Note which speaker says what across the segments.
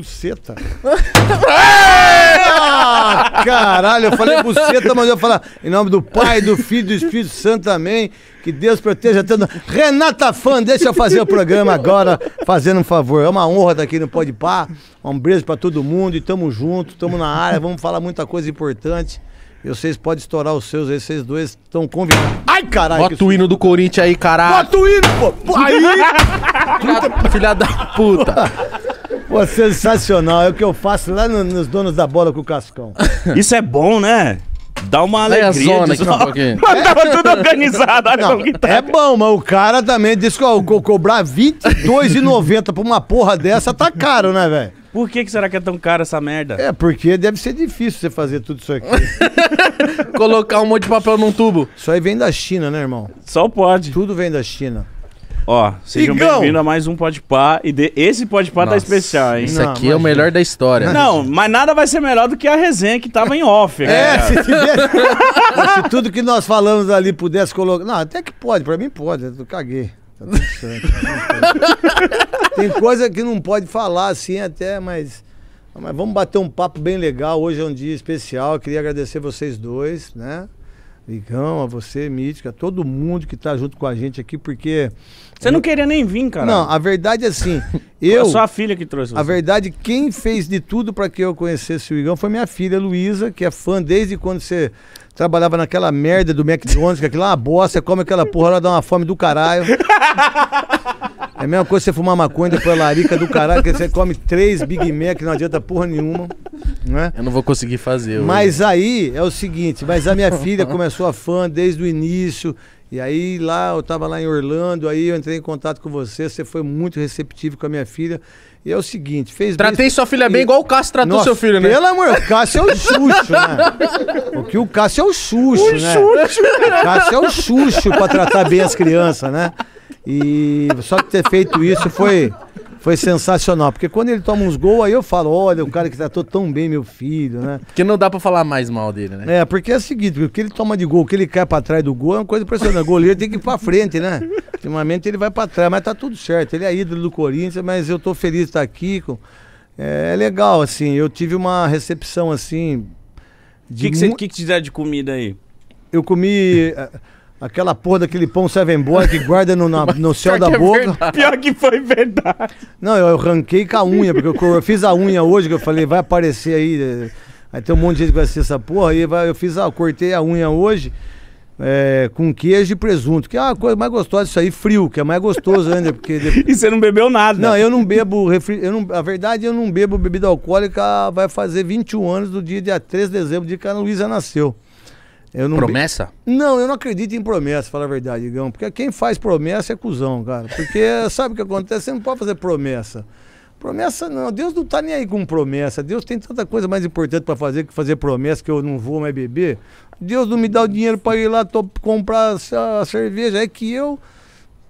Speaker 1: buceta.
Speaker 2: caralho, eu falei buceta, mas eu vou falar
Speaker 1: em nome do Pai, do Filho e do Espírito Santo, amém. Que Deus proteja tendo. Renata Fã, deixa eu fazer o programa agora, fazendo um favor. É uma honra estar aqui no Pode Pá. Um beijo para todo mundo e tamo junto, tamo na área, vamos falar muita coisa importante. E vocês podem estourar os seus aí, vocês dois estão convidados.
Speaker 3: Ai, caralho! Bota o hino do Corinthians aí, caralho! Bota o hino, pô!
Speaker 2: Aí!
Speaker 1: filha, filha da puta! Pô, sensacional. É o que eu faço lá no, nos donos da bola com o Cascão.
Speaker 4: Isso é bom, né? Dá uma alegria. É a zona aqui, Tava tudo
Speaker 1: organizado. Olha não, como tá. É bom, mas o cara também disse que ó, cobrar R$22,90
Speaker 4: pra uma porra dessa tá caro, né, velho? Por que, que será que é tão caro essa merda? É, porque deve ser
Speaker 1: difícil você fazer tudo isso aqui. Colocar um monte de papel num tubo. Isso aí vem da China,
Speaker 4: né, irmão? Só pode. Tudo vem da China. Ó, sejam bem-vindos a mais um Pode Pá. E de... esse Pode Pá tá especial, hein? Isso aqui é o melhor da história. Não, mas nada vai ser melhor do que a resenha que tava em off, É, se, tivesse... se tudo que nós falamos ali pudesse
Speaker 1: colocar. Não, até que pode, pra mim pode, eu caguei. Tá Tem coisa que não pode falar assim até, mas. Mas vamos bater um papo bem legal. Hoje é um dia especial. Eu queria agradecer vocês dois, né? Ligão, a você, Mítica, todo mundo que está junto com a gente aqui, porque você não queria nem vir, cara. Não, a verdade é assim. eu. Foi só a filha que trouxe. Você. A verdade, quem fez de tudo para que eu conhecesse o Igão foi minha filha, Luísa, que é fã desde quando você trabalhava naquela merda do McDonald's, que aquilo é uma bosta, você come aquela porra, ela dá uma fome do caralho. É a mesma coisa você fumar maconha depois a é larica do caralho, que você come três Big Mac, não adianta porra nenhuma.
Speaker 3: Né? Eu não vou conseguir fazer. Mas hoje.
Speaker 1: aí é o seguinte, mas a minha filha começou a fã desde o início. E aí lá, eu estava lá em Orlando, aí eu entrei em contato com você, você foi muito receptivo com a minha filha. E é o seguinte, fez Tratei bem... sua filha bem igual o Cássio tratou Nossa, seu filho, né? Pelo amor, o Cássio é o Xuxo, né? Porque o Cássio é o Xuxo, o né? Xuxo. O Cássio é o Xuxo pra tratar bem as crianças, né? E só que ter feito isso foi. Foi sensacional, porque quando ele toma uns gols, aí eu falo, olha, o cara que tratou tão bem meu filho, né?
Speaker 3: Porque não dá pra falar mais mal dele, né?
Speaker 1: É, porque é o seguinte, o que ele toma de gol, o que ele cai pra trás do gol é uma coisa impressionante. O goleiro tem que ir pra frente, né? Ultimamente ele vai pra trás, mas tá tudo certo. Ele é ídolo do Corinthians, mas eu tô feliz de estar tá aqui. Com... É, é legal, assim, eu tive uma recepção, assim... O que, que, mu... que, que te
Speaker 4: deram de comida aí?
Speaker 1: Eu comi... Aquela porra daquele pão Seven Boy que guarda no, na, no céu da é boca.
Speaker 4: Pior que foi verdade.
Speaker 1: Não, eu, arranquei ranquei com a unha, porque eu, eu, fiz a unha hoje, que eu falei, vai aparecer aí. É, vai ter um monte de gente que vai assistir essa porra. e vai, eu fiz, eu cortei a unha hoje é, com queijo e presunto, que é a coisa mais gostosa disso aí, frio, que é mais gostoso ainda. Porque E você não bebeu nada. Não, eu não bebo refri... eu não... A verdade, eu não bebo bebida alcoólica vai fazer 21 anos do dia, dia 3 de dezembro, dia que a Luísa nasceu. Não... Promessa? Não, eu não acredito em promessa, Fala a verdade, Igão. Porque quem faz promessa é cuzão, cara. Porque sabe o que acontece? Você não pode fazer promessa. Promessa não, Deus não tá nem aí com promessa. Deus tem tanta coisa mais importante para fazer que fazer promessa que eu não vou mais beber. Deus não me dá o dinheiro para ir lá comprar a cerveja. É que eu,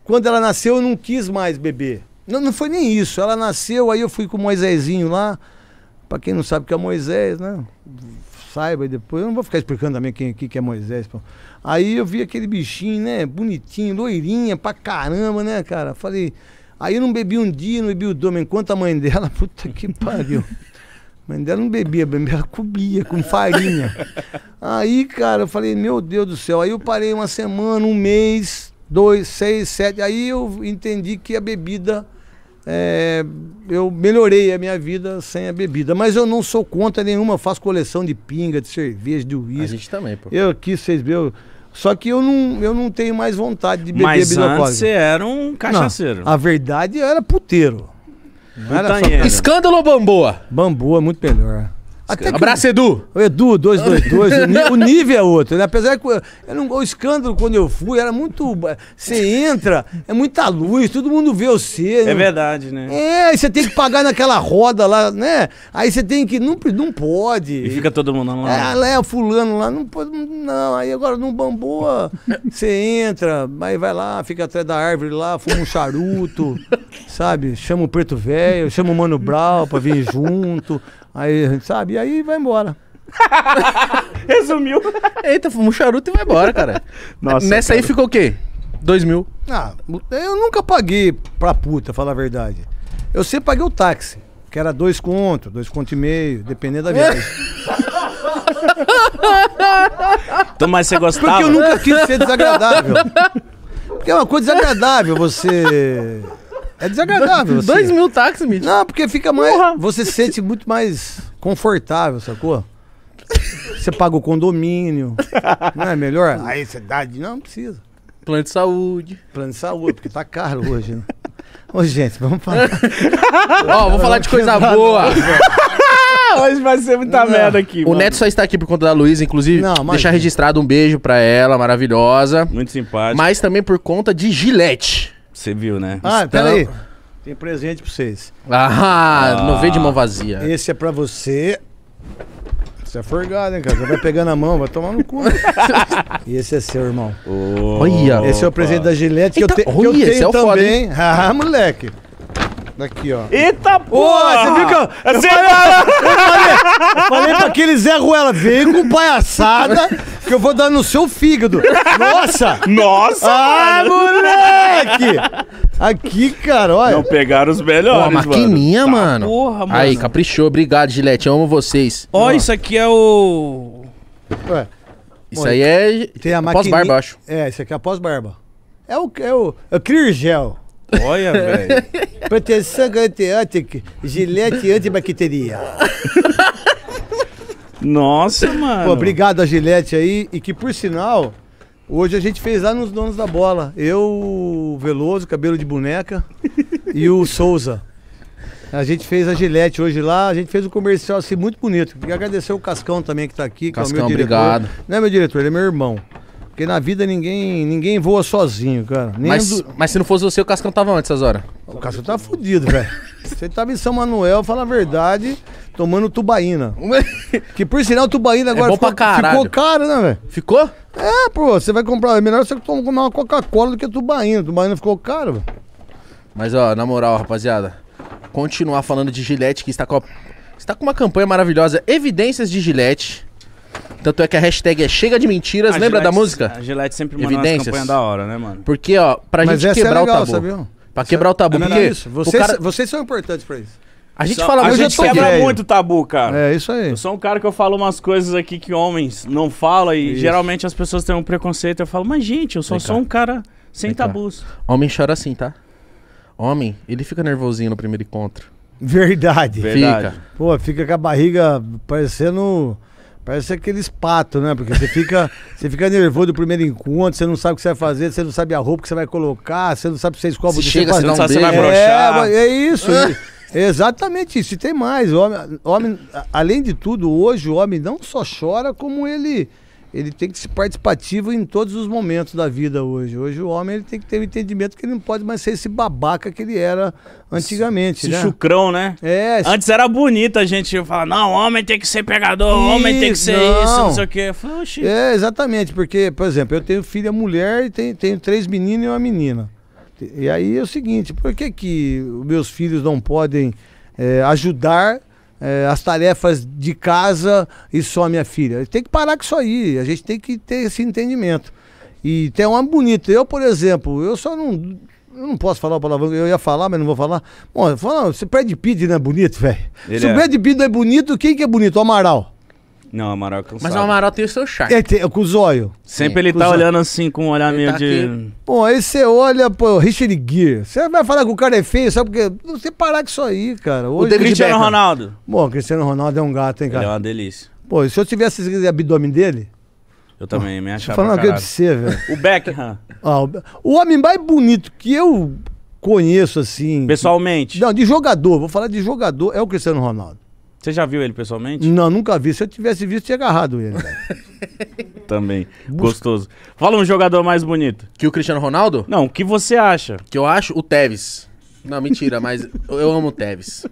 Speaker 1: quando ela nasceu, eu não quis mais beber. Não, não foi nem isso. Ela nasceu, aí eu fui com o Moisésinho lá. Para quem não sabe o que é Moisés, né? saiba, e depois eu não vou ficar explicando também quem, quem que é Moisés. Pô. Aí eu vi aquele bichinho, né, bonitinho, loirinha pra caramba, né, cara? Falei, aí eu não bebi um dia, não bebi o domingo, enquanto a mãe dela, puta que pariu. A mãe dela não bebia, ela comia com farinha. Aí, cara, eu falei, meu Deus do céu. Aí eu parei uma semana, um mês, dois, seis, sete. Aí eu entendi que a bebida é, eu melhorei a minha vida sem a bebida. Mas eu não sou contra nenhuma, faço coleção de pinga, de cerveja, de uísque. A gente também, pô. Eu aqui, vocês viram. Só que eu não, eu não tenho mais vontade de beber Mas bebida antes você era um cachaceiro. Não, a verdade, eu era puteiro. Era só... Escândalo ou Bamboa? Bamboa, muito melhor. Até Abraço, o, Edu! O Edu, 222, o, o nível é outro, né? Apesar que eu não, o escândalo quando eu fui era muito. Você entra, é muita luz, todo mundo vê você. É né? verdade, né? É, e você tem que pagar naquela roda lá, né? Aí você tem que. Não, não pode. E
Speaker 4: fica todo mundo lá. É, lá é
Speaker 1: o fulano lá, não pode. Não, aí agora no Bamboa, você entra, aí vai lá, fica atrás da árvore lá, fuma um charuto, sabe? Chama o Preto Velho, chama o Mano Brau pra vir junto. Aí, sabe? E aí vai embora. Resumiu. Eita, fuma um charuto e vai embora, cara. Nossa, Nessa cara. aí ficou o quê? Dois mil. Ah, eu nunca paguei pra puta, falar a verdade. Eu sempre paguei o táxi, que era dois conto, dois conto e meio, dependendo da viagem. então, mas você gostava? Porque eu nunca quis ser desagradável. Porque é uma coisa desagradável você
Speaker 4: é desagradável. Do, assim. Dois mil
Speaker 1: táxis, Mitch. Não, porque fica mais. Porra. Você se sente muito mais confortável, sacou? Você paga o condomínio. não é melhor? Aí você dá. Não, não precisa. Plano de saúde. Plano de saúde, porque tá caro hoje, né? Ô, gente, vamos falar.
Speaker 3: Ó, oh, vou falar de coisa boa. Hoje vai ser muita não. merda aqui. Mano. O Neto só está aqui por conta da Luísa, inclusive. Não, mas... Deixar registrado um beijo pra ela, maravilhosa. Muito simpática. Mas também por conta de Gillette. Você viu, né? Ah, Estão... peraí.
Speaker 1: Tem presente pra vocês.
Speaker 3: Ah, ah, não vem de mão vazia.
Speaker 1: Esse é pra você. Você é forgado, hein, cara? Já vai pegando a mão, vai tomar no cu. e esse é seu, irmão. Oh, olha. Esse é o presente da Gillette que então, eu, te, que eu é tenho é também. Foda, ah, moleque. Aqui, ó. Eita porra! você viu que eu... eu, falei, eu falei, pra aquele Zé Ruela, vem com palhaçada que eu vou dar no seu fígado. Nossa! Nossa! Ah, mano.
Speaker 4: moleque!
Speaker 3: Aqui, cara, olha.
Speaker 4: Não pegaram os melhores,
Speaker 3: maquininha, mano. mano. Tá, porra, mano. Aí, caprichou. Obrigado, Gilete. Eu amo vocês. Ó, oh, isso aqui é
Speaker 1: o... Ué.
Speaker 3: Isso Bom, aí é...
Speaker 1: Tem a maquininha... Pós-barba, acho. É, isso aqui é pós-barba. É, é o, é o, é o Gel.
Speaker 2: Olha, velho.
Speaker 1: Proteção antibiótica, gilete antibacteria. Nossa, mano. Pô, obrigado a gilete aí. E que, por sinal, hoje a gente fez lá nos Donos da Bola. Eu, Veloso, cabelo de boneca, e o Souza. A gente fez a gilete hoje lá, a gente fez um comercial assim muito bonito. Queria agradecer o Cascão
Speaker 3: também que tá aqui, que Cascão, é o meu diretor. obrigado.
Speaker 1: Não é meu diretor, ele é meu irmão. Porque na vida ninguém, ninguém voa sozinho, cara. Nem mas, do...
Speaker 3: mas se não fosse você, o Cascão tava onde essas horas? O Cascão tava tá fudido, velho.
Speaker 1: Você tava tá em São Manuel, fala a verdade, tomando tubaína. que por sinal,
Speaker 3: tubaína é agora é ficou, ficou
Speaker 1: caro, né, velho? Ficou? É, pô, você vai comprar. É melhor você tomar
Speaker 3: uma Coca-Cola do que tubaína. Tubaína ficou caro, velho. Mas, ó, na moral, rapaziada, continuar falando de Gillette, que está com, a... está com uma campanha maravilhosa. Evidências de Gillette. Tanto é que a hashtag é Chega de Mentiras, a lembra Gillette, da música?
Speaker 4: A Gillette sempre mandou Evidências. campanha da hora, né, mano? Porque, ó, pra Mas gente quebrar é legal, o tabu. Sabiam? Pra quebrar o tabu. Não, quê? não, isso. É- é vocês, cara... vocês são importantes pra isso.
Speaker 1: A gente Só, fala a gente quebra ideia. muito
Speaker 4: tabu, cara. É isso aí. Eu sou um cara que eu falo umas coisas aqui que homens não falam e isso. geralmente as pessoas têm um preconceito. Eu falo, mas gente, eu sou só um cara sem Vem tabus. Cá.
Speaker 3: Homem chora assim, tá? Homem, ele fica nervosinho no primeiro encontro. Verdade. Verdade. Fica.
Speaker 1: Pô, fica com a barriga parecendo Parece aqueles patos, né? Porque você fica, você fica nervoso do primeiro encontro, você não sabe o que você vai fazer, você não sabe a roupa que você vai colocar, você não sabe se você é escova o chega, você não sabe se vai brochar. É, é isso. é exatamente isso. E tem mais. O homem, homem, além de tudo, hoje o homem não só chora, como ele ele tem que ser participativo em todos os momentos da vida hoje. Hoje o homem ele tem que ter o um entendimento que ele não pode mais ser esse babaca que ele era antigamente. Esse né?
Speaker 4: chucrão, né? É. Antes era bonito a gente falar, não, homem tem que ser pegador, o homem tem que ser não. isso, não sei o quê. É,
Speaker 1: exatamente, porque, por exemplo, eu tenho filha mulher e tenho, tenho três meninos e uma menina. E aí é o seguinte, por que que meus filhos não podem é, ajudar é, as tarefas de casa e só minha filha. Tem que parar com isso aí, a gente tem que ter esse entendimento. E tem uma bonita. Eu, por exemplo, eu só não. Eu não posso falar o palavrão, eu ia falar, mas não vou falar. Bom, eu falo, se o não é bonito, velho. Se é. o Brad Pitt não é bonito, quem que é bonito? O Amaral.
Speaker 4: Não, o Amaral é cansado. Mas o Amaral tem o seu charme. É,
Speaker 1: tem, com o zóio.
Speaker 4: Sempre ele tá olhando assim, com um olhar meio tá de.
Speaker 1: Bom, aí você olha, pô, Richard Gere. Você vai falar que o cara é feio, sabe por quê? Você parar
Speaker 4: com isso aí, cara. Hoje, David Cristiano Beckham. Ronaldo.
Speaker 1: Bom, o Cristiano Ronaldo é um gato, hein, Ele é uma delícia. Pô, se eu tivesse esse abdômen dele,
Speaker 4: Eu também, me achava. falando que uma coisa você, velho. O Beckham,
Speaker 1: Ah, o- o homem mais bonito que eu conheço, assim. pessoalmente. Não, de jogador, vou falar de jogador, é o Cristiano Ronaldo.
Speaker 4: Você já viu ele pessoalmente?
Speaker 1: Não, nunca vi. Se eu tivesse visto,
Speaker 3: tinha agarrado ele.
Speaker 4: Também. Gostoso. Fala
Speaker 3: um jogador mais bonito. Que o Cristiano Ronaldo? Não, o que você acha? Que eu acho o Tevez. Não, mentira, mas eu amo o Tevez.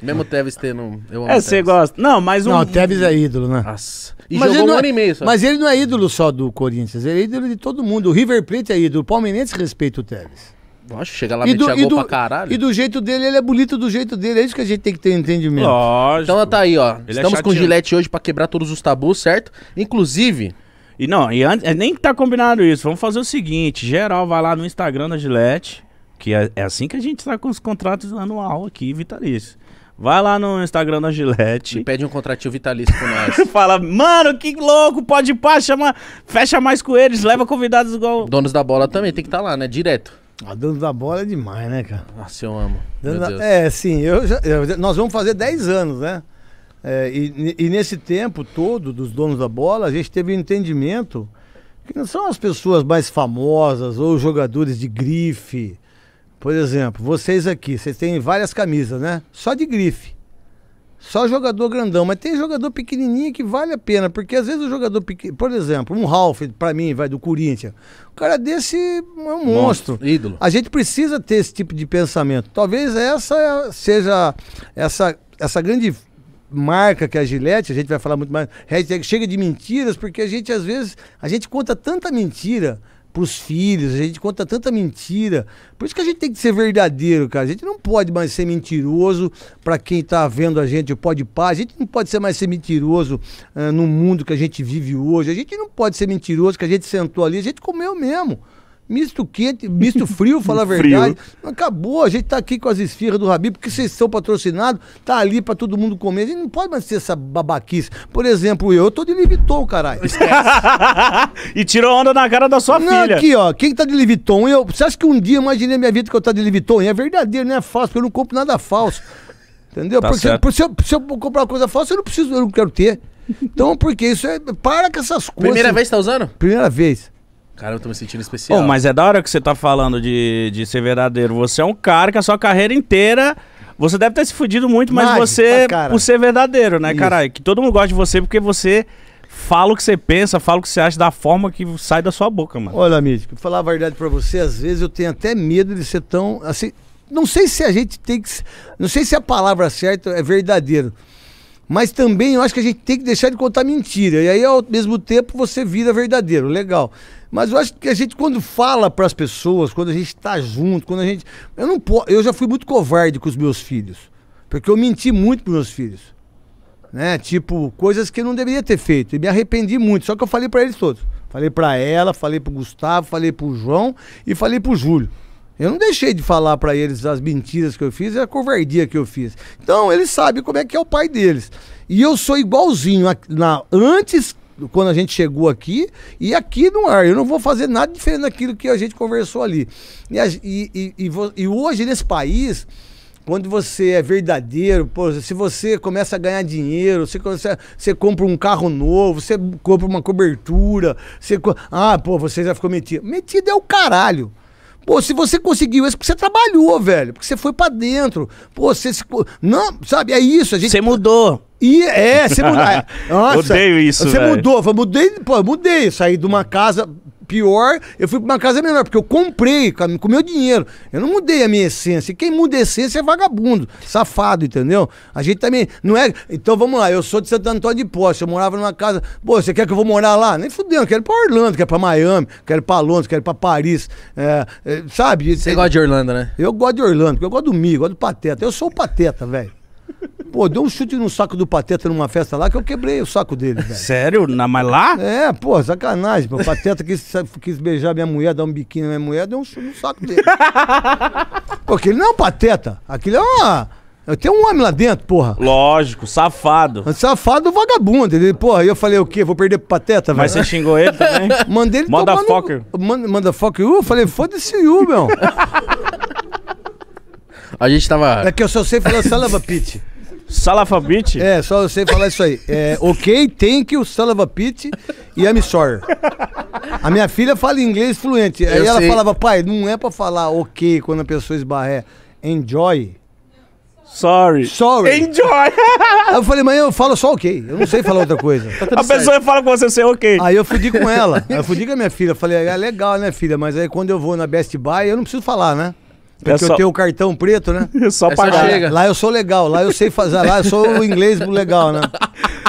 Speaker 3: Mesmo o Tevez tendo. Eu amo é, você gosta. Não, mas um. Não, o Tevez é
Speaker 4: ídolo, né?
Speaker 1: Nossa. E mas jogou um é, e meio só. Mas ele não é ídolo só do Corinthians, ele é ídolo de todo mundo. O River Plate é ídolo. O Palmeirense respeita o Tevez. Nossa, chega lá e do, e do, pra caralho. E do jeito dele, ele é bonito do
Speaker 4: jeito dele. É isso que a gente tem que ter entendimento. Lógico. Então tá aí, ó. Ele é Estamos é com Gillette hoje pra quebrar todos os tabus, certo? Inclusive. E não, e antes, é, nem tá combinado isso. Vamos fazer o seguinte: geral, vai lá no Instagram da Gillette, que é, é assim que a gente tá com os contratos anual aqui, vitalício. Vai lá no Instagram da Gillette. E pede um contratinho vitalício com nós. Fala, mano, que louco, pode pá, chama, fecha mais com eles, leva convidados igual. Donos da bola
Speaker 3: também, tem que estar tá lá, né? Direto. A ah, dando da bola é demais, né, cara? Nossa, eu amo. Da...
Speaker 4: É,
Speaker 1: sim, eu já, nós vamos fazer 10 anos, né? É, e, e, nesse tempo todo dos donos da bola, a gente teve um entendimento que não são as pessoas mais famosas ou jogadores de grife. Por exemplo, vocês aqui, vocês têm várias camisas, né? Só de grife. Só jogador grandão, mas tem jogador pequenininho que vale a pena, porque às vezes o jogador pequeno, por exemplo, um Ralph, para mim, vai do Corinthians. O cara desse é um monstro. monstro. Ídolo. A gente precisa ter esse tipo de pensamento. Talvez essa seja essa, essa grande marca que é a Gillette, a gente vai falar muito mais, chega de mentiras, porque a gente às vezes, a gente conta tanta mentira pros filhos, a gente conta tanta mentira. Por isso que a gente tem que ser verdadeiro, cara. A gente não pode mais ser mentiroso para quem tá vendo a gente, pode pá. A gente não pode ser mais ser mentiroso uh, no mundo que a gente vive hoje. A gente não pode ser mentiroso que a gente sentou ali, a gente comeu mesmo. Misto quente, misto frio, fala a verdade. Acabou, a gente tá aqui com as esfirras do Rabi, porque vocês são patrocinados, tá ali pra todo mundo comer. A gente não pode mais ser essa babaquice. Por exemplo, eu, eu tô de Liviton, caralho. e tirou onda na cara da sua não, filha. aqui, ó, quem tá de Liviton, eu. Você acha que um dia eu imaginei minha vida que eu tá de Liviton? E é verdadeiro, não é falso, porque eu não compro nada falso. Entendeu? Tá porque, por se, eu, se eu comprar uma coisa falsa, eu não preciso, eu não quero ter. Então, porque isso é. Para com essas coisas. Primeira vez que
Speaker 3: tá usando? Primeira vez. Cara, eu tô me sentindo especial.
Speaker 4: Oh, mas é da hora que você tá falando de, de ser verdadeiro. Você é um cara que a sua carreira inteira. Você deve ter se fudido muito, mas, você, o por ser verdadeiro, né, caralho? Que todo mundo gosta de você porque você fala o que você pensa, fala o que você acha da forma que sai da sua boca, mano. Olha, Mítico,
Speaker 1: falar a verdade para você, às vezes eu tenho até medo de ser tão. assim. Não sei se a gente tem que. Não sei se a palavra certa é verdadeiro. Mas também eu acho que a gente tem que deixar de contar mentira. E aí, ao mesmo tempo, você vira verdadeiro. Legal. Mas eu acho que a gente, quando fala para as pessoas, quando a gente está junto, quando a gente. Eu, não po... eu já fui muito covarde com os meus filhos. Porque eu menti muito para meus filhos. Né? Tipo, coisas que eu não deveria ter feito. E me arrependi muito. Só que eu falei para eles todos. Falei para ela, falei para o Gustavo, falei para o João e falei para o Júlio. Eu não deixei de falar para eles as mentiras que eu fiz e a covardia que eu fiz. Então, eles sabem como é que é o pai deles. E eu sou igualzinho na, antes quando a gente chegou aqui e aqui no ar. Eu não vou fazer nada diferente daquilo que a gente conversou ali. E, a, e, e, e hoje, nesse país, quando você é verdadeiro, pô, se você começa a ganhar dinheiro, você, você, você, compra um carro novo, você compra uma cobertura, você. Ah, pô, você já ficou metido. Metido é o caralho. Pô, se você conseguiu isso, porque você trabalhou, velho. Porque você foi para dentro. Pô, você se. Não, sabe, é isso. A gente... Você mudou. E é, você mudou. É, nossa, Odeio isso. Você velho. mudou, mudei, pô, mudei. Saí de uma casa pior, eu fui para uma casa menor, porque eu comprei com o meu dinheiro. Eu não mudei a minha essência. Quem muda a essência é vagabundo, safado, entendeu? A gente também. Não é. Então vamos lá, eu sou de Santo Antônio de Posse, eu morava numa casa. Pô, você quer que eu vou morar lá? Nem eu quero ir pra Orlando, quero ir pra Miami, quero ir pra Londres, quero ir pra Paris. É, é, sabe? Você é, gosta de Orlando, né? Eu gosto de Orlando, porque eu gosto do Mi, gosto do Pateta. Eu sou o Pateta, velho. Pô, deu um chute no saco do Pateta numa festa lá que eu quebrei o saco dele, velho. Sério? Na, mas lá? É, pô, sacanagem. O Pateta quis, quis beijar minha mulher, dar um biquinho na minha mulher, deu um chute no saco dele. pô, aquele não é um Pateta. Aquele é uma... Tem um homem lá dentro, porra.
Speaker 4: Lógico, safado.
Speaker 1: Safado vagabundo. Ele, porra, aí eu falei, o quê? Vou perder pro Pateta, velho? Mas você xingou ele também? Mandei ele Motherfucker. Manda, fucker, U? Eu falei, foda-se U, meu.
Speaker 3: A gente tava.
Speaker 1: É que eu só sei falar Salavapit. pit? É, só eu sei falar isso aí. É, ok, thank you, Salavapit e I'm sorry. A minha filha fala inglês fluente. Aí eu ela sei. falava, pai, não é pra falar ok quando a pessoa esbarré. Enjoy. Sorry. Sorry. Enjoy. Aí eu falei, mãe, eu falo só ok. Eu não sei falar outra coisa. a pessoa
Speaker 4: fala com você, você é ok. Aí eu fudi com ela. Aí eu
Speaker 1: fudi com a minha filha. Eu falei, é legal, né, filha? Mas aí quando eu vou na Best Buy, eu não preciso falar, né? Porque é só... eu tenho o cartão preto, né? É só Essa pagar. Chega. Lá eu sou legal, lá eu sei fazer, lá eu sou o inglês legal, né?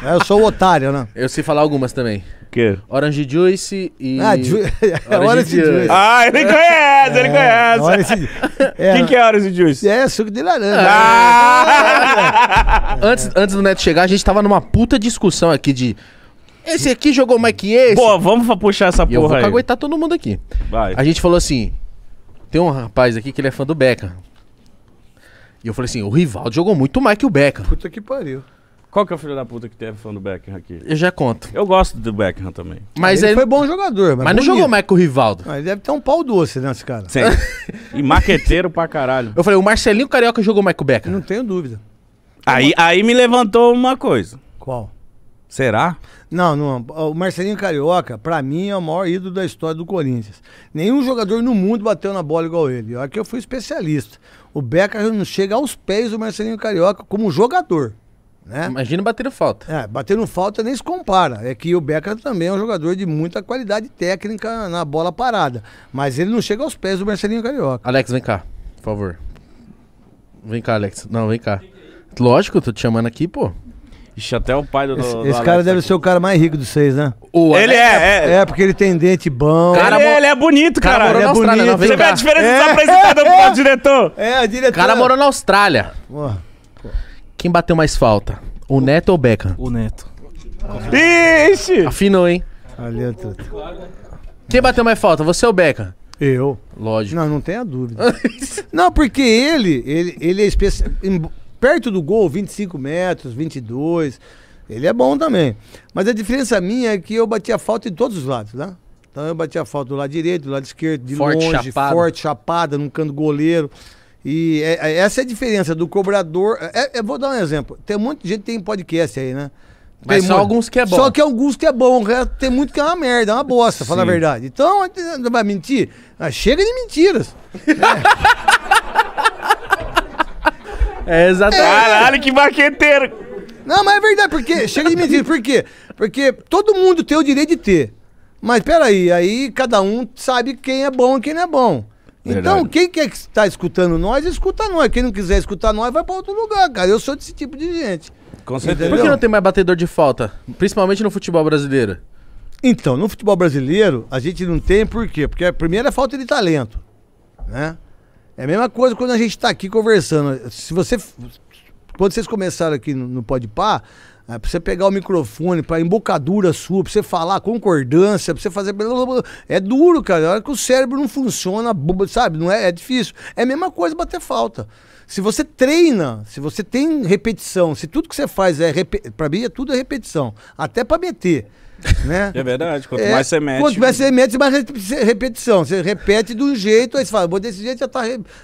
Speaker 1: Lá eu sou o otário, né?
Speaker 3: Eu sei falar algumas também. O quê? Orange Juice e... Ah, ju... Orange, é Orange Juice. Ah, ele conhece, ele é, conhece. Orange... É. Quem que é Orange Juice? É, suco
Speaker 1: de laranja. Ah!
Speaker 3: Antes, antes do Neto chegar, a gente tava numa puta discussão aqui de... Esse aqui jogou mais que esse. Pô, vamos puxar essa e porra eu vou aí. caguetar todo mundo aqui. Vai. A gente falou assim, tem um rapaz aqui que ele é fã do Beckham. E eu falei assim, o Rivaldo jogou muito mais que o Beckham.
Speaker 4: Puta que pariu. Qual que é o filho da puta que teve fã do Beckham aqui? Eu já conto. Eu gosto do Beckham também. Mas ele, ele... foi
Speaker 3: bom jogador, mas, mas não jogou mais com o Rivaldo.
Speaker 4: Mas deve ter um pau doce nesse né, cara. Sim. e maqueteiro pra caralho. Eu falei, o Marcelinho Carioca jogou mais com o Beckham. Não tenho dúvida. Aí, aí me levantou uma coisa. Qual? Será?
Speaker 1: Não, não. O Marcelinho Carioca, para mim, é o maior ídolo da história do Corinthians. Nenhum jogador no mundo bateu na bola igual ele. Olha que eu fui especialista. O Becker não chega aos pés do Marcelinho Carioca como jogador. Né? Imagina batendo falta. É, batendo falta nem se compara. É que o Becker também é um jogador de muita qualidade técnica na bola parada. Mas ele não
Speaker 3: chega aos pés do Marcelinho Carioca. Alex, vem cá, por favor. Vem cá, Alex. Não, vem cá. Lógico, tô te chamando aqui, pô.
Speaker 4: Ixi, até o pai do. esse, do esse cara deve aqui. Tá
Speaker 3: ser o cara mais
Speaker 1: rico dos seis, né? O ele é, é, é, é. porque ele tem dente bom. Cara, ele, é,
Speaker 4: ele é bonito, cara. cara ele é
Speaker 1: bonito. Você vê a diferença é, dos apresentadores é, pro
Speaker 3: diretor? É, o diretor. O cara morou na Austrália. Porra. Quem bateu mais falta? O Neto ou o Beca? O Neto. Ah. Ixi! Afinou, hein? Ali é tudo. Quem bateu mais falta? Você ou o Beca? Eu. Lógico. Não, não tenha dúvida. não, porque ele, ele, ele é especial
Speaker 1: perto do gol, 25 metros, 22. Ele é bom também. Mas a diferença minha é que eu batia falta em todos os lados, né? Então eu batia falta do lado direito, do lado esquerdo, de forte longe, forte, chapada, num canto goleiro. E é, é, essa é a diferença do cobrador. É, é vou dar um exemplo. Tem muita gente que tem podcast aí, né?
Speaker 3: Mas só alguns que é bom. Só que
Speaker 1: alguns que é bom. Tem muito que é uma merda, é uma bosta, falar a verdade. Então, não vai mentir? Ah, chega de mentiras. É. É, exatamente. Caralho, que baqueteiro! Não, mas é verdade, porque. Chega de mentira, por quê? Porque todo mundo tem o direito de ter. Mas peraí, aí cada um sabe quem é bom e quem não é bom. Então, Verdade. quem quer que está escutando nós, escuta nós. Quem não quiser escutar nós, vai para outro lugar, cara. Eu sou desse tipo de gente. Com certeza. Por que não tem mais batedor de falta? Principalmente no futebol brasileiro. Então, no futebol brasileiro, a gente não tem por quê? Porque a primeira é falta de talento, né? É a mesma coisa quando a gente está aqui conversando. Se você. Quando vocês começaram aqui no, no Par, é, pra você pegar o microfone, pra embocadura sua, pra você falar concordância, pra você fazer. É duro, cara. A hora que o cérebro não funciona, sabe? Não é, é difícil. É a mesma coisa bater falta. Se você treina, se você tem repetição, se tudo que você faz é. Rep... Pra mim, é tudo é repetição. Até pra meter.
Speaker 4: Né? É verdade, quanto é, mais você mete. Quanto
Speaker 1: mais você mete, mais repetição. Você repete de um jeito, aí você fala, vou desse jeito, já tá,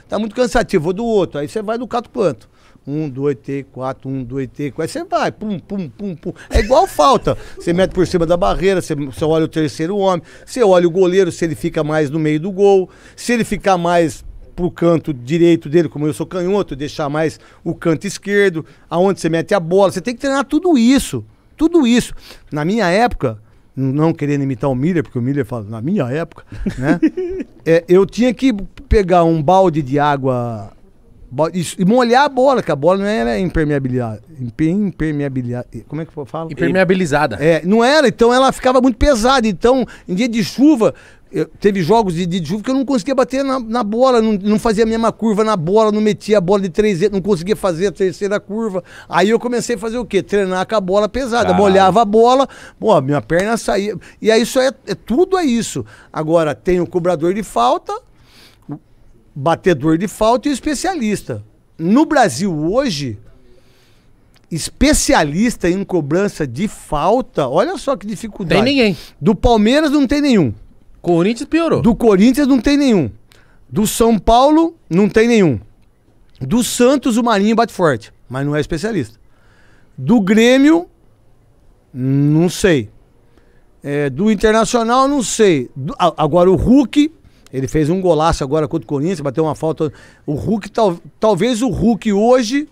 Speaker 1: tá muito cansativo, vou do outro. Aí você vai do cato quanto? um, dois, três, quatro, um, dois, três, quatro. Aí você vai, pum, pum, pum, pum. É igual falta. Você mete por cima da barreira, você, você olha o terceiro homem, você olha o goleiro, se ele fica mais no meio do gol, se ele ficar mais pro canto direito dele, como eu sou canhoto, deixar mais o canto esquerdo, aonde você mete a bola. Você tem que treinar tudo isso. Tudo isso. Na minha época, não querendo imitar o Miller, porque o Miller fala, na minha época, né? é, eu tinha que pegar um balde de água isso, e molhar a bola, que a bola não era impermeabilizada. Impermeabilizada. Como é que
Speaker 3: eu falo? Impermeabilizada. É, não
Speaker 1: era, então ela ficava muito pesada. Então, em dia de chuva, eu, teve jogos de, de chuva que eu não conseguia bater na, na bola, não, não, fazia a mesma curva na bola, não metia a bola de três, não conseguia fazer a terceira curva. Aí eu comecei a fazer o quê? Treinar com a bola pesada. Caralho. Molhava a bola, pô, minha perna saía. E aí isso é, é tudo é isso. Agora, tem o cobrador de falta batedor de falta e o especialista. No Brasil hoje, especialista em cobrança de falta, olha só que dificuldade. Tem ninguém. Do Palmeiras não tem nenhum. Corinthians piorou. Do Corinthians não tem nenhum. Do São Paulo não tem nenhum. Do Santos o Marinho bate forte, mas não é especialista. Do Grêmio, não sei. É, do Internacional, não sei. Do, agora o Hulk ele fez um golaço agora contra o Corinthians, bateu uma falta. O Hulk, tal, talvez o Hulk hoje.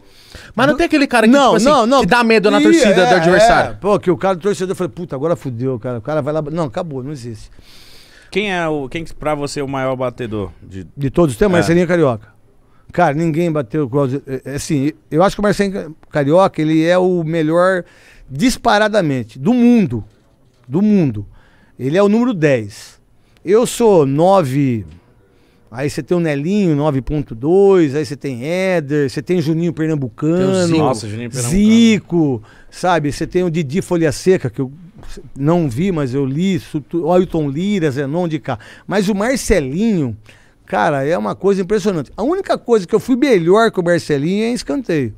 Speaker 1: Mas não tem aquele cara que, não, tipo assim, não, não. que dá medo na torcida do é, adversário. É. Pô, que o cara do torcedor falou, puta, agora fudeu, cara. O cara vai lá. Não, acabou, não existe.
Speaker 4: Quem é o. Quem pra você é o maior batedor? De, de todos os tempos, é. Marcelinho
Speaker 1: é Carioca. Cara, ninguém bateu é, Assim, eu acho que o Marcelinho Carioca, ele é o melhor disparadamente do mundo. Do mundo. Ele é o número 10. Eu sou 9. Aí você tem o Nelinho 9.2, aí você tem Éder, você tem Juninho Pernambucano, tem Zico, Nossa, Juninho Pernambucano. Zico, sabe? Você tem o Didi Folha Seca, que eu não vi, mas eu li, o Ailton Lira, Zenon de cá. Mas o Marcelinho, cara, é uma coisa impressionante. A única coisa que eu fui melhor que o Marcelinho é em escanteio.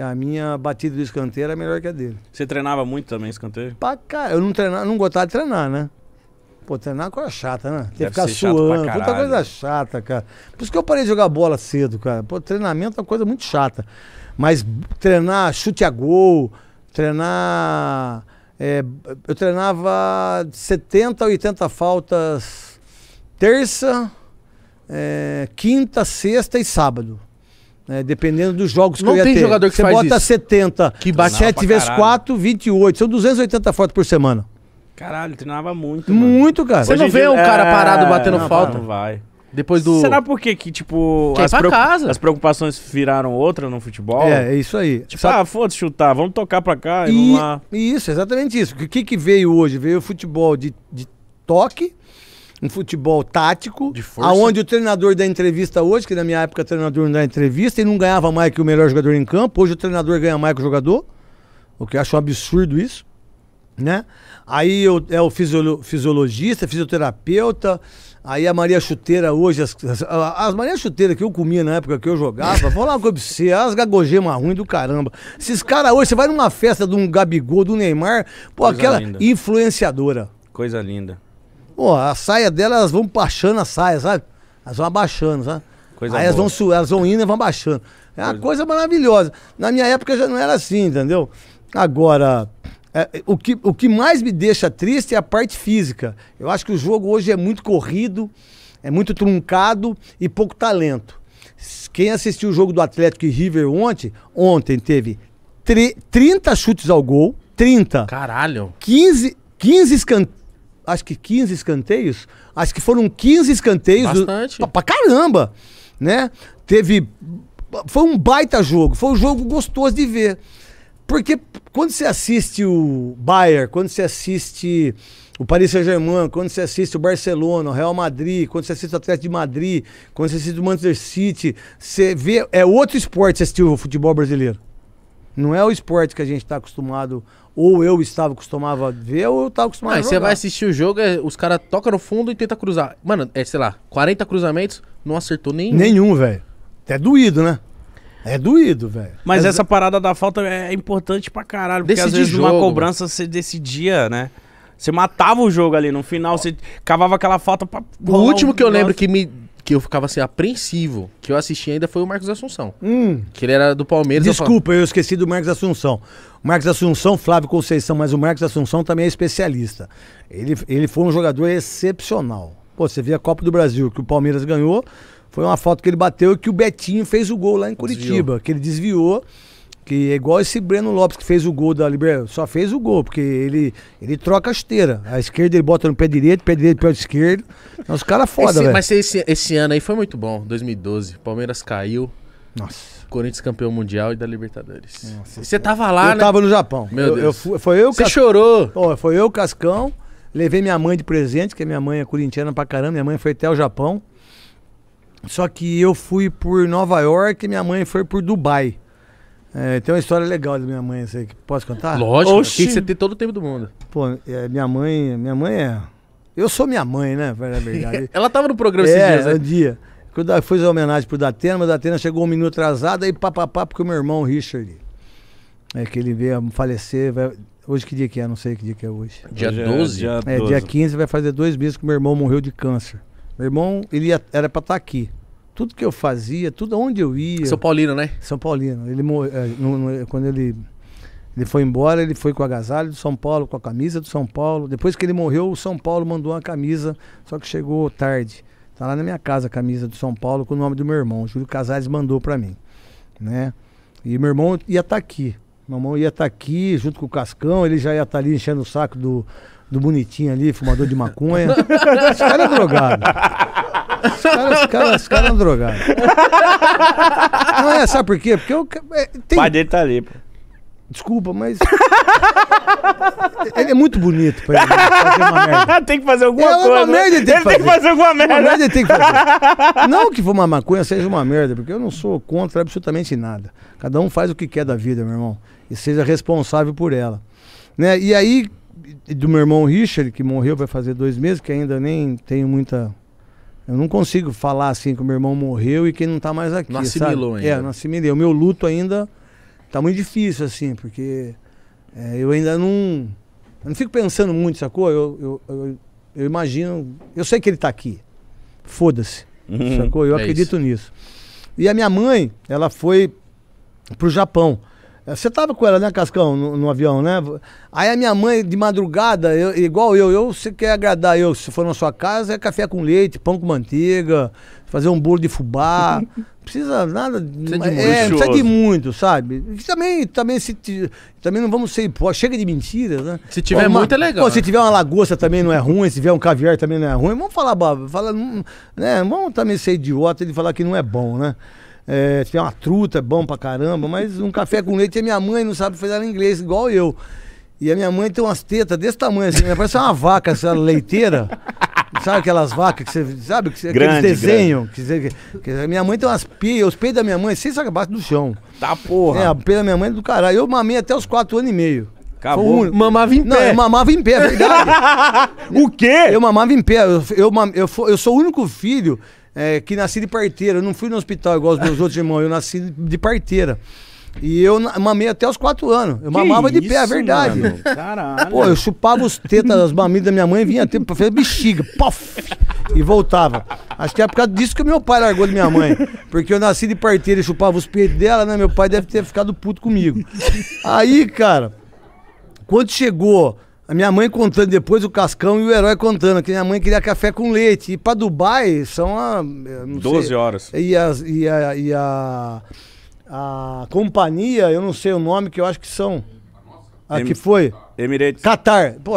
Speaker 1: A minha batida do escanteio era melhor que a dele. Você treinava muito também escanteio? Pra cara, eu não treinava, não gostava de treinar, né? Pô, treinar é coisa chata, né? Tem que ficar suando, puta coisa chata, cara. Por isso que eu parei de jogar bola cedo, cara. Pô, treinamento é uma coisa muito chata. Mas treinar chute a gol, treinar. É, eu treinava 70, 80 faltas terça, é, quinta, sexta e sábado. É, dependendo dos jogos não que eu ia ter. Não tem jogador que Você faz bota 70,
Speaker 4: que bate 7 vezes 4,
Speaker 1: 28. São 280 fotos por semana.
Speaker 4: Caralho, treinava muito. Mano. Muito, cara. Você Hoje não vê dia... um cara é, parado batendo não, falta? Não vai. Depois do. Será por quê que, tipo. Que as, é casa. as preocupações viraram outra no futebol? É, é isso aí. Tipo, Só... ah, foda-se chutar, vamos tocar pra cá e, e vamos lá. Isso, exatamente isso. O que, que
Speaker 1: veio hoje? Veio o futebol de, de toque, um futebol tático, de força. aonde o treinador da entrevista hoje, que na minha época o treinador não dá entrevista, e não ganhava mais que o melhor jogador em campo, hoje o treinador ganha mais que o jogador, o que eu acho um absurdo isso né? Aí eu, é o fisiolo, fisiologista, fisioterapeuta. Aí a Maria Chuteira hoje, as, as, as Maria Chuteira que eu comia na época que eu jogava, vou lá uma coisa pra você, as gagogemas ruim do caramba. Esses caras hoje, você vai numa festa de um Gabigol, do Neymar, pô, coisa aquela linda. influenciadora.
Speaker 4: Coisa linda.
Speaker 1: Pô, a saia dela, elas vão baixando a saia, sabe? Elas vão abaixando, sabe? Coisa Aí elas vão, elas vão indo e vão baixando. É uma coisa maravilhosa. Na minha época já não era assim, entendeu? Agora, é, o, que, o que mais me deixa triste é a parte física. Eu acho que o jogo hoje é muito corrido, é muito truncado e pouco talento. Quem assistiu o jogo do Atlético e River ontem, ontem teve 30 chutes ao gol, 30. Caralho. 15, 15 escanteios. Acho que 15 escanteios. Acho que foram 15 escanteios. Bastante. Do, pra caramba, né? Teve foi um baita jogo, foi um jogo gostoso de ver. Porque quando você assiste o Bayern, quando você assiste o Paris Saint-Germain, quando você assiste o Barcelona, o Real Madrid, quando você assiste o Atlético de Madrid, quando você assiste o Manchester City, você vê. É outro esporte assistir o futebol brasileiro. Não é o esporte que a gente está acostumado, ou eu estava acostumado a ver,
Speaker 3: ou eu estava acostumado ah, a Você vai assistir o jogo, é, os caras tocam no fundo e tenta cruzar. Mano, é, sei lá, 40
Speaker 4: cruzamentos, não acertou nenhum. Nenhum,
Speaker 1: velho. Até doído, né? É doído, velho.
Speaker 4: Mas é essa parada da falta é importante pra caralho. Porque às vezes jogo, numa cobrança você decidia, né? Você matava o jogo ali. No final você cavava aquela falta pra. O último que eu lembro que
Speaker 3: me que eu ficava assim, apreensivo,
Speaker 4: que eu assisti ainda foi o Marcos Assunção. Hum. Que ele era do Palmeiras.
Speaker 3: Desculpa,
Speaker 1: eu, eu esqueci do Marcos Assunção. Marcos Assunção, Flávio Conceição, mas o Marcos Assunção também é especialista. Ele, ele foi um jogador excepcional. Pô, você vê a Copa do Brasil que o Palmeiras ganhou. Foi uma foto que ele bateu que o Betinho fez o gol lá em Curitiba, desviou. que ele desviou. Que é igual esse Breno Lopes que fez o gol da Libertadores Só fez o gol, porque ele, ele troca a esteira. A esquerda ele bota no pé direito, pé direito, pé esquerdo. Então, os caras é foda, velho. Mas
Speaker 3: esse, esse ano aí foi muito bom, 2012. Palmeiras caiu. Nossa. Corinthians campeão mundial e da Libertadores. Nossa, você tava lá, eu né? Eu tava no Japão. Meu eu, Deus. foi eu, você Cas... chorou. Oh, foi
Speaker 1: eu, Cascão. Levei minha mãe de presente, que minha mãe é corintiana pra caramba. Minha mãe foi até o Japão. Só que eu fui por Nova York e minha mãe foi por Dubai. É, tem uma história legal da minha mãe, você posso contar? Lógico, que você
Speaker 3: tem todo o tempo do mundo. Pô,
Speaker 1: é, minha mãe, minha mãe é. Eu sou minha mãe, né? Na verdade. Ela tava no programa é, esses dias, né? dia. Quando foi a homenagem pro Datena, mas o Datena chegou um minuto atrasado, aí papapá, porque o meu irmão Richard, é que ele veio falecer, vai, Hoje que dia que é? Não sei que dia que é hoje. Dia hoje 12? É, dia, é, dia 15 vai fazer dois meses que meu irmão morreu de câncer. Meu irmão, ele ia, era para estar tá aqui. Tudo que eu fazia, tudo onde eu ia. São Paulino, né? São Paulino. Ele, é, quando ele, ele foi embora, ele foi com o agasalho do São Paulo, com a camisa do São Paulo. Depois que ele morreu, o São Paulo mandou uma camisa, só que chegou tarde. Tá lá na minha casa a camisa do São Paulo com o nome do meu irmão. Júlio Casares mandou para mim, né? E meu irmão ia estar tá aqui. Meu irmão ia estar tá aqui junto com o Cascão, ele já ia estar tá ali enchendo o saco do do bonitinho ali, fumador de maconha. Os caras é drogado.
Speaker 2: Os caras cara, cara é
Speaker 1: drogados. É não é, sabe por quê? Porque eu. É, tem... O pai dele tá ali, pô. Desculpa, mas. ele é muito bonito pra ele fazer uma merda.
Speaker 4: tem que fazer alguma Ela é coisa. uma né? merda, ele tem, ele que, tem fazer. que fazer alguma merda. Uma merda ele tem que fazer.
Speaker 1: Não que for uma maconha seja uma merda, porque eu não sou contra absolutamente nada. Cada um faz o que quer da vida, meu irmão. E seja responsável por ela. Né? E aí, do meu irmão Richard, que morreu vai fazer dois meses, que ainda nem tenho muita. Eu não consigo falar assim que o meu irmão morreu e quem não está mais aqui. Não assimilou sabe? ainda. É, não assimilei. O meu luto ainda está muito difícil, assim, porque é, eu ainda não. Eu não fico pensando muito, sacou? Eu, eu, eu, eu imagino. Eu sei que ele está aqui. Foda-se. Uhum, sacou? Eu é acredito isso. nisso. E a minha mãe, ela foi pro Japão. É, você tava com ela, né, Cascão, no, no, avião, né? Aí a minha mãe, de madrugada, eu, igual eu, eu, você quer agradar eu, se for na sua casa, é café com leite, pão com manteiga, fazer um bolo de fubá. precisa nada. Precisa de, é, é, precisa de muito, sabe? E também, também, se, também não vamos ser. Pô, chega de mentiras, né? Se tiver uma, muito, é legal. Pô, se né? tiver uma lagosta também não é ruim, se tiver um caviar também não é ruim. Vamos falar, fala, hum, né? Vamos também ser idiota de falar que não é bom, né? É, se tiver uma truta, é bom pra caramba, mas um café com leite, a minha mãe não sabe fazer inglês, igual eu. E a minha mãe tem umas tetas desse tamanho, assim, né? parece uma vaca, essa leiteira. Sabe aquelas vacas que você. Sabe? Que, grande, aqueles desenhos. Que, você, que, minha mãe tem umas peias, os peitos da minha mãe, sem saca abaixo do chão. Tá porra. É, o peito da minha mãe é do caralho. Eu mamei até os quatro anos e meio. Acabou. Um... Mamava em pé. Não, eu mamava em pé, é verdade. o quê? Eu mamava em pé. Eu, eu, eu, eu, sou o único filho é, que nasci de parteira. Eu não fui no hospital igual os meus outros irmãos, eu nasci de parteira. E eu mamei até os quatro anos. Eu que mamava isso, de pé, é verdade.
Speaker 2: Caralho. Pô, eu
Speaker 1: chupava os tetas das mamidas da minha mãe, vinha até pra fazer bexiga, pof, e voltava. Acho que é por causa disso que meu pai largou de minha mãe. Porque eu nasci de parteira e chupava os peitos dela, né? Meu pai deve ter ficado puto comigo. Aí, cara, quando chegou a minha mãe contando depois o Cascão e o herói contando, que minha mãe queria café com leite. E para Dubai são a. 12 sei, horas. E, e, a, e a, a companhia, eu não sei o nome, que eu acho que são.
Speaker 4: A que foi? Emirates. Qatar.
Speaker 1: Pô,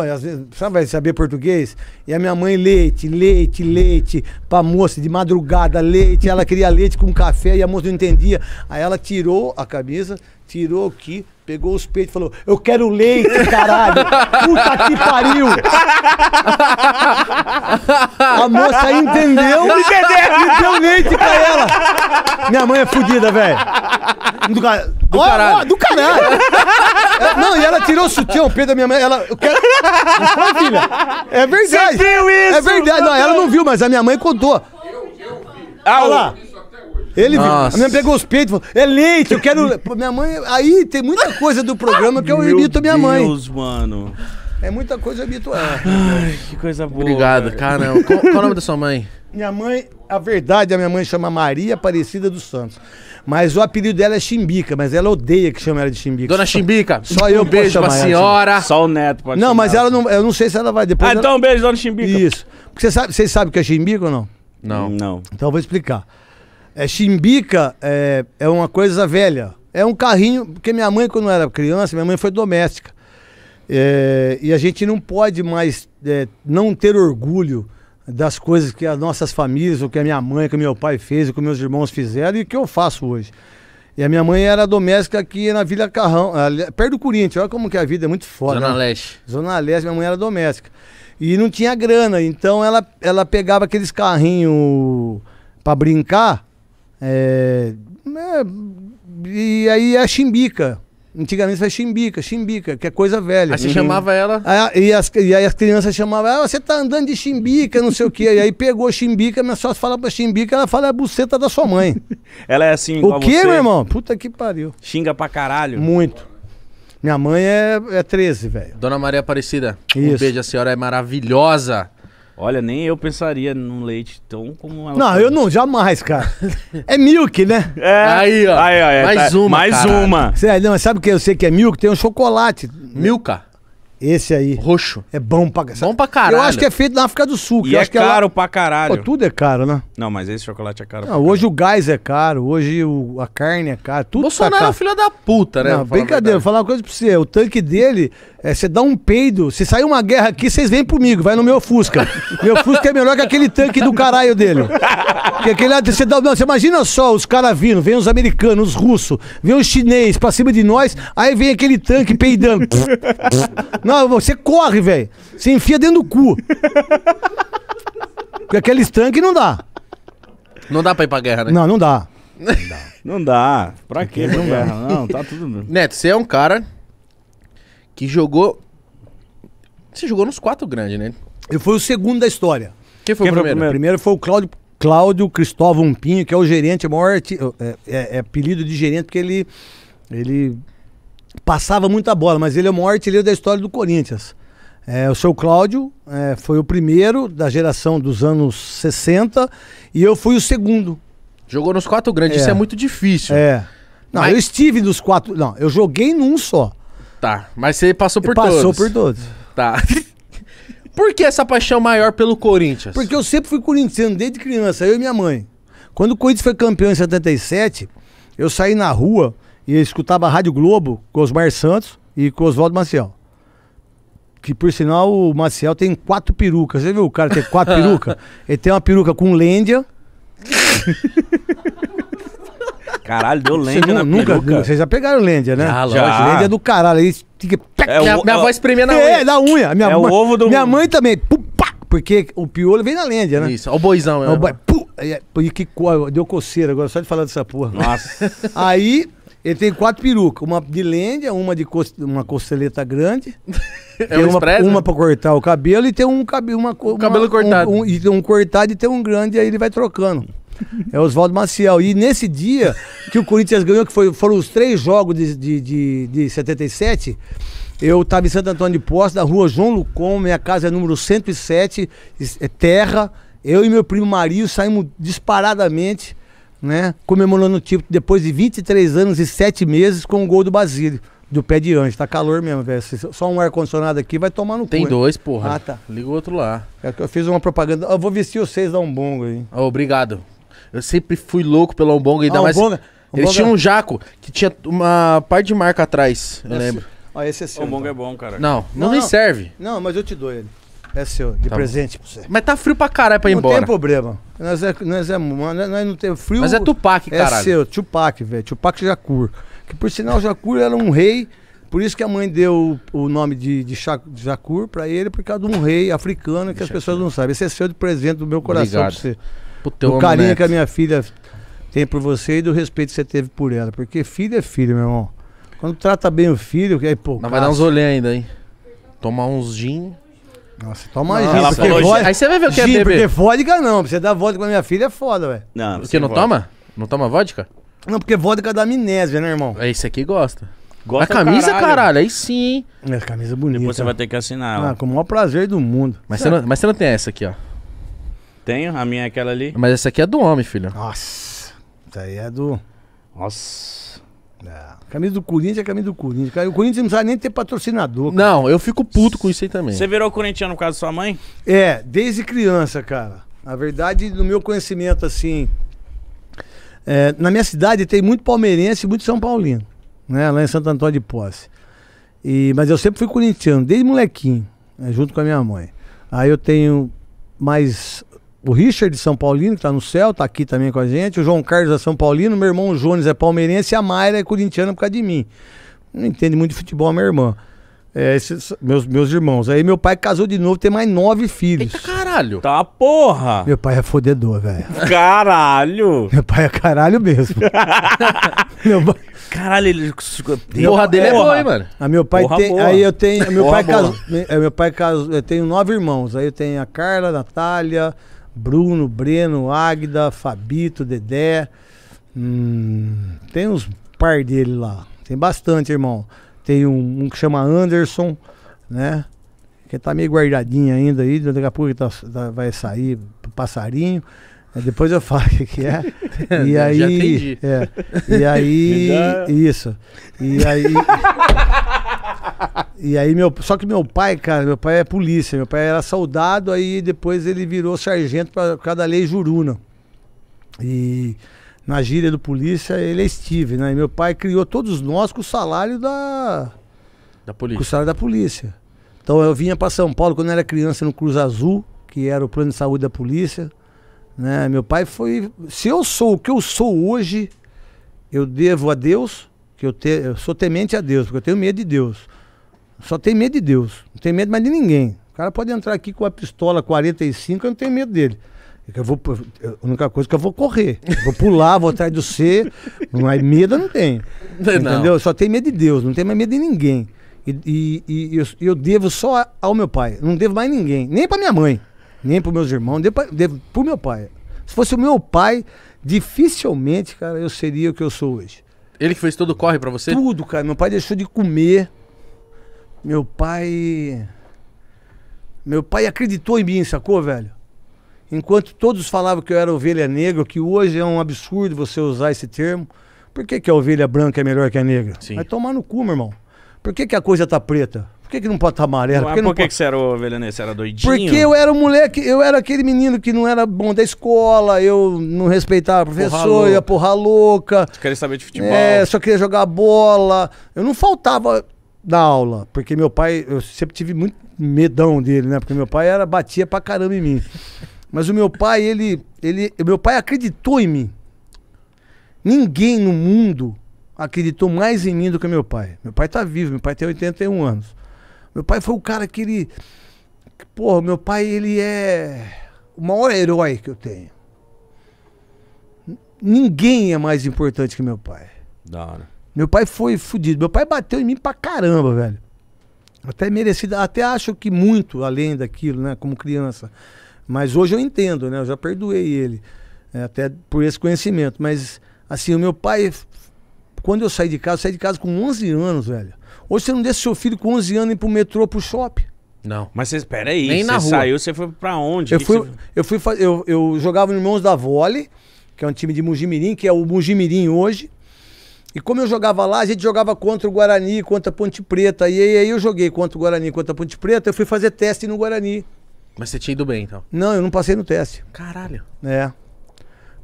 Speaker 1: sabe, vai saber português? E a minha mãe, leite, leite, leite, pra moça de madrugada, leite. Ela queria leite com café e a moça não entendia. Aí ela tirou a camisa, tirou aqui, Pegou os peitos e falou: Eu quero leite, caralho! Puta que pariu! A moça entendeu e deu leite pra ela! Minha mãe é fodida, velho! Do, do, oh, caralho! Oh, do caralho! não, e ela tirou o sutiã, o peito da minha mãe. Ela, eu quero. Não, filha, é verdade! Você viu é isso? É verdade, não, ela não viu, mas a minha mãe contou. Eu, eu vi. Ah, lá! Ele Nossa. minha mãe pegou os peitos e falou: é leite, eu quero. minha mãe. Aí tem muita coisa do programa que eu Meu imito minha mãe. Meu Deus,
Speaker 3: mano.
Speaker 1: É muita coisa
Speaker 3: habitual. Ai, que coisa boa. Obrigado, cara. qual, qual, é o nome da sua mãe?
Speaker 1: Minha mãe, a verdade, a minha mãe chama Maria Aparecida dos Santos. Mas o apelido dela é Chimbica, mas ela odeia que chame ela de Chimbica. Dona Chimbica, só, eu um beijo pra senhora. Só
Speaker 4: o neto pode Não, mas ela não,
Speaker 1: eu não sei se ela vai depois. Ah, ela... então um beijo, Dona Chimbica. Isso. Porque você sabe, vocês sabem o que é Chimbica ou não?
Speaker 4: Não. Não.
Speaker 1: Então eu vou explicar. É, chimbica é, é uma coisa velha. É um carrinho, porque minha mãe, quando era criança, minha mãe foi doméstica. É, e a gente não pode mais é, não ter orgulho das coisas que as nossas famílias, o que a minha mãe, o que meu pai fez, o que meus irmãos fizeram e o que eu faço hoje. E a minha mãe era doméstica aqui na Vila Carrão, perto do Corinthians. Olha como que a vida é muito foda. Zona né? Leste. Zona Leste, minha mãe era doméstica. E não tinha grana, então ela, ela pegava aqueles carrinhos para brincar é, é, e aí é a chimbica. Antigamente isso chimbica, chimbica, que é coisa velha. Aí você uhum. chamava ela. Aí, e, as, e aí as crianças chamavam, ah, você tá andando de chimbica, não sei o quê. E aí pegou chimbica, minha sócia fala pra chimbica, ela fala é a buceta da sua mãe.
Speaker 4: ela é assim, igual O quê, você? meu irmão? Puta que pariu. Xinga pra caralho.
Speaker 1: Muito. Minha mãe é, é 13, velho.
Speaker 4: Dona Maria Aparecida, Isso. um
Speaker 3: beijo, a senhora é maravilhosa. Olha, nem eu pensaria num leite tão como ela. Não,
Speaker 1: eu não, jamais, cara. É milk, né?
Speaker 3: É. Aí, ó. Aí, ó é, mais tá, uma. Mais uma.
Speaker 1: Cê, é, não, sabe o que eu sei que é milk? Tem um chocolate. Milka. Esse aí. Roxo. É bom pra caralho. Bom pra caralho. Eu acho que é
Speaker 4: feito na África do Sul. E é caro é pra caralho. Pô, tudo é caro, né? Não, mas esse chocolate é caro.
Speaker 1: Não, hoje o gás é caro, hoje o... a carne é cara. Tudo tá Bolsonaro tá caro. é filho
Speaker 4: da puta, né? Não, brincadeira,
Speaker 1: vou falar uma coisa pra você. O tanque dele é, você dá um peido, se sair uma guerra aqui, vocês vêm comigo, vai no meu Fusca. Meu Fusca é melhor que aquele tanque do caralho dele. Que aquele você dá, não, você imagina só os caras vindo, vem os americanos, os russos, vem os chineses pra cima de nós, aí vem aquele tanque peidando. Não, você corre, velho. Você enfia dentro do cu. Porque aqueles tanques não dá.
Speaker 4: Não dá pra ir pra guerra, né? Não, não
Speaker 1: dá. Não
Speaker 4: dá. Não dá. Pra quê? Não dá. Não, tá
Speaker 1: tudo.
Speaker 3: bem. Neto, você é um cara que jogou. Você jogou nos quatro grandes, né? Eu fui o segundo da história. Quem
Speaker 1: foi, Quem o, primeiro? foi o primeiro? primeiro foi o Cláudio, Cláudio Cristóvão Pinho, que é o gerente, é maior é, é, é apelido de gerente, porque ele, ele passava muita bola, mas ele é o maior artilheiro da história do Corinthians. É, o seu Cláudio é, foi o primeiro da geração dos anos 60 e eu fui o segundo. Jogou nos quatro grandes, é. isso é muito difícil. É. Não, mas... eu estive nos quatro.
Speaker 3: Não, eu joguei num só. Tá, mas você passou por passou todos. Passou por todos. Tá. por que essa paixão maior pelo Corinthians? Porque
Speaker 1: eu sempre fui corintiano desde criança, eu e minha mãe. Quando o Corinthians foi campeão em 77, eu saí na rua e escutava a Rádio Globo com Osmar Santos e com Oswaldo Maciel. Que por sinal o Maciel tem quatro perucas. Você viu o cara ter quatro perucas? Ele tem uma peruca com Lêndia.
Speaker 4: Caralho, deu Lendia na nunca, peruca. Vocês já
Speaker 1: pegaram Lendia, né? Já, já. Lândia é do caralho. Aí É, minha, o, minha avó espremia na é, unha. É, da unha. Minha é mãe, o ovo do... Minha mãe também. porque o piolho vem da Lendia, né? Isso, ó o boizão. É, o boi, pu, é, e que deu coceira agora, só de falar dessa porra. Nossa. Aí... Ele tem quatro perucas, uma de Lendia, uma de cost... uma costeleta grande, é um uma, express, uma né? para cortar o cabelo e tem um cabelo, uma, cabelo cortado. Um, um, e tem um cortado e tem um grande, aí ele vai trocando. É Oswaldo Maciel. E nesse dia que o Corinthians ganhou, que foi, foram os três jogos de, de, de, de 77, eu estava em Santo Antônio de Posse, na rua João Lucom minha casa é número 107, é terra. Eu e meu primo Mario saímos disparadamente, né? Comemorando o título depois de 23 anos e 7 meses com o gol do Basílio do pé de anjo. Tá calor mesmo, velho. Só um ar-condicionado aqui vai tomar no Tem cu. Tem dois, porra. Ah, tá.
Speaker 3: Liga o outro lá.
Speaker 1: É eu fiz uma propaganda. Eu vou vestir vocês, dá um bongo aí.
Speaker 3: Oh, obrigado. Eu sempre fui louco pelo Umbonga, ainda ah, mais. Umbonga? Eles tinham um jaco que tinha uma parte de marca atrás, eu lembro. Seu.
Speaker 1: Ah, esse é seu. O Umbonga então. é bom, cara. Não, não, não, nem serve. Não, mas eu te dou ele. É seu, de tá presente bom. pra você. Mas tá frio pra caralho pra ir não embora. Não tem problema. Nós, é, nós, é, nós não temos frio. Mas é Tupac, é caralho. É seu, Tupac, velho. Tupac Jacur. Que por sinal, Jacur era um rei. Por isso que a mãe deu o nome de, de Jacur pra ele, por causa de um rei africano que Deixa as pessoas aqui. não sabem. Esse é seu de presente do meu coração Obrigado. pra você. Puta, do carinho que a minha filha tem por você e do respeito que você teve por ela. Porque filho é filho, meu irmão. Quando trata bem o filho, que aí pô. Não vai dar uns olhos ainda, hein? Tomar uns gin. Nossa, toma não, gin. porque falou, vodka, aí você vai ver o que é gin, é beber. Porque vodka não. Você dá vodka pra minha filha é foda,
Speaker 3: velho. Não, porque não vodka. toma? Não toma vodka? Não, porque vodka dá amnésia, né, irmão? É, esse aqui gosta. Gosta a camisa, caralho. caralho. aí sim, É, camisa é bonita. Depois você né? vai
Speaker 4: ter que assinar. Ah,
Speaker 3: com o maior prazer do mundo. Mas você, não, mas você não tem essa aqui, ó.
Speaker 4: Tenho, a minha é aquela ali.
Speaker 3: Mas essa aqui é do homem, filho.
Speaker 4: Nossa, essa aí é do. Nossa. É. Camisa do
Speaker 1: Corinthians é camisa do Corinthians. O Corinthians não sabe nem ter patrocinador. Cara. Não, eu fico puto com isso aí também. Você virou
Speaker 4: corintiano por causa da sua mãe?
Speaker 1: É, desde criança, cara. Na verdade, no meu conhecimento, assim. É, na minha cidade tem muito palmeirense e muito São Paulino, né? Lá em Santo Antônio de Posse. E, mas eu sempre fui corintiano, desde molequinho, né? junto com a minha mãe. Aí eu tenho mais o Richard São Paulino, que está no céu, está aqui também com a gente. O João Carlos é São Paulino, meu irmão Jones é palmeirense e a Mayra é corintiana por causa de mim. Não entende muito de futebol, a minha irmã. É, esses, meus, meus irmãos. Aí meu pai casou de novo, tem mais nove filhos. Eita
Speaker 4: caralho! Tá porra! Meu
Speaker 1: pai é fodedor, velho.
Speaker 4: Caralho! Meu pai
Speaker 1: é caralho mesmo.
Speaker 4: meu pai... Caralho, ele.
Speaker 2: Meu porra dele é, é boa, hein, mano? A ah, meu pai porra tem. Boa. Aí eu tenho. Meu porra pai, casou,
Speaker 1: eh, meu pai casou. Eu tenho nove irmãos. Aí eu tenho a Carla, a Natália, Bruno, Breno, Águida, Fabito, Dedé. Hum, tem uns par dele lá. Tem bastante, irmão. Tem um, um, que chama Anderson, né? Que tá meio guardadinho ainda aí. Daqui a pouco tá, tá, vai sair passarinho. É, depois eu falo o que é. E aí. Já entendi. É, e aí. Isso. E aí. e aí meu, só que meu pai, cara, meu pai é polícia, meu pai era soldado, aí depois ele virou sargento para por causa da lei Juruna. E na gíria do polícia ele é Steve, né? E meu pai criou todos nós com o salário da da polícia. Com o salário da polícia. Então eu vinha para São Paulo quando eu era criança no Cruz Azul, que era o plano de saúde da polícia, né? Meu pai foi, se eu sou o que eu sou hoje, eu devo a Deus, que eu, te, eu sou temente a Deus, porque eu tenho medo de Deus. Só tem medo de Deus. Não tem medo mais de ninguém. O cara pode entrar aqui com a pistola 45, eu não tenho medo dele. É eu vou, a única coisa é que eu vou correr. Eu vou pular, vou atrás do C. Não é medo, eu não tenho. Não. Entendeu? Só tem medo de Deus, não tem mais medo de ninguém. E, e, e eu, eu, devo só ao meu pai. Não devo mais ninguém. Nem para minha mãe, nem para meus irmãos, devo, pra, devo pro meu pai. Se fosse o meu pai, dificilmente, cara, eu seria o que eu sou hoje.
Speaker 3: Ele que fez todo corre para você? Tudo,
Speaker 1: cara. Meu pai deixou de comer meu pai. Meu pai acreditou em mim, sacou, velho? Enquanto todos falavam que eu era ovelha negra, que hoje é um absurdo você usar esse termo, por que, que a ovelha branca é melhor que a negra? Sim. Vai tomar no cu, meu irmão. Por que, que a coisa tá preta? Por que, que não pode estar tá amarela? Por que, ah, por que, pode... que
Speaker 4: você era ovelha negra? Você era doidinho? Porque eu
Speaker 1: era um moleque, eu era aquele menino que não era bom da escola, eu não respeitava o professor, ia porra louca.
Speaker 4: só queria saber de futebol? É,
Speaker 1: só queria jogar bola. Eu não faltava da aula, porque meu pai, eu sempre tive muito medão dele, né? Porque meu pai era batia pra caramba em mim. Mas o meu pai, ele, ele, meu pai acreditou em mim. Ninguém no mundo acreditou mais em mim do que meu pai. Meu pai tá vivo, meu pai tem 81 anos. Meu pai foi o cara que ele Porra, meu pai, ele é o maior herói que eu tenho. Ninguém é mais importante que meu pai. Da hora. Meu pai foi fudido. Meu pai bateu em mim pra caramba, velho. Até merecido, até acho que muito além daquilo, né? Como criança. Mas hoje eu entendo, né? Eu já perdoei ele. É, até por esse conhecimento. Mas, assim, o meu pai, quando eu saí de casa, eu saí de casa com 11 anos, velho. Hoje você não deixa seu filho com 11 anos ir pro metrô, pro shopping.
Speaker 4: Não. Mas você, aí Nem na rua saiu, você foi pra onde? Eu, fui, você...
Speaker 1: eu, fui, eu, eu jogava no Irmãos da Vole, que é um time de Mujimirim, que é o Mujimirim hoje. E como eu jogava lá, a gente jogava contra o Guarani, contra a Ponte Preta. E aí, aí eu joguei contra o Guarani, contra a Ponte Preta, eu fui fazer teste no Guarani.
Speaker 3: Mas você tinha ido bem, então? Não, eu não
Speaker 1: passei no teste. Caralho. É.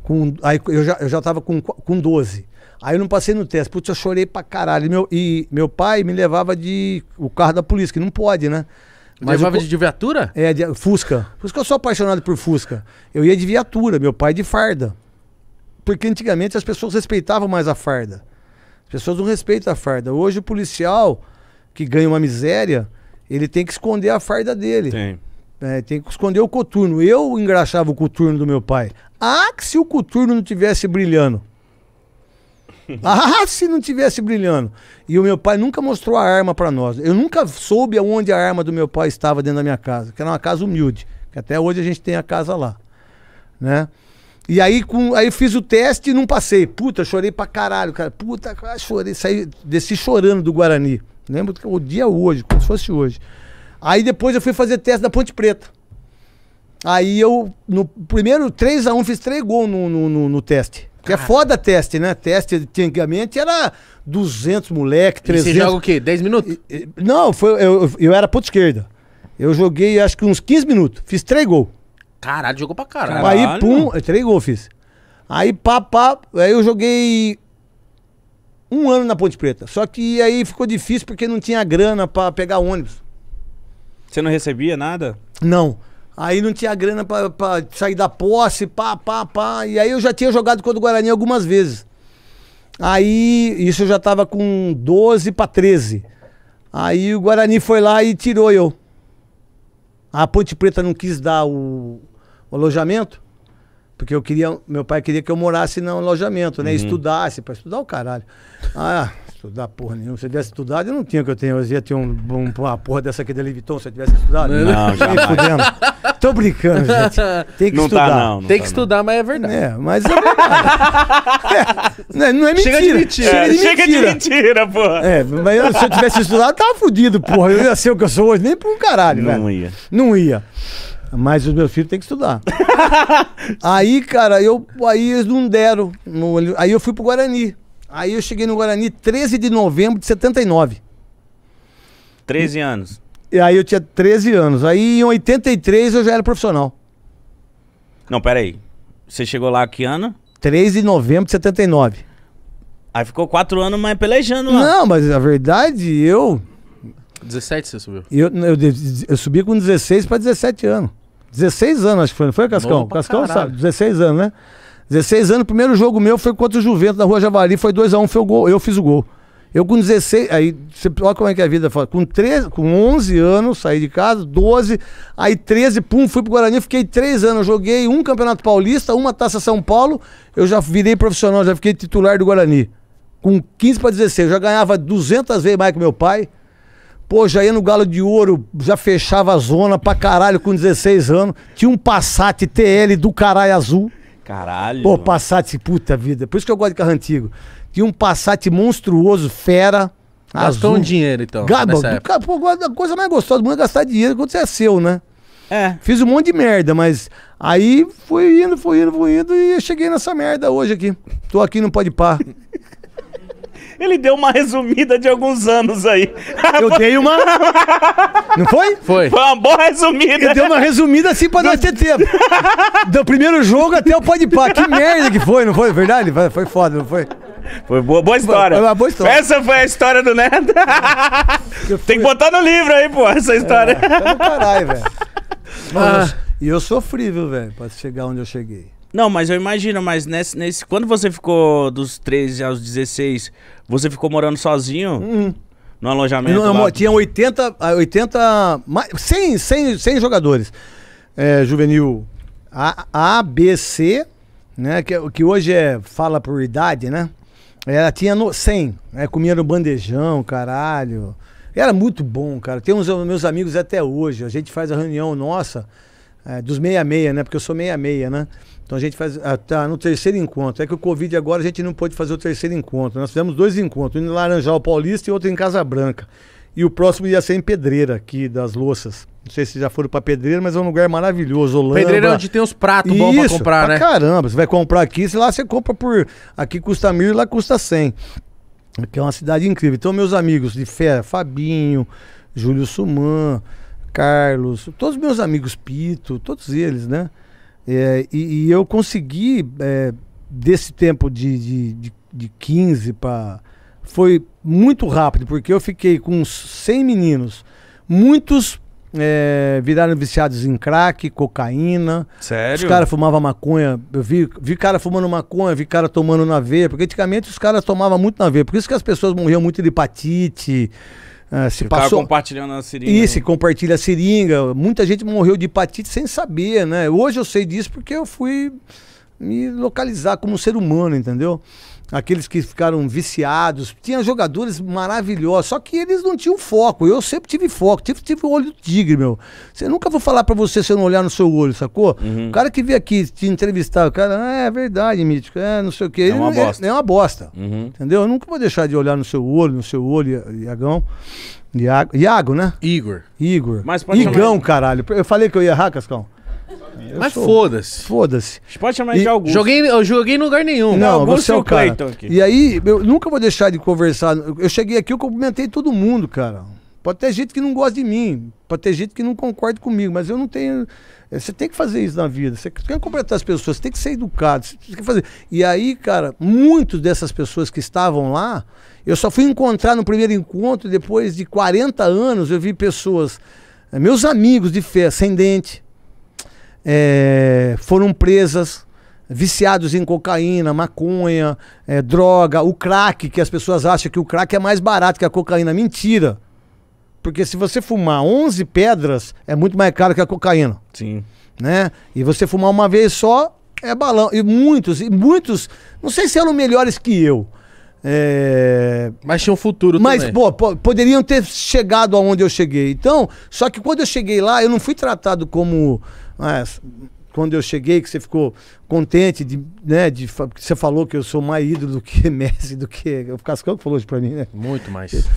Speaker 1: Com, aí eu já, eu já tava com, com 12. Aí eu não passei no teste. Putz, eu chorei pra caralho. E meu, e meu pai me levava de o carro da polícia, que não pode, né? Mas levava eu, de viatura? É, de, Fusca. Fusca, eu sou apaixonado por Fusca. Eu ia de viatura, meu pai de farda. Porque antigamente as pessoas respeitavam mais a farda. As pessoas não respeitam a farda. Hoje o policial que ganha uma miséria, ele tem que esconder a farda dele. Tem. É, tem que esconder o coturno. Eu engraxava o coturno do meu pai. Ah, que se o coturno não tivesse brilhando. Ah, se não tivesse brilhando. E o meu pai nunca mostrou a arma para nós. Eu nunca soube aonde a arma do meu pai estava dentro da minha casa, que era uma casa humilde, que até hoje a gente tem a casa lá, né? E aí, com, aí fiz o teste e não passei. Puta, chorei pra caralho, cara. Puta, chorei. Saí, desci chorando do Guarani. Lembro que é o dia hoje, como se fosse hoje. Aí depois eu fui fazer teste da Ponte Preta. Aí eu, no primeiro 3x1, fiz 3 gols no, no, no, no teste. Que é foda teste, né? Teste antigamente era 200 moleque, 300. E você joga o
Speaker 3: quê? 10 minutos?
Speaker 1: Não, foi, eu, eu era ponta esquerda. Eu joguei acho que uns 15 minutos, fiz 3 gols.
Speaker 3: Caralho, jogou pra caralho. Aí, pum,
Speaker 1: três gols fiz. Aí, pá, pá, aí eu joguei um ano na Ponte Preta. Só que aí ficou difícil porque não tinha grana pra pegar ônibus. Você não recebia nada? Não. Aí não tinha grana pra, pra sair da posse, pá, pá, pá. E aí eu já tinha jogado contra o Guarani algumas vezes. Aí, isso eu já tava com 12 pra 13. Aí o Guarani foi lá e tirou eu. A Ponte Preta não quis dar o, o alojamento, porque eu queria, meu pai queria que eu morasse no alojamento, né? Uhum. Estudasse, para estudar o caralho. Ah, Estudar porra nenhuma. Se eu tivesse estudado, eu não tinha o que eu tenho. Eu ia ter um, um, uma porra dessa aqui é da Leviton, se eu tivesse estudado. Não, não
Speaker 3: Tô brincando, gente. Tem que não tá estudar. Tá, não, não Tem tá que tá, estudar, mas é verdade. É, mas
Speaker 4: é verdade.
Speaker 1: é, não, é, mentira. É Chega de mentira. Chega de, Chega mentira. de
Speaker 4: mentira, porra. É, mas eu, se eu tivesse
Speaker 1: estudado, tava fudido, porra. Eu ia ser o que eu sou hoje, nem por um caralho, Não velho. ia. Não ia. Mas os meus filhos têm que estudar. aí, cara, eu, aí eles não deram. No, aí eu fui pro Guarani. Aí eu cheguei no Guarani 13 de novembro de 79.
Speaker 4: 13 anos.
Speaker 1: E aí eu tinha 13 anos. Aí em 83 eu já era profissional.
Speaker 4: Não, peraí. Você chegou lá que ano?
Speaker 1: 13 de novembro de 79.
Speaker 4: Aí ficou 4 anos mais pelejando lá.
Speaker 1: Não, mas na verdade eu.
Speaker 4: 17 você subiu?
Speaker 1: Eu, eu, eu subi com 16 pra 17 anos. 16 anos, acho que foi, não foi, Cascão? Cascão caralho. sabe, 16 anos, né? 16 anos, o primeiro jogo meu foi contra o Juventus na Rua Javari, foi 2x1, um, foi o gol, eu fiz o gol. Eu com 16, aí você olha como é que é a vida, com 13, com 11 anos, saí de casa, 12, aí 13, pum, fui pro Guarani, fiquei 3 anos, joguei um Campeonato Paulista, uma Taça São Paulo, eu já virei profissional, já fiquei titular do Guarani. Com 15 para 16, eu já ganhava 200 vezes mais que meu pai. Pô, já ia no Galo de Ouro, já fechava a zona pra caralho com 16 anos. Tinha um Passat TL do caralho azul. Caralho. Pô, Passat, puta vida. Por isso que eu gosto de carro antigo. Tinha um Passat monstruoso, fera.
Speaker 3: Gastou azul. um dinheiro, então. Gabo,
Speaker 1: pô, a coisa mais gostosa do mundo é gastar dinheiro quando você é seu, né? É. Fiz um monte de merda, mas aí fui indo, fui indo, fui indo e cheguei nessa merda hoje aqui. Tô aqui não Pode Par ele deu uma resumida de alguns anos aí. Eu dei uma. Não foi? Foi. Foi uma boa resumida. Eu dei uma resumida assim pra nós ter tempo. Do primeiro jogo até o pode pá. Que merda
Speaker 4: que foi, não foi? Verdade? Foi foda, não foi? Foi boa, boa história. Foi uma boa história. Essa foi a história do Neto. Fui... Tem que botar no livro aí, pô, essa é, história. É, caralho, velho.
Speaker 1: Ah. E eu sofri, viu, velho, pra chegar onde eu cheguei.
Speaker 4: Não, mas eu imagino, mas nesse, nesse. Quando você ficou dos 13 aos 16, você ficou morando sozinho? Uhum. No alojamento? Não, lá...
Speaker 1: Tinha 80. 80 100, 100, 100 jogadores. É, juvenil A, A, B, C, né? Que, que hoje é fala por idade, né? Ela tinha no, 100. Né, comia no bandejão, caralho. Era muito bom, cara. Tem uns meus amigos até hoje. A gente faz a reunião nossa é, dos 66, né? Porque eu sou 66, né? Então a gente faz. Ah, tá no terceiro encontro. É que o Covid agora a gente não pôde fazer o terceiro encontro. Nós fizemos dois encontros, um em Laranjal Paulista e outro em Casa Branca. E o próximo ia ser em Pedreira, aqui das louças. Não sei se já foram para Pedreira, mas é um lugar maravilhoso. Holanda. Pedreira é onde tem os pratos bons para comprar, pra né? Caramba, você vai comprar aqui, sei lá, você compra por. Aqui custa mil e lá custa cem. Que é uma cidade incrível. Então, meus amigos de fé, Fabinho, Júlio Suman, Carlos, todos meus amigos Pito, todos eles, né? É, e, e, eu consegui, é, desse tempo de, de, de, de 15 para. Foi muito rápido, porque eu fiquei com uns 100 meninos. Muitos é, viraram viciados em crack, cocaína. Sério? Os caras fumavam maconha. Eu vi, vi cara fumando maconha, vi cara tomando na veia. Porque antigamente os caras tomavam muito na veia. Por isso que as pessoas morriam muito de hepatite. Ah, se Ficava passou... compartilhando
Speaker 4: a seringa. Isso, né?
Speaker 1: compartilha a seringa. Muita gente morreu de hepatite sem saber, né? Hoje eu sei disso porque eu fui me localizar como ser humano, entendeu? aqueles que ficaram viciados. Tinha jogadores maravilhosos, só que eles não tinham foco. Eu sempre tive foco, tive, tive o olho do tigre, meu. Você nunca vou falar para você se eu não olhar no seu olho, sacou? Uhum. O cara que veio aqui te entrevistar, o cara, ah, é verdade, Mítico, é não sei o quê. É uma ele, é, bosta. É, é uma bosta, uhum. entendeu? Eu nunca vou deixar de olhar no seu olho, no seu olho, Iagão. Iago, Iago né? Igor. Igor. Mas Igão, chamar... caralho. Eu falei que eu ia errar, Cascão. Eu Mas foda-se. Foda-se.
Speaker 4: Você pode chamar E de Augusto. Joguei, eu
Speaker 1: joguei
Speaker 3: em lugar
Speaker 4: nenhum. Não, Augusto você é o é cara. Clayton aqui.
Speaker 1: E aí, eu nunca vou deixar de conversar. Eu cheguei aqui, eu cumprimentei todo mundo, cara. Pode ter gente que não gosta de mim, pode ter gente que não concorda comigo, mas eu não tenho. Eh, você tem que fazer isso na vida. Você tem que completar as pessoas, você tem que ser educado. Você tem que fazer. E aí, cara, muitos dessas pessoas que estavam lá, eu só fui encontrar no primeiro encontro, depois de 40 anos, eu vi pessoas, eh, meus amigos de fé, sem dente, é, foram presas, viciados em cocaína, maconha, é, droga, o crack, que as pessoas acham que o crack é mais barato que a cocaína. Mentira! Porque se você fumar 11 pedras, é muito mais caro que a cocaína. Sim. Né? E você fumar uma vez só, é balão. E muitos, e muitos, não sei se eram melhores que eu. É... Mas tinha um futuro Mas, também. Mas, pô, poderiam ter chegado aonde eu cheguei. Então, só que quando eu cheguei lá, eu não fui tratado como mas ah, quando eu cheguei, que você ficou contente de, né, de você falou que eu sou mais ídolo do que Messi, do que o Cascão que falou isso para mim, né? Muito mais.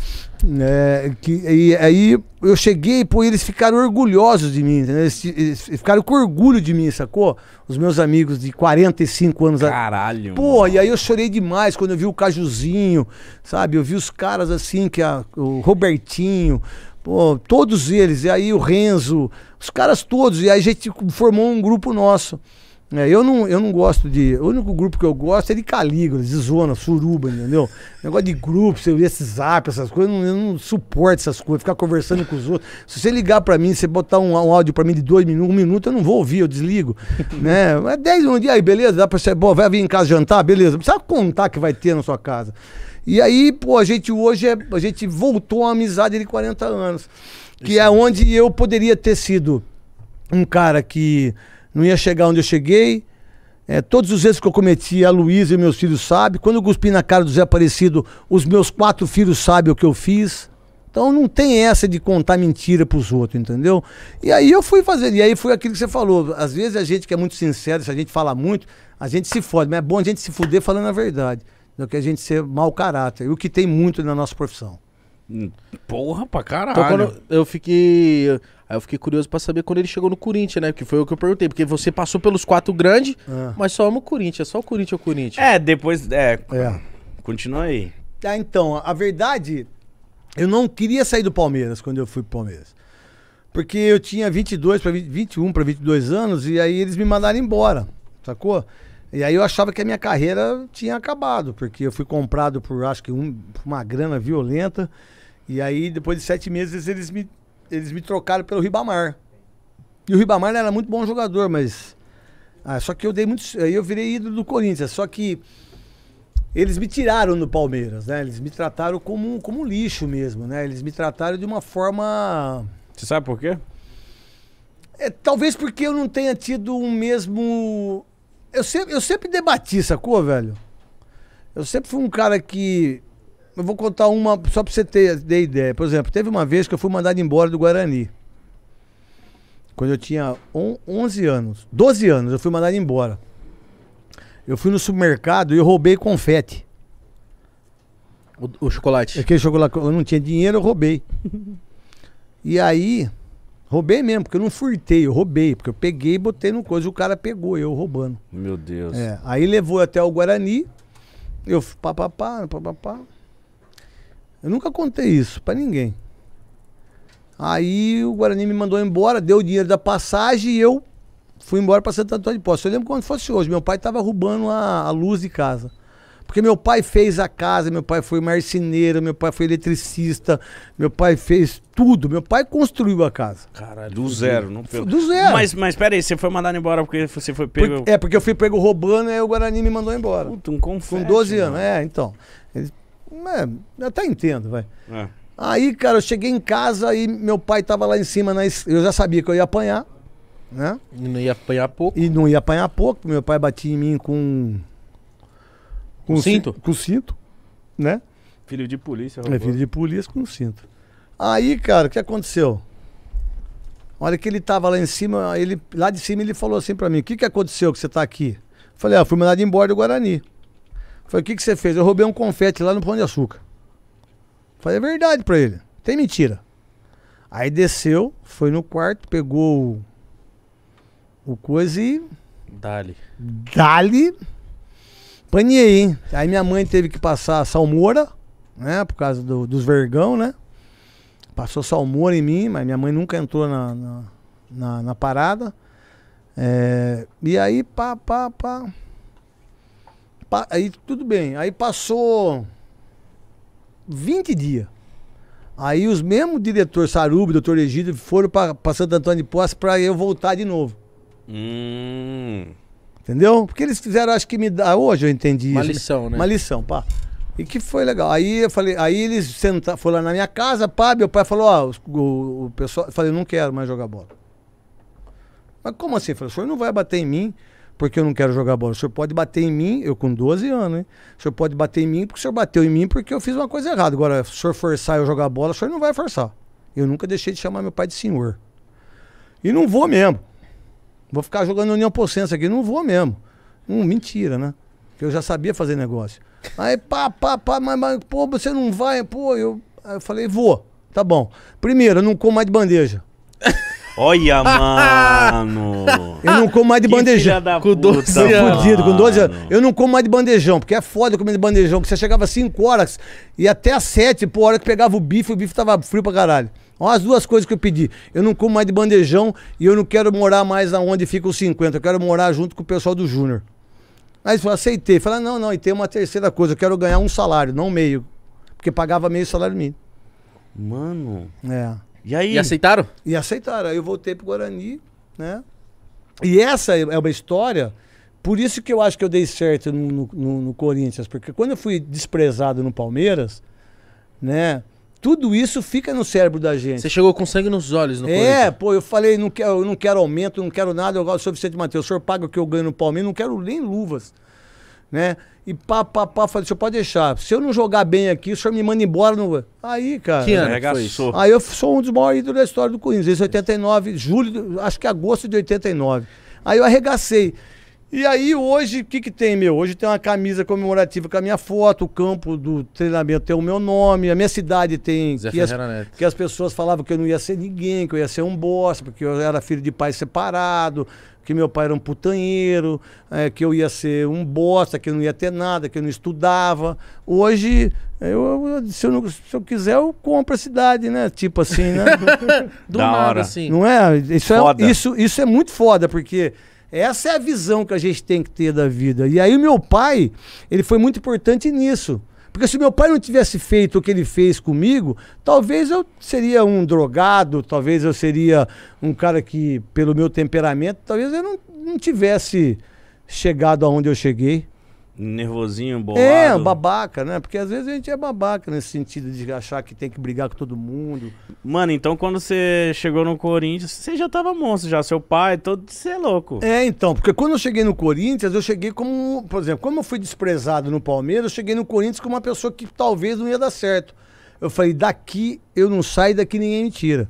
Speaker 1: É, que, e aí eu cheguei, pô, eles ficaram orgulhosos de mim, entendeu? Eles, eles ficaram com orgulho de mim, sacou? Os meus amigos de 45 anos.
Speaker 3: Caralho.
Speaker 1: Pô, mano. e aí eu chorei demais quando eu vi o Cajuzinho, sabe? Eu vi os caras assim que é a, o Robertinho, Pô, todos eles, e aí o Renzo, os caras todos, e aí a gente formou um grupo nosso. É, eu, não, eu não gosto de. O único grupo que eu gosto é de Calígula, de Zona, Suruba, entendeu? Negócio de grupos, esse zap, essas coisas, eu não, eu não suporto essas coisas, ficar conversando com os outros. Se você ligar para mim, você botar um, um áudio para mim de dois minutos, um minuto, eu não vou ouvir, eu desligo. né? dez, um dia aí, beleza? Dá pra você. Bom, vai vir em casa jantar? Beleza. precisa contar que vai ter na sua casa. E aí, pô, a gente hoje é, a gente voltou a uma amizade de 40 anos, que Isso. é onde eu poderia ter sido um cara que não ia chegar onde eu cheguei. É, todos os erros que eu cometi, a Luísa e meus filhos sabem. Quando eu cuspi na cara do Zé Aparecido, os meus quatro filhos sabem o que eu fiz. Então não tem essa de contar mentira para os outros, entendeu? E aí eu fui fazer, e aí foi aquilo que você falou. Às vezes a gente que é muito sincero, se a gente fala muito, a gente se fode, mas é bom a gente se fuder falando a verdade do que a gente ser mau caráter. E o que tem muito na nossa profissão.
Speaker 3: Hum, porra pra então, caralho. Então, eu fiquei. Aí eu fiquei curioso pra saber quando ele chegou no Corinthians, né? Porque foi o que eu perguntei. Porque você passou pelos quatro grandes, ah. mas só ama o Corinthians. Só o Corinthians é o Corinthians. É, depois. É, é. Continua aí. Ah, então, a verdade,
Speaker 1: eu não queria sair do Palmeiras quando eu fui pro Palmeiras. Porque eu tinha 22 para 21 para 22 anos e aí eles me mandaram embora, sacou? E aí eu achava que a minha carreira tinha acabado, porque eu fui comprado por acho que um, uma grana violenta. E aí, depois de sete meses, eles me, eles me trocaram pelo Ribamar. E o Ribamar era muito bom jogador, mas. Ah, só que eu dei muito. Aí eu virei ídolo do Corinthians. Só que eles me tiraram do Palmeiras, né? Eles me trataram como como lixo mesmo, né? Eles me trataram de uma forma. Você sabe por quê? É, talvez porque eu não tenha tido o um mesmo eu sempre, eu sempre debati, sacou, velho? Eu sempre fui um cara que. Eu vou contar uma só pra você ter, ter ideia. Por exemplo, teve uma vez que eu fui mandado embora do Guarani. Quando eu tinha on, 11 anos. 12 anos, eu fui mandado embora. Eu fui no supermercado e eu roubei confete. O, o chocolate? Aquele chocolate. Eu não tinha dinheiro, eu roubei. e aí, Roubei mesmo, porque eu não furtei, eu roubei, porque eu peguei e botei no coisa e o cara pegou eu roubando.
Speaker 4: Meu Deus. É,
Speaker 1: aí levou até o Guarani, eu papapá, papapá. Eu nunca contei isso para ninguém. Aí o Guarani me mandou embora, deu o dinheiro da passagem e eu fui embora para Santo Antônio de Posse. Eu lembro quando fosse hoje, meu pai estava roubando a, a luz de casa. Porque meu pai fez a casa, meu pai foi marceneiro, meu pai foi eletricista, meu pai fez tudo. Meu pai construiu a casa.
Speaker 4: Caralho, do zero, não pegou. Do zero. Mas, mas peraí, você foi mandado embora porque você foi pego. é,
Speaker 1: porque eu fui pego roubando e aí o Guarani me mandou embora. Puta, um confete, Com 12 anos, é, então. É, até entendo, vai. É. Aí, cara, eu cheguei em casa e meu pai tava lá em cima, na, eu já sabia que eu ia apanhar, né? E não ia apanhar pouco. E não ia apanhar pouco, meu pai batia em mim com com cinto? Com cinto, né?
Speaker 4: Filho de polícia. É roubou. É filho de
Speaker 1: polícia com cinto. Aí, cara, o que aconteceu? Olha que ele tava lá em cima, ele, lá de cima ele falou assim para mim, o que que aconteceu que você tá aqui? falei, ah, fui mandado embora do Guarani. Falei, o que que você fez? Eu roubei um confete lá no Pão de Açúcar. falei, é verdade pra ele, tem mentira. Aí desceu, foi no quarto, pegou o, o coisa e... Dali. Dali. Apanhei, hein? Aí minha mãe teve que passar salmoura, né? Por causa do, dos vergão, né? Passou salmoura em mim, mas minha mãe nunca entrou na, na, na, na parada. É, e aí, pá, pá, pá, pá. Aí tudo bem. Aí passou 20 dias. Aí os mesmos diretor Sarubi, doutor Egídio, foram para Santo Antônio de Posse para eu voltar de novo. Hum. Entendeu? Porque eles fizeram, acho que me dá. Hoje eu entendi Uma isso. Uma né? lição, né? Uma lição, pá. E que foi legal. Aí eu falei, aí eles senta, foram lá na minha casa, pá, meu pai falou, ó, o, o, pessoal. Eu falei, não quero mais jogar bola. Mas como assim? Eu falei, o senhor não vai bater em mim porque eu não quero jogar bola. O senhor pode bater em mim, eu com 12 anos, hein? O senhor pode bater em mim porque o senhor bateu em mim porque eu fiz uma coisa errada. Agora, se o senhor forçar eu jogar bola, o senhor não vai forçar. Eu nunca deixei de chamar meu pai de senhor. E não vou mesmo. Vou ficar jogando União Pocense aqui. Não vou mesmo. Hum, mentira, né? Porque eu já sabia fazer negócio. Aí, pá, pá, pá, mas, mas pô, você não vai, pô, eu. Aí eu falei, vou. Tá bom. Primeiro, eu não como mais de bandeja.
Speaker 4: Olha, mano. Eu não como
Speaker 1: mais de que bandejão. Com 12 tá anos. Fudido, com 12 anos. Eu não como mais de bandejão, porque é foda comer de bandejão, que você chegava às 5 horas e até às 7, pô, a hora que pegava o bife, o bife tava frio pra caralho. Olha as duas coisas que eu pedi. Eu não como mais de bandejão e eu não quero morar mais onde fica os 50. Eu quero morar junto com o pessoal do Júnior. Aí eu aceitei. Falei, ah, não, não, e tem uma terceira coisa. Eu quero ganhar um salário, não meio. Porque pagava meio salário mínimo. Mano. É. E aí? E aceitaram? E aceitaram. Aí eu voltei pro Guarani, né? E essa é uma história... Por isso que eu acho que eu dei certo no, no, no Corinthians. Porque quando eu fui desprezado no Palmeiras, né? Tudo isso fica no cérebro da gente. Você chegou
Speaker 3: com sangue nos olhos,
Speaker 1: no Corinthians? É, pô, eu falei, não quero, não quero aumento, não quero nada. Eu gosto do senhor Vicente Matheus, o senhor paga o que eu ganho no Palmeiras, não quero nem luvas. Né? E pá, pá, pá, falei, o senhor pode deixar. Se eu não jogar bem aqui, o senhor me manda embora. Não... Aí, cara. Que ano né? foi isso? Aí eu sou um dos maiores ídolos da história do Corinthians. Isso 89, julho, acho que é agosto de 89. Aí eu arregacei. E aí hoje, o que que tem, meu? Hoje tem uma camisa comemorativa com a minha foto, o campo do treinamento tem o meu nome, a minha cidade tem... Zé que as, Neto. que as pessoas falavam que eu não ia ser ninguém, que eu ia ser um bosta, porque eu era filho de pai separado, que meu pai era um putanheiro, é, que eu ia ser um bosta, que eu não ia ter nada, que eu não estudava. Hoje, eu, se, eu não, se eu quiser, eu compro a cidade, né? Tipo assim, né?
Speaker 3: Do da nada, hora. assim. Não é? Isso, é foda. é?
Speaker 1: isso, isso é muito foda, porque... Essa é a visão que a gente tem que ter da vida. E aí o meu pai, ele foi muito importante nisso. Porque se meu pai não tivesse feito o que ele fez comigo, talvez eu seria um drogado, talvez eu seria um cara que, pelo meu temperamento, talvez eu não, não tivesse chegado aonde eu cheguei
Speaker 4: nervosinho, é, bolado. É,
Speaker 1: babaca, né? Porque às vezes a gente é babaca nesse sentido de achar que tem
Speaker 4: que brigar com todo mundo. Mano, então quando você chegou no Corinthians, você já tava monstro, já seu pai, todo, você é louco.
Speaker 1: É, então, porque quando eu cheguei no Corinthians, eu cheguei como, por exemplo, como eu fui desprezado no Palmeiras, eu cheguei no Corinthians como uma pessoa que talvez não ia dar certo. Eu falei, daqui eu não saio, daqui ninguém me tira.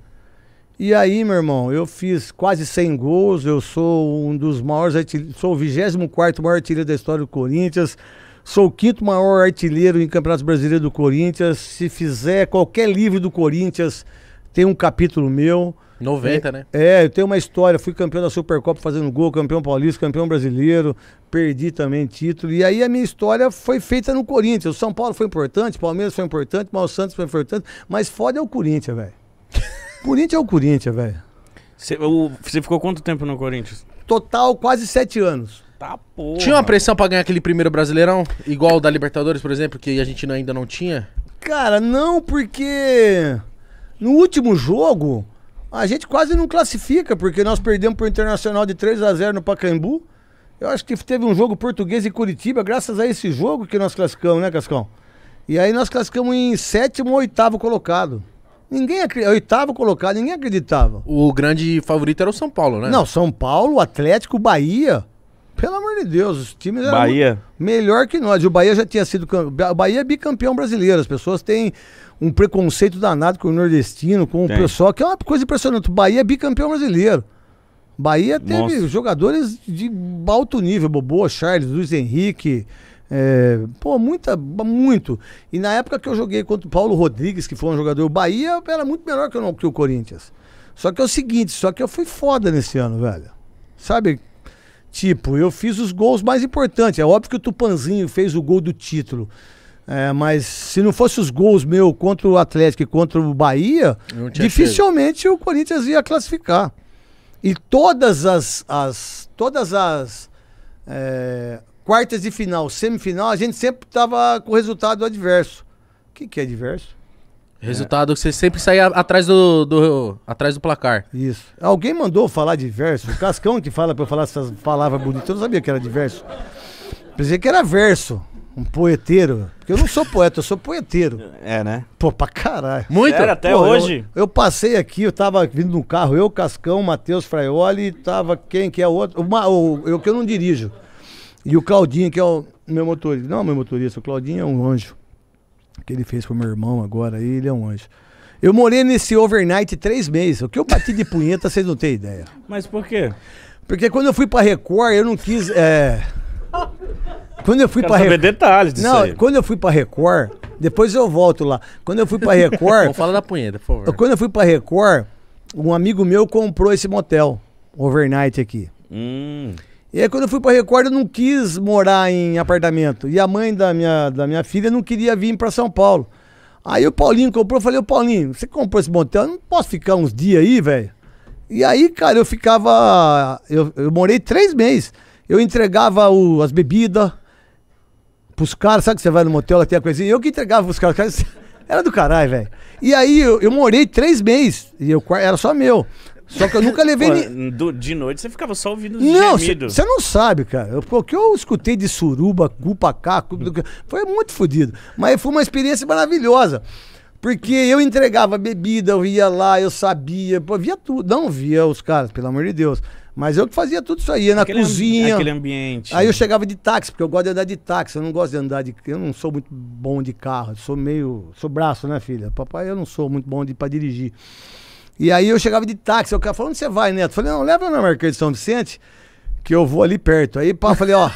Speaker 1: E aí, meu irmão, eu fiz quase 100 gols, eu sou um dos maiores artilheiros, sou o 24 maior artilheiro da história do Corinthians, sou o quinto maior artilheiro em Campeonato Brasileiro do Corinthians. Se fizer qualquer livro do Corinthians, tem um capítulo meu. 90, é, né? É, eu tenho uma história, fui campeão da Supercopa fazendo gol, campeão paulista, campeão brasileiro, perdi também título. E aí a minha história foi feita no Corinthians. O São Paulo foi importante, o Palmeiras foi importante, o Mal Santos foi importante, mas foda é o Corinthians, velho. Corinthians é o Corinthians, velho.
Speaker 4: Você ficou quanto tempo no Corinthians? Total, quase sete anos. Tá porra. Tinha uma pressão pra ganhar aquele primeiro
Speaker 3: Brasileirão? Igual o da Libertadores, por exemplo, que a gente ainda não tinha?
Speaker 1: Cara, não, porque no último jogo a gente quase não classifica, porque nós perdemos pro Internacional de 3 a 0 no Pacaembu. Eu acho que teve um jogo português em Curitiba, graças a esse jogo que nós classificamos, né, Cascão? E aí nós classificamos em sétimo ou oitavo colocado. Ninguém acreditava. Oitavo colocado, ninguém acreditava. O grande favorito era o São Paulo, né? Não, São Paulo, Atlético, Bahia. Pelo amor de Deus, os times eram Bahia. melhor que nós. O Bahia já tinha sido. O Bahia é bicampeão brasileiro. As pessoas têm um preconceito danado com o nordestino, com Tem. o pessoal, que é uma coisa impressionante. O Bahia é bicampeão brasileiro. Bahia teve Nossa. jogadores de alto nível, Bobo, Charles, Luiz Henrique, é, pô, muita, muito. E na época que eu joguei contra o Paulo Rodrigues, que foi um jogador do Bahia, era muito melhor que o, que o Corinthians. Só que é o seguinte, só que eu fui foda nesse ano, velho. Sabe? Tipo, eu fiz os gols mais importantes. É óbvio que o Tupanzinho fez o gol do título. É, mas se não fosse os gols meu contra o Atlético e contra o Bahia, dificilmente cheiro. o Corinthians ia classificar. E todas as, as todas as, é, quartas de final, semifinal, a gente sempre tava com resultado adverso. O que, que é adverso?
Speaker 3: É. Resultado é. que você sempre saía atrás do, do, atrás do placar. Isso. Alguém mandou falar
Speaker 1: diverso? O Cascão que fala pra eu falar essas palavras bonitas. Eu não sabia que era diverso. Pensei que era verso. Um poeteiro. Porque eu não sou poeta, eu sou poeteiro. É, né? Pô, pra caralho. Muito? Era até Pô, hoje. Eu, eu, passei aqui, eu tava vindo no carro, eu, Cascão, Matheus Fraioli, tava quem que é o outro. Uma, eu que eu não dirijo. E o Claudinho, que é o meu motorista. Não, é meu motorista, o Claudinho é um anjo. Que ele fez pro meu irmão agora, ele é um anjo. Eu morei nesse overnight três meses. O que eu bati de punheta, vocês não têm ideia. Mas por quê? Porque quando eu fui pra Record, eu não quis. É... Quando eu fui para Record. detalhes disso Não, aí. quando eu fui para Record, depois eu volto lá. Quando eu fui para Record. vamos falar
Speaker 3: da punheta, por favor.
Speaker 1: Quando eu fui para Record, um amigo meu comprou esse motel overnight aqui.
Speaker 3: Hum.
Speaker 1: E aí quando eu fui pra Record, eu não quis morar em apartamento. E a mãe da minha, da minha filha não queria vir para São Paulo. Aí o Paulinho comprou, eu falei, ô Paulinho, você comprou esse motel, eu não posso ficar uns dias aí, velho? E aí, cara, eu ficava. Eu, eu morei três meses. Eu entregava o, as bebidas pros caras, sabe que você vai no motel, tem a coisinha. Eu que entregava pros caras, caras era do caralho, velho. E aí eu, eu, morei três meses, e o quarto era só meu. Só que eu nunca levei. Pô,
Speaker 4: ni... do, de noite você ficava só ouvindo os Não, você
Speaker 1: não sabe, cara. Eu, o que eu escutei de suruba, cupacá, cupa, foi muito fodido. Mas foi uma experiência maravilhosa. Porque eu entregava bebida, eu ia lá, eu sabia, pô, via tudo. Não via os caras, pelo amor de Deus. Mas eu que fazia tudo isso aí, ia na aquele cozinha. Ambi aquele ambiente. Aí eu chegava de táxi, porque eu gosto de andar de táxi, eu não gosto de andar de. Eu não sou muito bom de carro, sou meio. Sou braço, né, filha? Papai, eu não sou muito bom de para dirigir. E aí eu chegava de táxi, o cara falou, onde você vai, Neto? Eu falei, não, leva na Marquês de São Vicente, que eu vou ali perto. Aí, pá, falei, ó,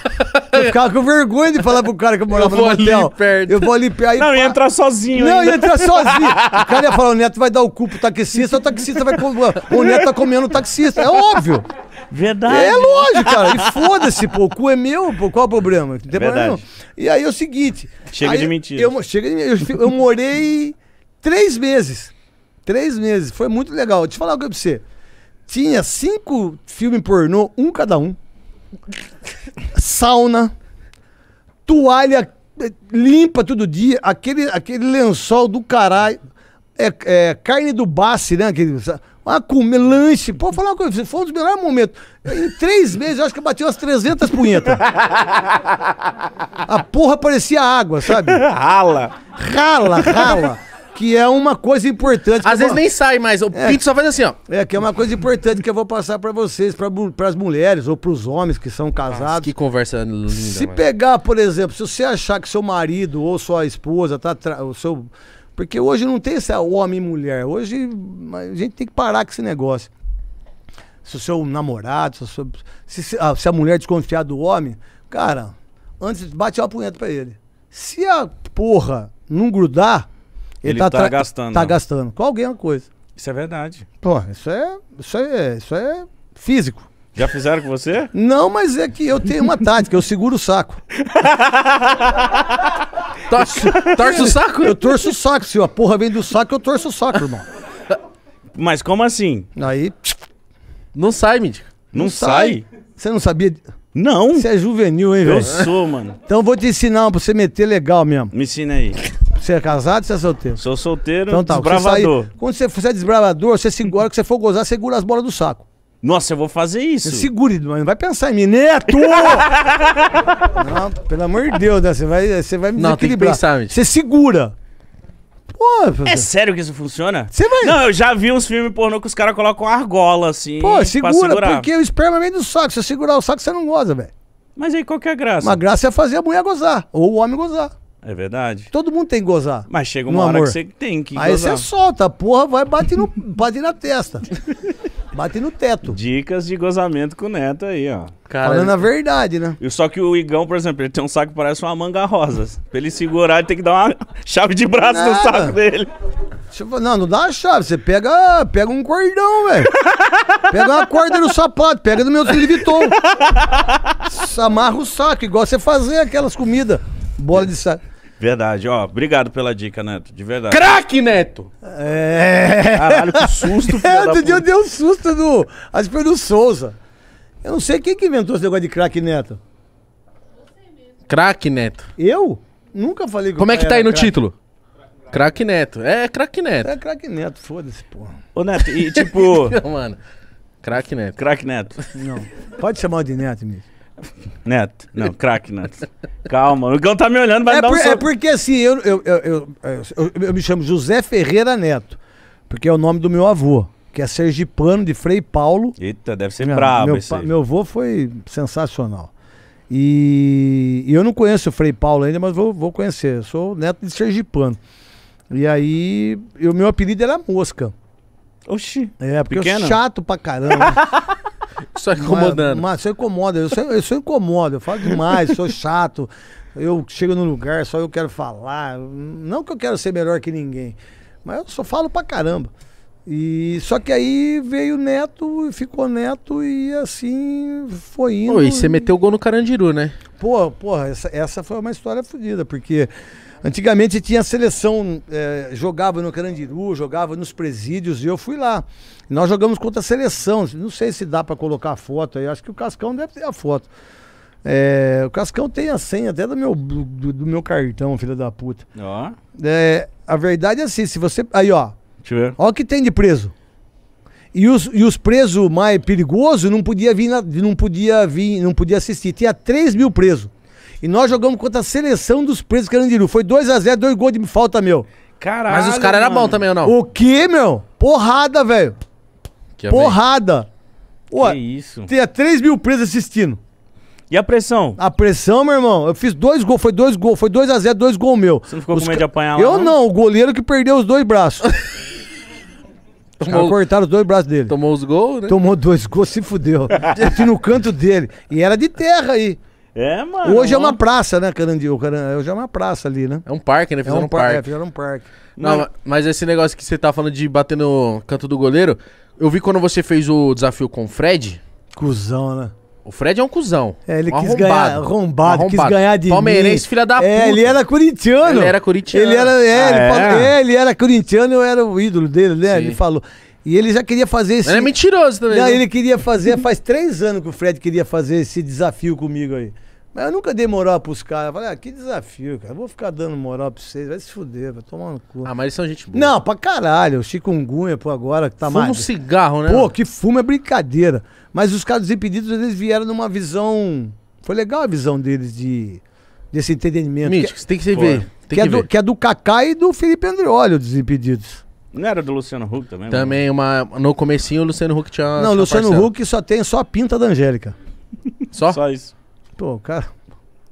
Speaker 1: eu ficava com vergonha de falar pro cara que eu morava eu no hotel. perto. Eu vou ali perto. Aí, não, ia entrar sozinho. Não, ainda. ia entrar sozinho. O cara ia falar, o Neto vai dar o cu pro taxista, o taxista vai... O Neto tá comendo o taxista, é óbvio. Verdade. É lógico, cara. E foda-se, pô. O cu é meu, pô. Qual é o problema? Não tem problema E aí é o seguinte. Chega de mentira. Eu, chega de, eu, eu morei três meses Três meses. Foi muito legal. Deixa eu falar o que pra você. Tinha cinco filmes pornô, um cada um. Sauna. Toalha eh, limpa todo dia. Aquele, aquele lençol do caralho. É, é, carne do Bassi, né? Aquele, ah, comer lanche. Pô, falar uma coisa, foi um dos melhores momentos. Em três meses, eu acho que eu bati umas 300 punhetas. A porra parecia água, sabe? Rala. Rala, rala que é uma coisa importante. Às vezes vou... nem
Speaker 3: sai, mas o é, Pinto só faz
Speaker 1: assim, ó. É, que é uma coisa importante que eu vou passar para vocês, para as mulheres ou para os homens que são casados. Nossa, que conversa linda. Se pegar, por exemplo, se você achar que seu marido ou sua esposa tá tra... o seu porque hoje não tem esse homem e mulher. Hoje a gente tem que parar com esse negócio. Se o seu namorado, se a, se, a, ah, se a mulher desconfiar do homem, cara, antes bate uma punheta pra ele. Se a porra não grudar,
Speaker 4: ele, tá, tá gastando. tá gastando com alguém é uma coisa. Isso é verdade.
Speaker 1: Pô, isso é, isso é, isso é físico. Já fizeram com você? Não, mas é que eu tenho uma tática, eu seguro o saco. torço, torço o saco? Eu torço o saco. Se a porra vem do saco, eu torço o saco, irmão. Mas como assim? Aí. Não sai, Mítico. Não, não sai. Você não sabia? Não. Você é juvenil, hein, velho? Eu sou, mano. Então vou te ensinar pra você meter legal mesmo. Me ensina aí. Você é casado ou você é solteiro? Sou solteiro, então, tá, desbravador. Você sair, quando você, você é desbravador, você segura, que você for gozar, segura as bolas do saco. Nossa, eu vou fazer isso. Segure, não vai pensar em mim, neto! É não, pelo amor de Deus, né? Você vai, você vai me não, desequilibrar. Pensar, você segura.
Speaker 4: Pô, é sério que isso funciona? Você vai... Não, eu já vi uns filmes pornô que os caras colocam argola, assim. Pô, segura, porque
Speaker 1: o esperma vem do saco. Se você segurar o saco, você não goza, velho. Mas aí qual que é a graça? Uma graça é fazer a mulher gozar, ou o homem gozar. É verdade. Todo mundo tem que gozar. Mas chega uma hora amor. que você tem que Aí gozar. Aí você solta, a porra vai bater, no, bater na testa.
Speaker 4: Bate no teto. Dicas de gozamento com o neto aí, ó. Falando a verdade, né? só que o Igão, por exemplo, ele tem um saco que parece uma manga rosa. Pra ele segurar, ele tem que dar uma chave de braço Nada. no saco dele. Não, não dá uma chave. Você pega, pega um cordão, velho. pega uma corda no
Speaker 1: sapato, pega no meu Louis Vuitton. Amarra o saco, igual você fazer aquelas comidas. Bola
Speaker 4: de saco. Verdade, ó. Obrigado pela dica, Neto. De verdade. Craque,
Speaker 1: Neto! É. Caralho, que susto. é, outro dia eu dei um susto do. Acho que foi do Souza. Eu não sei quem que inventou esse negócio de craque, Neto.
Speaker 3: Craque, Neto. Eu?
Speaker 1: Nunca falei que Como é que tá aí no crack. título?
Speaker 3: Craque Neto. É, craque Neto.
Speaker 1: É, craque Neto, foda-se, porra.
Speaker 3: Ô, Neto,
Speaker 4: e tipo. não, mano. Craque Neto. Craque Neto. Não.
Speaker 1: Pode chamar de Neto mesmo.
Speaker 4: Neto. Não, craque, Neto. Calma, o Igão tá me olhando, vai é dar um por,
Speaker 1: É porque assim, eu, eu, eu, eu, me chamo José Ferreira Neto, porque é o nome do meu avô, que é sergipano de Frei Paulo.
Speaker 4: Eita, deve ser meu, brabo meu, esse
Speaker 1: Meu avô foi sensacional. E, eu não conheço o Frei Paulo ainda, mas vou, vou conhecer. Eu sou neto de sergipano. E aí, o meu apelido era Mosca. Oxi. É, porque pequeno? eu chato pra caramba. Só incomodando. Mas, mas incomoda, eu sou, eu sou incomodo, eu falo demais, sou chato. Eu chego no lugar, só eu quero falar. Não que eu quero ser melhor que ninguém, mas eu só falo pra caramba. E só que aí veio neto, ficou neto e assim foi indo. Pô, e você meteu
Speaker 3: o gol no Carandiru, né?
Speaker 1: Pô, porra, essa, essa foi uma história fodida, porque Antigamente tinha seleção, é, jogava no Carandiru, jogava nos presídios e eu fui lá. Nós jogamos contra a seleção, não sei se dá para colocar a foto aí, acho que o Cascão deve ter a foto. É, o Cascão tem a senha até do meu, do, do meu cartão, filho da puta. Ó. É, a verdade é assim, se você. Aí, ó. Deixa eu ver. Ó o que tem de preso. E os, e os presos mais perigosos não podia vir, na, não podia vir, não podia assistir. Tinha 3 mil presos. E nós jogamos contra a seleção dos presos Carandiru. Foi 2x0, dois gols de falta, meu.
Speaker 4: Caralho. Mas os caras eram bons também, ou não? O
Speaker 1: quê, meu? Porrada, velho. Porrada.
Speaker 4: Ué, que isso.
Speaker 1: Tinha 3 mil presos assistindo. E a pressão? A pressão, meu irmão, eu fiz dois gols, foi dois gols, foi 2 a 0 dois gols meu. Você não
Speaker 4: ficou os com medo de apanhar lá, Eu
Speaker 1: não? o goleiro que perdeu os dois braços. Tomou... cortaram os dois braços dele. Tomou os gols, né? Tomou dois gols, se fudeu. Aqui no canto dele. E era de terra aí.
Speaker 4: É, mano. Hoje é uma
Speaker 1: praça, né, Carandiru? Hoje é uma praça ali, né? É um parque, né? É fizeram é um, parque. parque. É, fizeram um parque. Não,
Speaker 3: mas esse negócio que você tá falando de bater no canto do goleiro, eu vi quando você fez o desafio com o Fred. Cusão, né? O Fred é um cuzão. É, ele um quis arrombado, ganhar arrombado, arrombado, quis ganhar de Palmeirense, mim. filha da é, puta. É, ele era corintiano. Ele era corintiano. Ele era, é, ah, ele, é? Falou, é,
Speaker 1: ele era corintiano, eu era o ídolo dele, né? Sim. Ele falou. E ele já queria fazer esse. Ele é mentiroso também. Não, né? ele queria fazer, faz três anos que o Fred queria fazer esse desafio comigo aí. Mas eu nunca dei moral pros caras. Eu falei, ah, que desafio, cara. Eu vou ficar dando moral pra vocês. Vai se fuder, vai tomar no cu. Ah, mas eles são gente boa. Não, pra caralho. Chikungunya, pô, agora que tá Fuma mais. um cigarro, né? Pô, que fuma é brincadeira. Mas os caras impedidos, eles vieram numa visão. Foi legal a visão deles de. desse entendimento. Mítico, tem que se ver. que, que, é Do, que é do Kaká e do Felipe Andreoli dos impedidos.
Speaker 4: Não era do Luciano Huck também?
Speaker 3: Também, uma, no comecinho o Luciano Huck tinha.
Speaker 4: Não, o Luciano Huck só tem
Speaker 1: só a pinta da Angélica.
Speaker 3: Só? Só isso. Pô, o cara.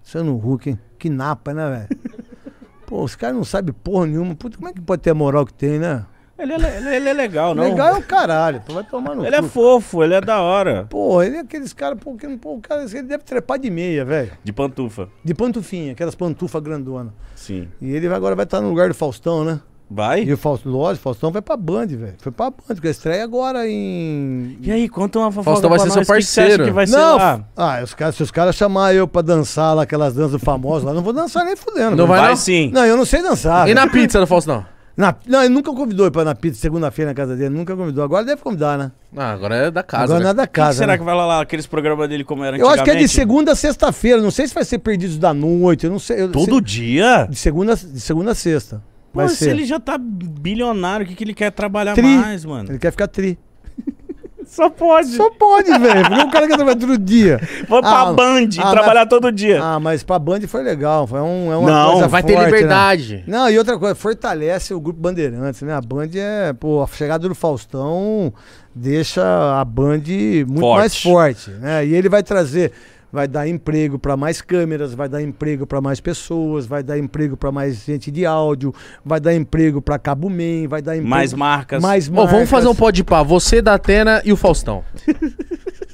Speaker 1: sendo Hulk hein? Que napa, né, velho? Pô, os caras não sabem porra nenhuma. Puta, como é que pode ter a moral que tem, né?
Speaker 4: Ele é, ele, é, ele é legal, não? Legal é o caralho, tu vai tomar no Ele é cu. é fofo, ele é da hora.
Speaker 1: Pô, ele é aqueles caras, pô, que, pô, o cara, ele deve trepar de meia, velho. De pantufa. De pantufinha, aquelas pantufas grandona. Sim. E ele agora vai estar no lugar do Faustão, né? Vai? E o Faustão, lógico, Faustão vai pra Band, velho. Foi pra Band, porque a estreia agora em. E aí, conta uma fofoca Faustão vai ser nós, seu parceiro. Que, que vai não, ser lá? Ah, os caras, se os caras chamarem eu pra dançar lá aquelas danças famosas lá, não vou dançar nem fudendo.
Speaker 3: Não vai, vai não? sim. Não, eu
Speaker 1: não sei dançar. E véio. na pizza do Faustão? Na, não, ele nunca convidou pra ir na pizza segunda-feira na casa dele, nunca convidou. Agora deve convidar, né?
Speaker 4: Ah, agora é da casa. Agora né? não é né? da casa. Que será né? que vai lá, lá aqueles programas dele como era Eu acho que é de
Speaker 1: segunda a sexta-feira. Não sei se vai ser perdidos da noite. Eu não sei. Eu, Todo se, dia? De segunda, de segunda a sexta. Vai ser. se ele já
Speaker 4: tá bilionário, o que, que ele quer trabalhar tri. mais,
Speaker 1: mano? Ele quer ficar tri.
Speaker 4: Só pode. Só pode, velho.
Speaker 1: Porque o é cara que trabalha todo dia. Vou ah, pra Band ah, trabalhar mas... todo dia. Ah, mas pra Band foi legal. Foi um, é uma Não, coisa vai forte, ter né? liberdade. Né? Não, e outra coisa, fortalece o grupo Bandeirantes, né? A Band é, pô, a chegada do Faustão deixa a Band muito forte. mais forte, né? E ele vai trazer vai dar emprego para mais câmeras, vai dar emprego para mais pessoas, vai dar emprego para mais gente de áudio, vai dar emprego para Cabo Man, vai dar emprego... Mais marcas. Mais marcas. Oh, vamos fazer um
Speaker 3: pó de pá. Você, da Atena e o Faustão.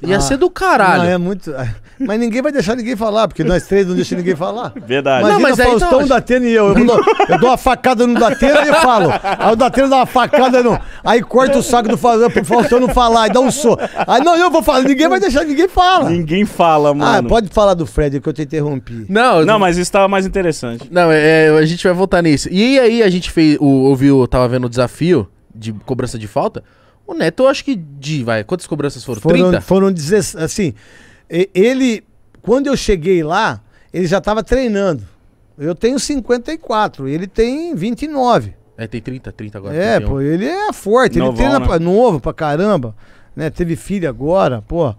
Speaker 1: Ia ah, ser do caralho. Não, é muito. Mas ninguém vai deixar ninguém falar, porque nós três não deixamos ninguém falar. Verdade. Imagina não, mas aí Faustão, então... Datena e eu. Eu dou, eu dou uma facada no Datena e falo. Aí o Datena dá uma facada no. Aí corta o saco do Faustão pro Faustão não falar e dá um soco. Aí não, eu vou falar. Ninguém
Speaker 3: vai deixar ninguém falar. Ninguém fala, mano. Ah, pode falar do Fred que eu
Speaker 1: te interrompi.
Speaker 4: Não, não, mas isso tava mais
Speaker 3: interessante. Não, é, é, a gente vai voltar nisso. E aí a gente fez. O, ouviu, tava vendo o desafio de cobrança de falta. O Neto, eu acho que de. Vai, quantas cobranças foram? Foram, 30? foram 16. Assim, ele. Quando eu cheguei lá, ele já tava treinando.
Speaker 1: Eu tenho 54, ele tem 29. É, tem 30, 30 agora. É, pô, ele é forte, Novão, ele treina né? pra, novo pra caramba, né? Teve filho agora, pô.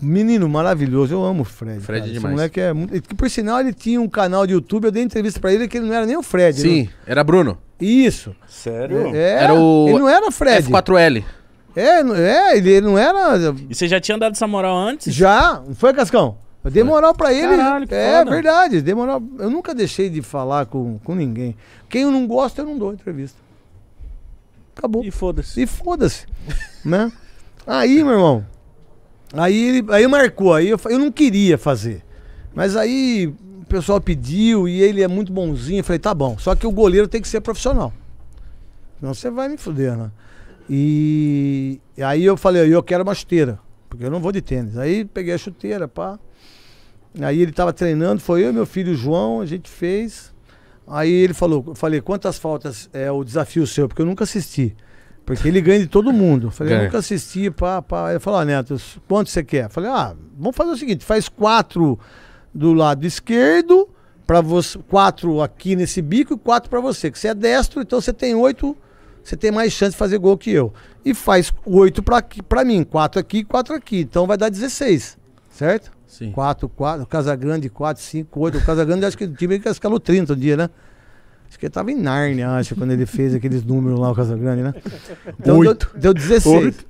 Speaker 1: Menino maravilhoso, eu amo o Fred. Fred cara. é demais. Esse moleque é muito. por sinal ele tinha um canal de YouTube, eu dei entrevista pra ele que ele não era nem o Fred. Sim, não... Né? era Bruno. Isso.
Speaker 3: Sério? É, era o. Ele não era Fred. F4L.
Speaker 1: É, é, ele não era.
Speaker 4: E você já tinha dado essa moral antes?
Speaker 1: Já, foi, Cascão? Eu dei moral pra ele. Caralho, é foda. verdade, dei moral. Eu nunca deixei de falar com, com ninguém. Quem eu não gosto, eu não dou entrevista. Acabou. E foda-se. E foda-se. né? Aí, meu irmão. Aí ele aí marcou. Aí eu, eu não queria fazer. Mas aí o pessoal pediu e ele é muito bonzinho. Eu falei, tá bom. Só que o goleiro tem que ser profissional. Senão você vai me fuder, né? E aí eu falei, eu quero uma chuteira, porque eu não vou de tênis. Aí peguei a chuteira, pá. Aí ele estava treinando, foi eu, meu filho João, a gente fez. Aí ele falou, eu falei, quantas faltas é o desafio seu? Porque eu nunca assisti. Porque ele ganha de todo mundo. Eu falei, eu nunca assisti, pá, pá. Ele falou, ah, Neto, quanto você quer? falei, ah, vamos fazer o seguinte, faz quatro do lado esquerdo, para você, quatro aqui nesse bico e quatro para você. Que você é destro, então você tem oito você tem mais chance de fazer gol que eu. E faz oito para mim, quatro aqui, quatro aqui. Então vai dar 16, certo? Sim. Quatro, 4, Casagrande quatro, cinco, oito. O Casagrande acho que o time escalou 30 um dia, né? Acho que ele tava em Nárnia, acho, quando ele fez aqueles números lá, o Casagrande, né? Então Oito. Deu, deu 16. Oito.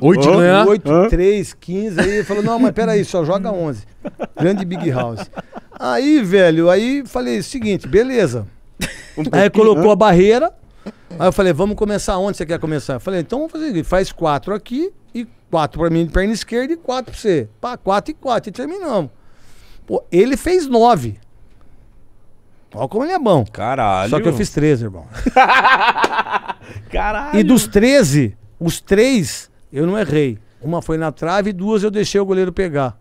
Speaker 1: 8 oh, ganhar. 8, ah. 3, 15. Aí ele falou: não, mas peraí, só joga 11. Grande Big House. Aí, velho, aí falei: seguinte, beleza. Um aí colocou a barreira. Aí eu falei, vamos começar onde você quer começar? Eu falei, então vamos fazer Faz quatro aqui, e quatro para mim de perna esquerda e quatro para você. Pá, quatro e quatro, e terminamos. Pô, ele fez nove. Olha como ele é bom.
Speaker 4: Caralho. Só que eu fiz treze irmão.
Speaker 1: Caralho. E dos treze os três eu não errei. Uma foi na trave e duas eu deixei o goleiro pegar.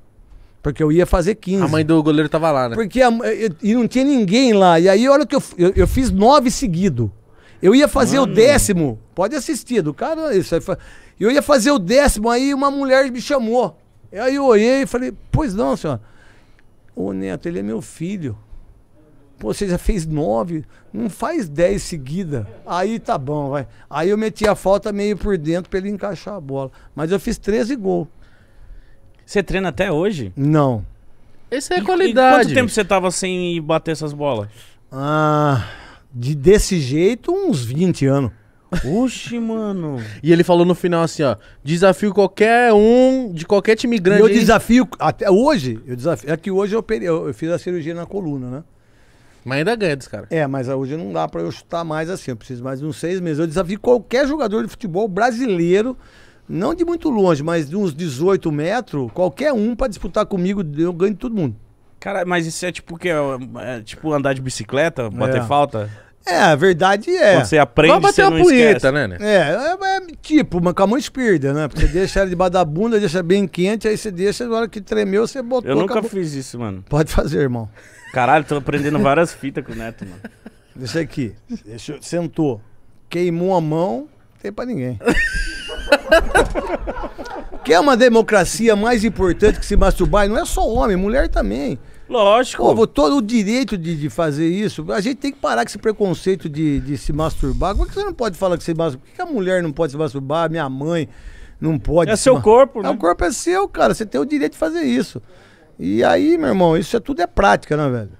Speaker 1: Porque eu ia fazer 15. A mãe do goleiro tava lá, né? Porque a, eu, eh, e não tinha ninguém lá. E aí, olha o que eu, eu, eu fiz nove seguido. Eu ia fazer Mano. o décimo, pode assistir, do cara, isso aí. Eu ia fazer o décimo, aí uma mulher me chamou. Aí eu olhei e falei, pois não, senhor. Ô Neto, ele é meu filho. Pô, você já fez nove, não faz dez seguida. Aí tá bom, vai. Aí eu meti a falta meio por dentro pra ele encaixar a bola. Mas eu fiz 13 gols. Você treina até hoje?
Speaker 4: Não. Essa é a e, qualidade. E quanto tempo você tava sem bater essas bolas?
Speaker 3: Ah de, desse jeito uns 20 anos. Oxi, mano. E ele falou no final assim, ó. Desafio qualquer um, de qualquer time grande. Eu desafio,
Speaker 1: até hoje, eu desafio. É que hoje eu, peri eu, eu, fiz a
Speaker 3: cirurgia na coluna, né?
Speaker 1: Mas ainda é ganha desse cara. É, mas hoje não dá pra eu chutar mais assim. Eu preciso mais de uns seis meses. Eu desafio qualquer jogador de futebol brasileiro, não de muito longe, mas de uns 18 metros, qualquer um pra disputar comigo, eu ganho de todo mundo.
Speaker 4: Cara, mas isso é tipo que é, é, tipo andar de bicicleta, bater é. falta?
Speaker 1: É, a verdade é. Quando você aprende, Vai bater você não punheta, né, né? É, é, é tipo, uma com a mão esquerda, né? Porque você deixa ela debaixo da bunda, deixa bem quente, aí você
Speaker 4: deixa, na hora que tremeu, você botou. Eu nunca acabou. fiz isso, mano. Pode fazer, irmão. Caralho, tô aprendendo várias fitas com o Neto, mano.
Speaker 1: Deixa aqui. Deixa, sentou. Queimou a mão, tem pra ninguém. que é uma democracia mais importante que se masturbar, não é só homem, mulher também. Lógico. Pô, todo o direito de, de, fazer isso. A gente tem que parar com esse preconceito de, de se masturbar. Como é que você não pode falar que você masturba? Por que a mulher não pode se masturbar? Minha mãe não pode. É seu corpo, é, né? É, o corpo é seu, cara. Você tem o direito de fazer isso. E aí, meu irmão, isso é tudo é prática, né, velho?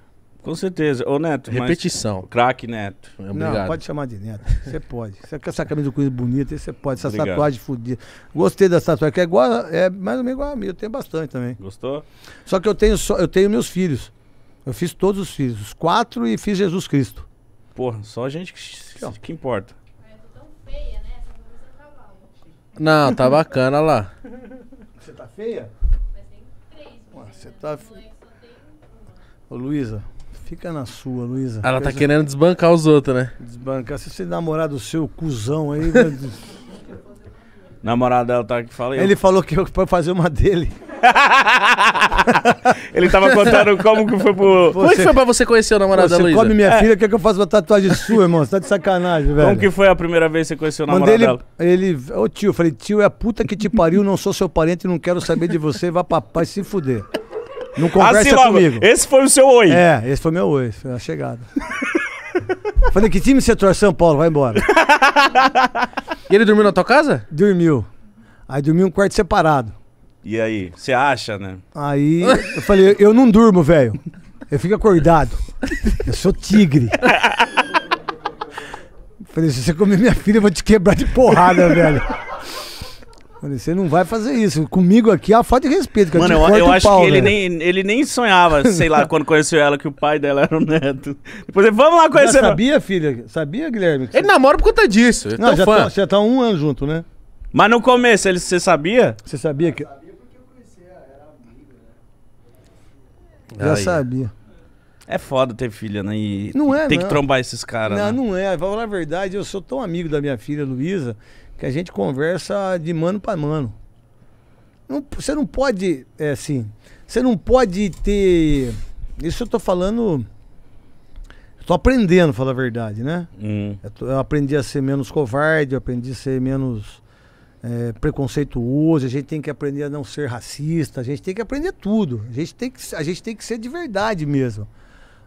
Speaker 4: Com certeza. Ô, Neto. Repetição. Mas... Craque, Neto. Obrigado. Não, pode chamar de Neto. Você pode. Você quer essa camisa
Speaker 1: do Corinthians bonita, você pode. Essa Obrigado. tatuagem fodida. Gostei dessa tatuagem, que é, igual,
Speaker 4: é mais ou menos
Speaker 1: igual a minha. Eu tenho bastante também. Gostou? Só que eu tenho, só, eu tenho meus filhos. Eu fiz todos os filhos, os
Speaker 3: quatro, e fiz Jesus Cristo. Porra, só a gente que, que, que importa. Né? Tá Não, tá bacana lá.
Speaker 2: Você tá feia? Mas tem três.
Speaker 3: Né? Você tá feia. Ô, Luísa. Fica na sua, Luísa. Ela tá Coisa- querendo desbancar os outros, né?
Speaker 1: Desbancar. Se você namorado seu, cuzão aí.
Speaker 4: Namorada dela tá que fala
Speaker 3: ele
Speaker 1: falou que eu fazer uma dele. Ele tava contando como que foi pro. Como é que Você- foi
Speaker 4: pra você conhecer o namorado da Você come minha é. filha,
Speaker 1: quer é que eu faça uma tatuagem sua, irmão? Você tá de sacanagem, velho. Como que
Speaker 4: foi a primeira vez que você conheceu o namorado dela?
Speaker 1: ele. Ô tio, eu falei, tio, é a puta que te pariu, não sou seu parente, não quero saber de você, vá pra pai se fuder. Não conversa assim logo, comigo. Esse foi o seu oi. É, esse foi meu oi, foi a chegada. Falei, que time você torce? São Paulo, vai embora. e ele dormiu na tua casa? Dormiu. Aí dormiu um quarto separado.
Speaker 4: E aí, você acha, né?
Speaker 1: Aí eu falei, eu não durmo, velho. Eu fico acordado. Eu sou tigre. falei, se você comer minha filha, eu vou te quebrar de
Speaker 4: porrada, velho.
Speaker 1: Mano, você não vai fazer isso. Comigo aqui é uma falta de respeito.
Speaker 3: Que Mano, eu, eu, eu acho pau, que ele né?
Speaker 4: nem, ele nem sonhava, sei lá, quando conheceu ela, que o pai dela era o neto. Depois ele, vamos lá conhecer ela. sabia, filha? Sabia, Guilherme? Ele você...
Speaker 3: namora por conta disso. Não, é já, tá, fã. Tá,
Speaker 4: já tá um ano junto, né? Mas no começo, ele, você sabia? Você sabia que... Já Aí. sabia. É foda ter filha, né? E não é, tem não. que trombar esses caras. Não, né?
Speaker 1: não é. Vou falar a verdade, eu sou tão amigo da minha filha Luísa que a gente conversa de mano para mano. Não, você não pode, é assim, você não pode ter. Isso eu tô falando. Tô aprendendo, falar a verdade, né? Hum. Eu, tô, eu, aprendi a ser menos covarde, eu aprendi a ser menos é, preconceituoso, a gente tem que aprender a não ser racista, a gente tem que aprender tudo. A gente tem que, a gente tem que ser de verdade mesmo.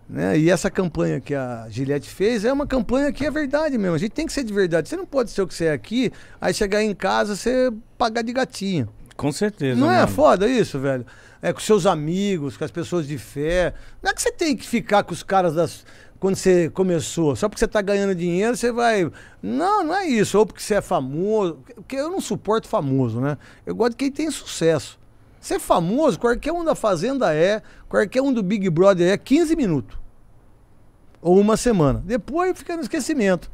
Speaker 1: Né? E essa campanha que a Gillette fez é uma campanha que é verdade mesmo. A gente tem que ser de verdade. Você não pode ser o que você é aqui, aí chegar em casa você pagar de gatinho. Com certeza. Não é mano. é foda isso, velho? É com seus amigos, com as pessoas de fé. Não é que você tem que ficar com os caras das. Quando você começou, só porque você está ganhando dinheiro, você vai. Não, não é isso. Ou porque você é famoso. Porque eu não suporto famoso, né? Eu gosto de quem tem sucesso. Ser é famoso, qualquer um da Fazenda é, qualquer um do Big Brother é 15 minutos. Ou uma semana. Depois fica no esquecimento.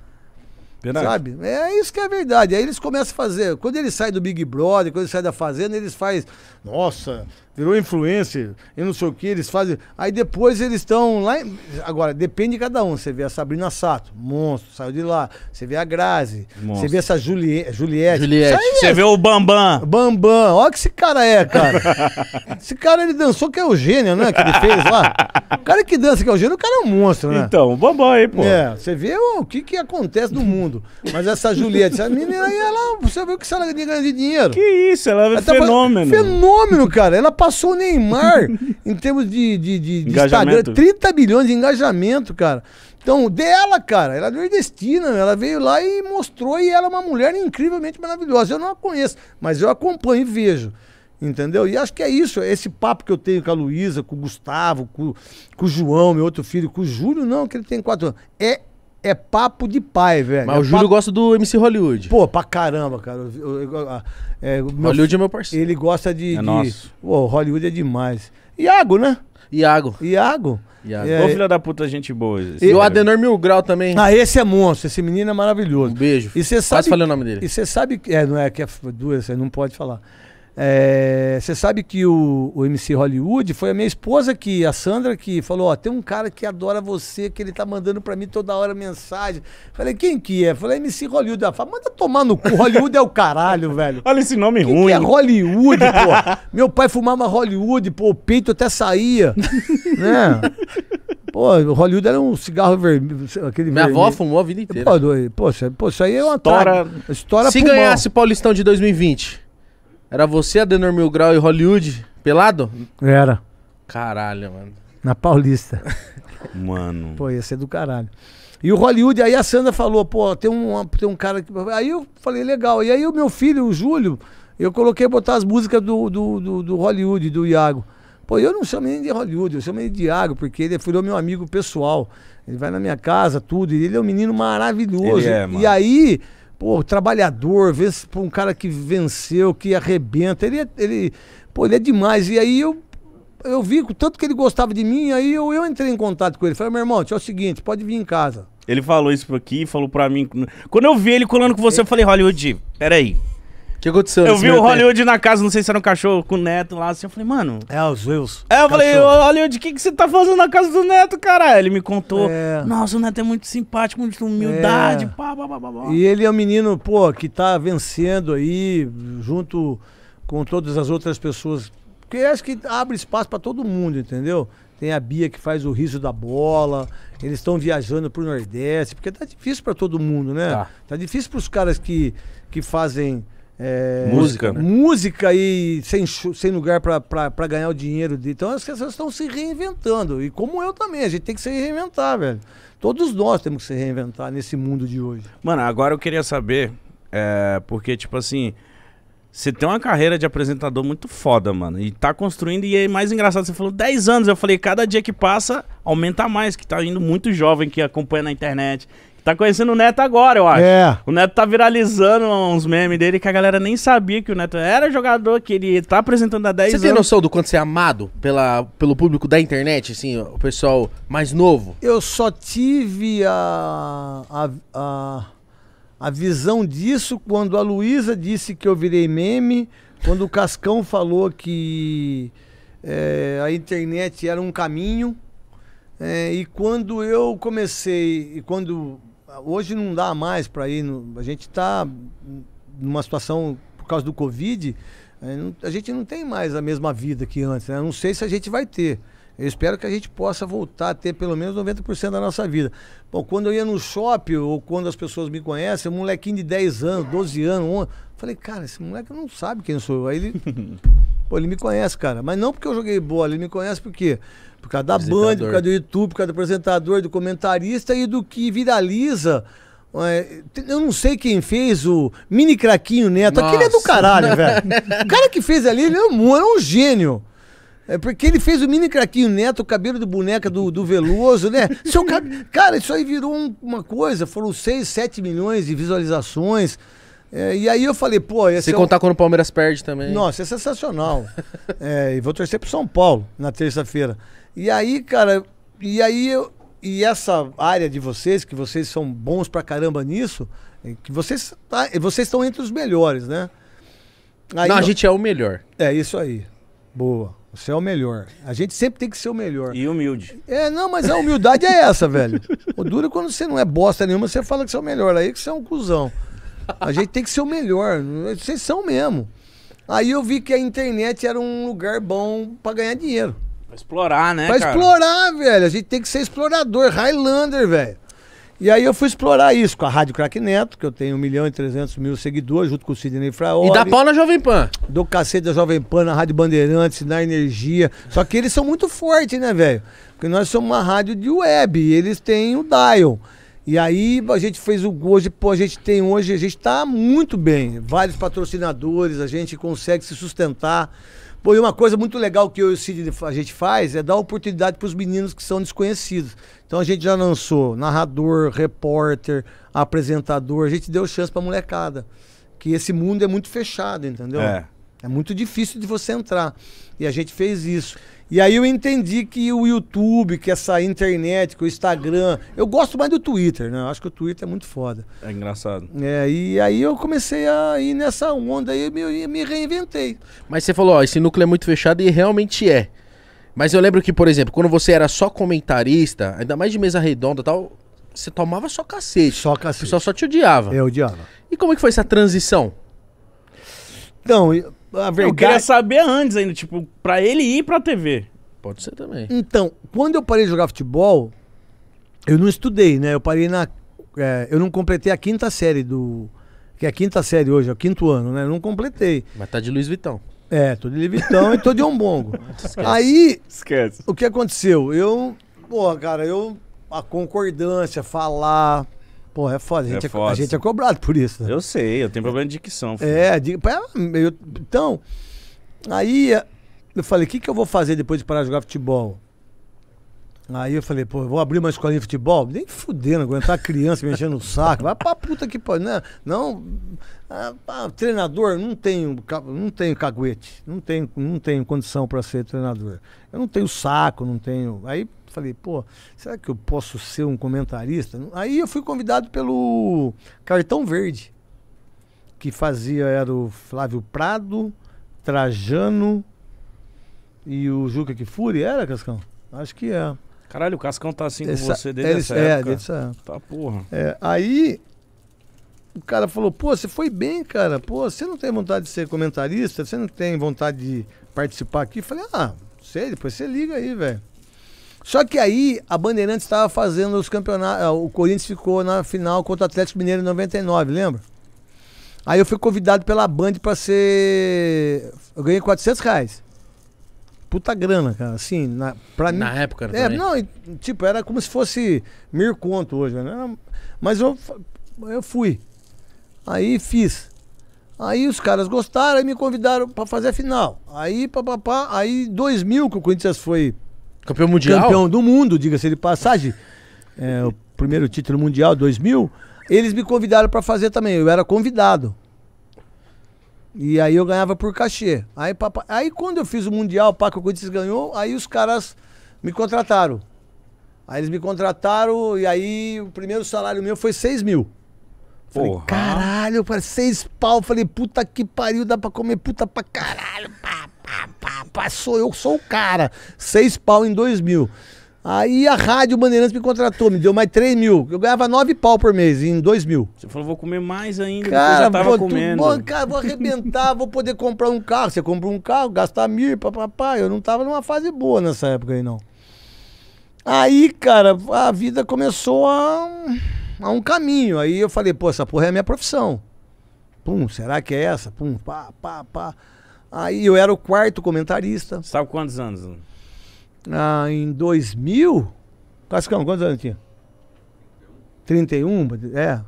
Speaker 1: Verdade. Sabe? É isso que é verdade. Aí eles começam a fazer. Quando ele sai do Big Brother, quando ele sai da Fazenda, eles fazem. Nossa, virou influencer eu não sei o que, eles fazem. Aí depois eles estão lá. Em... Agora, depende de cada um. Você vê a Sabrina Sato, monstro, saiu de lá. Você vê a Grazi. Monstro. Você vê essa Julie... Juliette. Juliette. você é... vê o Bambam. Bambam. Olha que esse cara é, cara. esse cara, ele dançou que é o gênio, né? Que ele fez lá. O cara que dança que é o gênio, o cara é um monstro, né? Então, o Bambam aí, pô. É, você vê o que que acontece no mundo. Mas essa Juliette, essa menina aí, ela, você vê o que ela ganha de dinheiro. Que isso, ela é ela fenômeno. Tá fazendo... fenômeno, cara. Ela passou o Neymar em termos de, de, de, de Instagram. 30 bilhões de engajamento, cara. Então, dela, cara, ela é nordestina, ela veio lá e mostrou, e ela é uma mulher incrivelmente maravilhosa. Eu não a conheço, mas eu acompanho e vejo. Entendeu? E acho que é isso, é esse papo que eu tenho com a Luísa, com o Gustavo, com, com o João, meu outro filho, com o Júlio, não, que ele tem quatro anos. É é papo de pai, velho. Mas é o Júlio papo... gosta do MC Hollywood. Pô, pra caramba, cara. Eu, eu, eu, é, Hollywood é meu parceiro. Ele gosta de. É de... Nosso. Pô, Hollywood é demais. Iago, né? Iago. Iago. Iago. É, Ô, é- filho
Speaker 4: da puta, gente boa. E, o Adenor Mil Grau também.
Speaker 1: Ah, esse é monstro. Esse menino é maravilhoso. Um beijo. E você sabe. Quase falei o nome dele. E você sabe. É, não é que é duas, você não pode falar. É, você é, sabe que o, o, MC Hollywood foi a minha esposa que, a Sandra, que falou: Ó, tem um cara que adora você, que ele tá mandando pra mim toda hora mensagem. Falei: Quem que é? Falei: MC Hollywood. Ela falou: Manda tomar no cu, Hollywood é o caralho, velho. Olha esse nome ruim. Que é Hollywood, pô. Meu pai fumava Hollywood, pô, o peito até saía.
Speaker 3: né?
Speaker 1: Pô, Hollywood era um cigarro vermelho. Aquele Minha vermelho. avó fumou
Speaker 3: a vida inteira. Pô,
Speaker 1: pô, pô, isso aí é uma História. História Se pulmão. ganhasse
Speaker 3: Paulistão de 2020. Era você, Adenor Mil Grau e Hollywood, pelado? Era. Caralho, mano.
Speaker 1: Na Paulista. Mano. Pô, ia ser do caralho. E o Hollywood, aí a Sandra falou, pô, tem um, tem um cara que. Aí eu falei, legal. E aí o meu filho, o Júlio, eu coloquei botar as músicas do, do, do, do Hollywood, do Iago. Pô, eu não chamo nem de Hollywood, eu chamo ele de Iago, porque ele virou é meu amigo pessoal. Ele vai na minha casa, tudo, e ele é um menino maravilhoso. É, e aí pô, trabalhador, um cara que venceu, que arrebenta. Ele, é, ele, pô, ele é demais. E aí eu, eu vi o tanto que ele gostava de mim, aí eu, eu entrei em contato com ele. Falei, meu irmão, é
Speaker 4: o seguinte, pode vir em casa. Ele falou isso aqui, falou pra mim. Quando eu vi ele colando com você, eu falei, Hollywood, peraí que aconteceu? Eu vi o Hollywood tempo? na casa, não sei se era um cachorro com o neto lá, assim. Eu falei, mano. É, os Wills. É, eu cachorro. falei, Hollywood, o que, que você tá fazendo na casa do neto, cara? Ele me contou. É. Nossa, o neto é muito simpático, muito é. humildade. É. Pá,
Speaker 1: pá, pá, pá, pá. E
Speaker 4: ele é um menino, pô,
Speaker 1: que tá vencendo aí, junto com todas as outras pessoas. Porque acho que abre espaço para todo mundo, entendeu? Tem a Bia que faz o riso da bola, eles estão viajando pro Nordeste, porque tá difícil para todo mundo, né? Tá, tá difícil para os caras que, que fazem é, música, né? Música e sem, sem lugar para ganhar o dinheiro. De, então as pessoas estão se reinventando. E como eu também, a gente tem que se reinventar, velho. Todos nós temos que se reinventar nesse mundo de hoje.
Speaker 4: Mano, agora eu queria saber, é, porque, tipo assim, você tem uma carreira de apresentador muito foda, mano. E tá construindo, e é mais engraçado, você falou 10 anos. Eu falei, cada dia que passa, aumenta mais, que tá indo muito jovem que acompanha na internet, Tá conhecendo o Neto agora, eu acho. É. O Neto tá viralizando uns memes dele que a galera nem sabia que o Neto era jogador, que ele tá apresentando há 10 Você anos. Você tem noção
Speaker 3: do quanto você é amado pela, pelo público da internet, assim, o pessoal mais novo? Eu
Speaker 1: só tive a, a, a, a visão disso quando a Luísa disse que eu virei meme, quando o Cascão falou que é, a internet era um caminho. É, e quando eu comecei, e quando hoje não dá mais para ir. No, a gente está numa situação por causa do Covid, é, a gente não tem mais a mesma vida que antes. Né? Não sei se a gente vai ter. Eu espero que a gente possa voltar a ter pelo menos 90% da nossa vida. Bom, quando eu ia no shopping ou quando as pessoas me conhecem, um molequinho de 10 anos, 12 anos, 11, falei, cara, esse moleque não sabe quem sou eu. Aí ele, pô, ele me conhece, cara. Mas não porque eu joguei bola, ele me conhece porque por causa da banda, por causa do YouTube, por causa do apresentador, do comentarista e do que viraliza. É, eu não sei quem fez o Mini Craquinho Neto. Nossa. Aquele é do caralho, velho. o cara que fez ali, ele é um, é um gênio. É porque ele fez o mini craquinho neto, o cabelo de boneca do, do Veloso, né? Seu cara, cara, isso aí virou um, uma coisa. Foram 6, 7 milhões de visualizações.
Speaker 3: É, e aí eu falei, pô... Esse Se é contar quando o Palmeiras perde também. Nossa,
Speaker 1: é sensacional. é, e vou torcer pro São Paulo na terça-feira. E aí, cara, e aí eu, e essa área de vocês, que vocês são bons pra caramba nisso, é que vocês, tá, vocês estão entre os melhores, né?
Speaker 3: Aí Não, a gente é o melhor.
Speaker 1: É isso aí. Boa. Você é o melhor. A gente sempre tem que ser o melhor. E humilde. É, não, mas a humildade é essa, velho. O duro é quando você não é bosta nenhuma, você fala que você é o melhor. Aí que você é um cuzão. A gente tem que ser o melhor. Vocês são mesmo. Aí eu vi que a internet era um lugar
Speaker 4: bom para ganhar dinheiro. Pra explorar, né? Pra cara? explorar,
Speaker 1: velho. A gente tem que ser explorador, Highlander, velho. E aí eu fui explorar isso com a Rádio Crack Neto, que eu tenho 1 milhão e 300 mil seguidores, junto com o Sidney Fraoli. E da pau na Jovem Pan. Do cacete da Jovem Pan, na Rádio Bandeirantes, na Energia. Só que eles são muito fortes, né, velho? Porque nós somos uma rádio de web, e eles têm o dial. E aí a gente fez o hoje, pô, a gente tem hoje, a gente tá muito bem. Vários patrocinadores, a gente consegue se sustentar. Bom, e uma coisa muito legal que eu e o Cid a gente faz é dar oportunidade para os meninos que são desconhecidos. Então a gente já lançou narrador, repórter, apresentador, a gente deu chance para molecada. Que esse mundo é muito fechado, entendeu? É. É muito difícil de você entrar. E a gente fez isso. E aí eu entendi que o YouTube, que essa internet, que o Instagram. Eu gosto mais do Twitter, né? Eu acho que o Twitter é muito foda. É engraçado. É, e aí eu comecei a ir nessa onda e me, me reinventei.
Speaker 3: Mas você falou, ó, esse núcleo é muito fechado e realmente é. Mas eu lembro que, por exemplo, quando você era só comentarista, ainda mais de mesa redonda e tal, você tomava só cacete. Só cacete. O pessoal só te odiava. Eu odiava. E como é que foi essa
Speaker 4: transição? Então, eu a verdade. Eu queria saber antes ainda, tipo, pra ele ir pra TV. Pode ser também. Então, quando eu parei de jogar futebol,
Speaker 1: eu não estudei, né? Eu parei na. É, eu não completei a quinta série do. Que é a quinta série hoje, é o quinto ano, né? Eu não completei.
Speaker 3: Mas tá de Luiz Vitão.
Speaker 1: É, tô de Luiz Vitão e tô de Ombongo.
Speaker 3: Esquece. Aí. Esquece. O que
Speaker 1: aconteceu? Eu.
Speaker 3: Pô, cara, eu. A
Speaker 1: concordância, falar. Pô, é foda. A gente é, é foda. A gente é
Speaker 4: cobrado por isso. Né? Eu sei, eu tenho problema de dicção. Filho.
Speaker 1: É, de, eu, então, aí eh, eu falei, o que, que eu vou fazer depois de parar de jogar futebol? Aí eu falei, pô, eu vou abrir uma escolinha de futebol? Nem fudendo, aguentar criança mexendo no saco. Vai pra puta que pode. né? não ah, ah, treinador, não tenho, não tenho caguete. Não tenho, não tenho condição para ser treinador. Eu não tenho saco, não tenho. Aí falei, pô, será que eu posso ser um comentarista? Aí eu fui convidado pelo Cartão Verde, que fazia, era o Flávio Prado, Trajano e o Juca Kifuri, era, Cascão?
Speaker 4: Acho que é. Caralho, o Cascão tá assim essa, com você desde essa, essa é, época. É, desde essa Tá porra. É,
Speaker 1: aí o cara falou, pô, você foi bem, cara. Pô, você não tem vontade de ser comentarista? Você não tem vontade de participar aqui? falei, ah, sei, depois você liga aí, velho. Só que aí a Bandeirantes estava fazendo os campeonatos. Ah, o Corinthians ficou na final contra o Atlético Mineiro em 99, lembra? Aí eu fui convidado pela Band para ser. Eu ganhei 400 reais. Puta grana, cara. Assim, na, pra na mim. Na época, era. Né, é, não, tipo, era como se fosse mil conto hoje, né? Mas eu, eu fui. Aí fiz. Aí os caras gostaram e me convidaram para fazer a final. Aí, papapá, aí 2000 que o Corinthians foi Campeão mundial? Campeão do mundo, diga-se de passagem. É, o primeiro título mundial, 2000. Eles me convidaram para fazer também. Eu era convidado. E aí eu ganhava por cachê. Aí, papai, aí quando eu fiz o Mundial, o Paco Corinthians ganhou, aí os caras me contrataram. Aí eles me contrataram e aí o primeiro salário meu foi 6 mil. Falei, caralho, para seis pau. Falei, puta que pariu, dá pra comer puta pra caralho. Pá, pá, pá, pá, sou eu, sou o cara. Seis pau em dois mil. Aí a Rádio Bandeirantes me contratou, me deu mais 3 mil. Eu ganhava 9 pau por mês, em 2 mil.
Speaker 4: Você falou, vou comer mais ainda, cara, já tava vou, comendo. cara, vou arrebentar,
Speaker 1: vou poder comprar um carro. Você compra um carro, gastar mil, papapá. Eu não tava numa fase boa nessa época aí, não. Aí, cara, a vida começou a há um caminho. Aí eu falei, pô, essa porra é a minha profissão. Pum, será que é essa? Pum, pá, pá, pá. Aí eu era o quarto comentarista. Sabe quantos anos? Ah, em 2000? Cascão, quantos anos tinha? 31, é.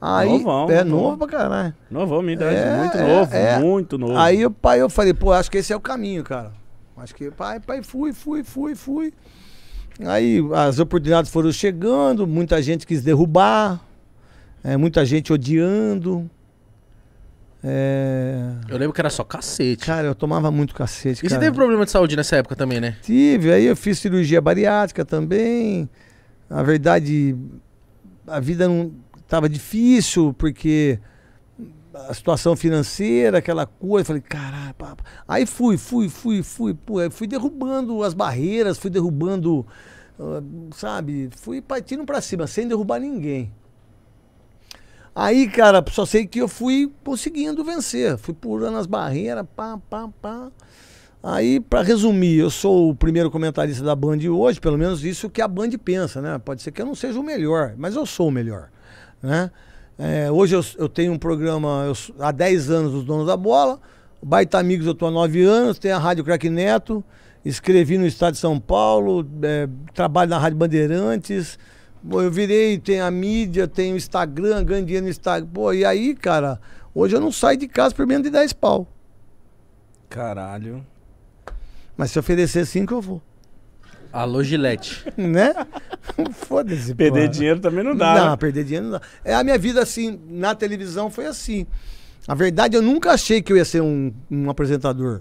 Speaker 1: Aí, novão, é novão. novo pra caralho. Novão, me dá é, muito é, novo, é. muito novo. Aí o pai, eu falei, pô, acho que esse é o caminho, cara. Acho que, pai, pai, fui, fui, fui, fui. Aí as oportunidades foram chegando, muita gente quis derrubar, é, muita gente odiando. É... Eu lembro que era só cacete. Cara, eu tomava muito cacete. E cara. você teve
Speaker 3: problema de saúde nessa época também, né? Tive, aí eu
Speaker 1: fiz cirurgia bariátrica também. Na verdade, a vida não tava difícil, porque a situação financeira, aquela coisa. Falei, caralho. Aí fui, fui, fui, fui, pô, fui derrubando as barreiras, fui derrubando, ah, sabe? Fui partindo para cima, sem derrubar ninguém. Aí, cara, só sei que eu fui conseguindo vencer. Fui pulando as barreiras, pá, pá, pá. Aí, para resumir, eu sou o primeiro comentarista da Band hoje, pelo menos isso que a Band pensa, né? Pode ser que eu não seja o melhor, mas eu sou o melhor, né? É, hoje eu, eu, tenho um programa eu, há 10 anos, Os Donos da Bola. Baita Amigos, eu estou há 9 anos. Tenho a Rádio crack Neto. Escrevi no Estado de São Paulo. É, trabalho na Rádio Bandeirantes. eu virei, tem a mídia, tem o Instagram, ganho dinheiro no Instagram. Pô, e aí, cara, hoje eu não saio de casa por menos de 10 pau.
Speaker 4: Caralho.
Speaker 1: Mas se oferecer 5, eu vou. Alô, Gillette. né? Foda-se. Perder dinheiro também não dá. Não, né? perder dinheiro não dá. É, a minha vida, assim, na televisão foi assim. Na verdade, eu nunca achei que eu ia ser um, um apresentador.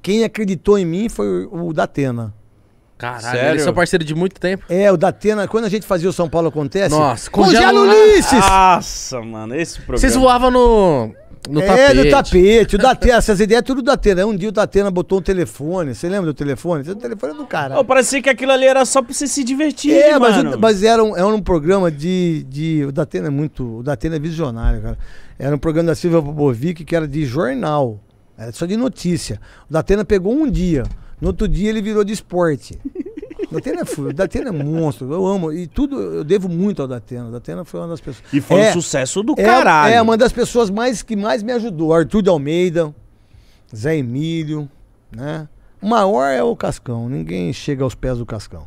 Speaker 1: Quem acreditou em mim foi o, o Datena.
Speaker 4: Caralho, Sério? eles são
Speaker 1: parceiro de muito tempo. É, o Datena, quando a gente fazia o São Paulo Acontece. Nossa, congela Ulisses! Nossa,
Speaker 4: mano, esse programa. Vocês voavam
Speaker 1: no. No é, tapete. no tapete. O Datena, essas ideias tudo da Datena. Um dia o Datena botou um telefone. Você lembra do telefone?
Speaker 4: O telefone é do caralho. Oh, parecia que aquilo ali era só pra você se divertir, é, mano. Mas,
Speaker 1: mas era, um, era um programa de, de... O Datena é muito... O Datena é visionário, cara. Era um programa da Silvia Bobovic que era de jornal. Era só de notícia. O Datena pegou um dia... No outro dia ele virou de esporte. Datena é, Datena é monstro, eu amo. E tudo, eu devo muito ao Datena. Datena foi uma das pessoas.
Speaker 4: E foi é, um sucesso do é, caralho. É
Speaker 1: uma das pessoas mais que mais me ajudou. Arthur de Almeida, Zé Emílio, né? O maior é o Cascão, ninguém chega aos pés do Cascão,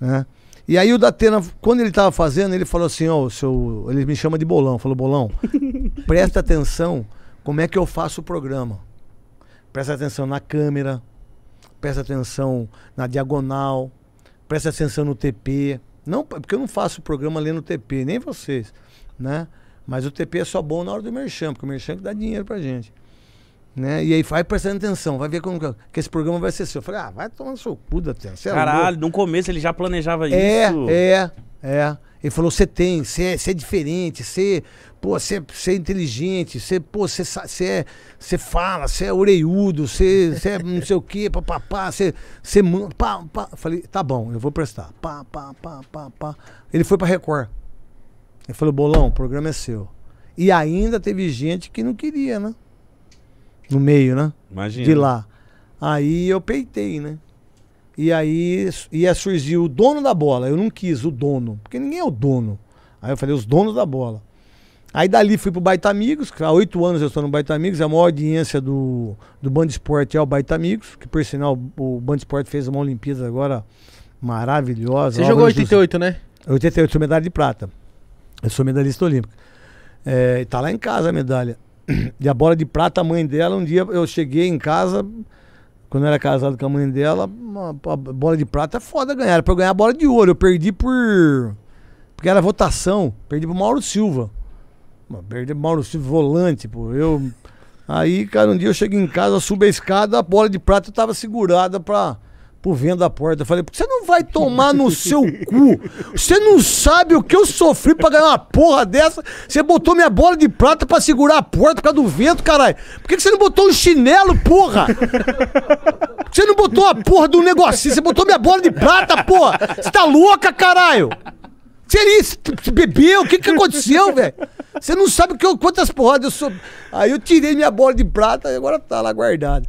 Speaker 1: né? E aí o Datena, quando ele estava fazendo, ele falou assim, ó, oh, seu, ele me chama de Bolão, falou, Bolão, presta atenção como é que eu faço o programa. Presta atenção na câmera, presta atenção na diagonal, presta atenção no TP. Não, porque eu não faço programa lendo TP, nem vocês, né? Mas o TP é só bom na hora do merchan, porque o merchan é que dá dinheiro pra gente. Né? E aí vai prestando atenção, vai ver como que esse programa vai ser
Speaker 4: seu. Eu falei, ah, vai tomar seu cu
Speaker 1: da atenção. É Caralho,
Speaker 4: é no começo ele já planejava é, isso. É, é,
Speaker 1: é. Ele falou: você tem, você é, é, diferente, você pô, você é, é inteligente, você pô, você é, você fala, você é oreiudo, você é não sei o quê, papapá, você você pá, Falei: tá bom, eu vou prestar. Pá, pá, pá, pá, pá. Ele foi para Record. Ele falou: "Bolão, o programa é seu". E ainda teve gente que não queria, né? No meio, né? Imagina. De lá. Aí eu peitei, né? E aí ia surgir o dono da bola. Eu não quis o dono, porque ninguém é o dono. Aí eu falei, os donos da bola. Aí dali fui pro Baita Amigos, há oito anos eu estou no Baita Amigos, é a maior audiência do, do Band Esporte é o Baita Amigos, que por sinal o Band Esporte fez uma Olimpíada agora maravilhosa. Você jogou 88, né? 88, sou medalha de prata. Eu sou medalhista olímpico. É, tá lá em casa a medalha. E a bola de prata, a mãe dela, um dia eu cheguei em casa, quando eu era casado com a mãe dela, uma, uma bola de prata é foda ganhar. Era pra eu ganhar a bola de ouro. Eu perdi por. Porque era votação. Perdi pro Mauro Silva. Perdi pro Mauro Silva volante, pô. Eu. Aí, cara, um dia eu cheguei em casa, subi a escada, a bola de prata tava segurada pra pro vento da porta. Eu falei, porque você não vai tomar no seu cu. Você não sabe o que eu sofri pra ganhar uma porra dessa. Você botou minha bola de prata pra segurar a porta por causa do vento, caralho. Por que, você não botou um chinelo, porra? você não botou a porra do negocinho? Você botou minha bola de prata, porra. Você tá louca, caralho? Tcheri, você bebeu? O que, que aconteceu, velho? Você não sabe que eu, quantas porradas eu sou. Aí eu tirei minha bola de prata e agora tá lá guardada.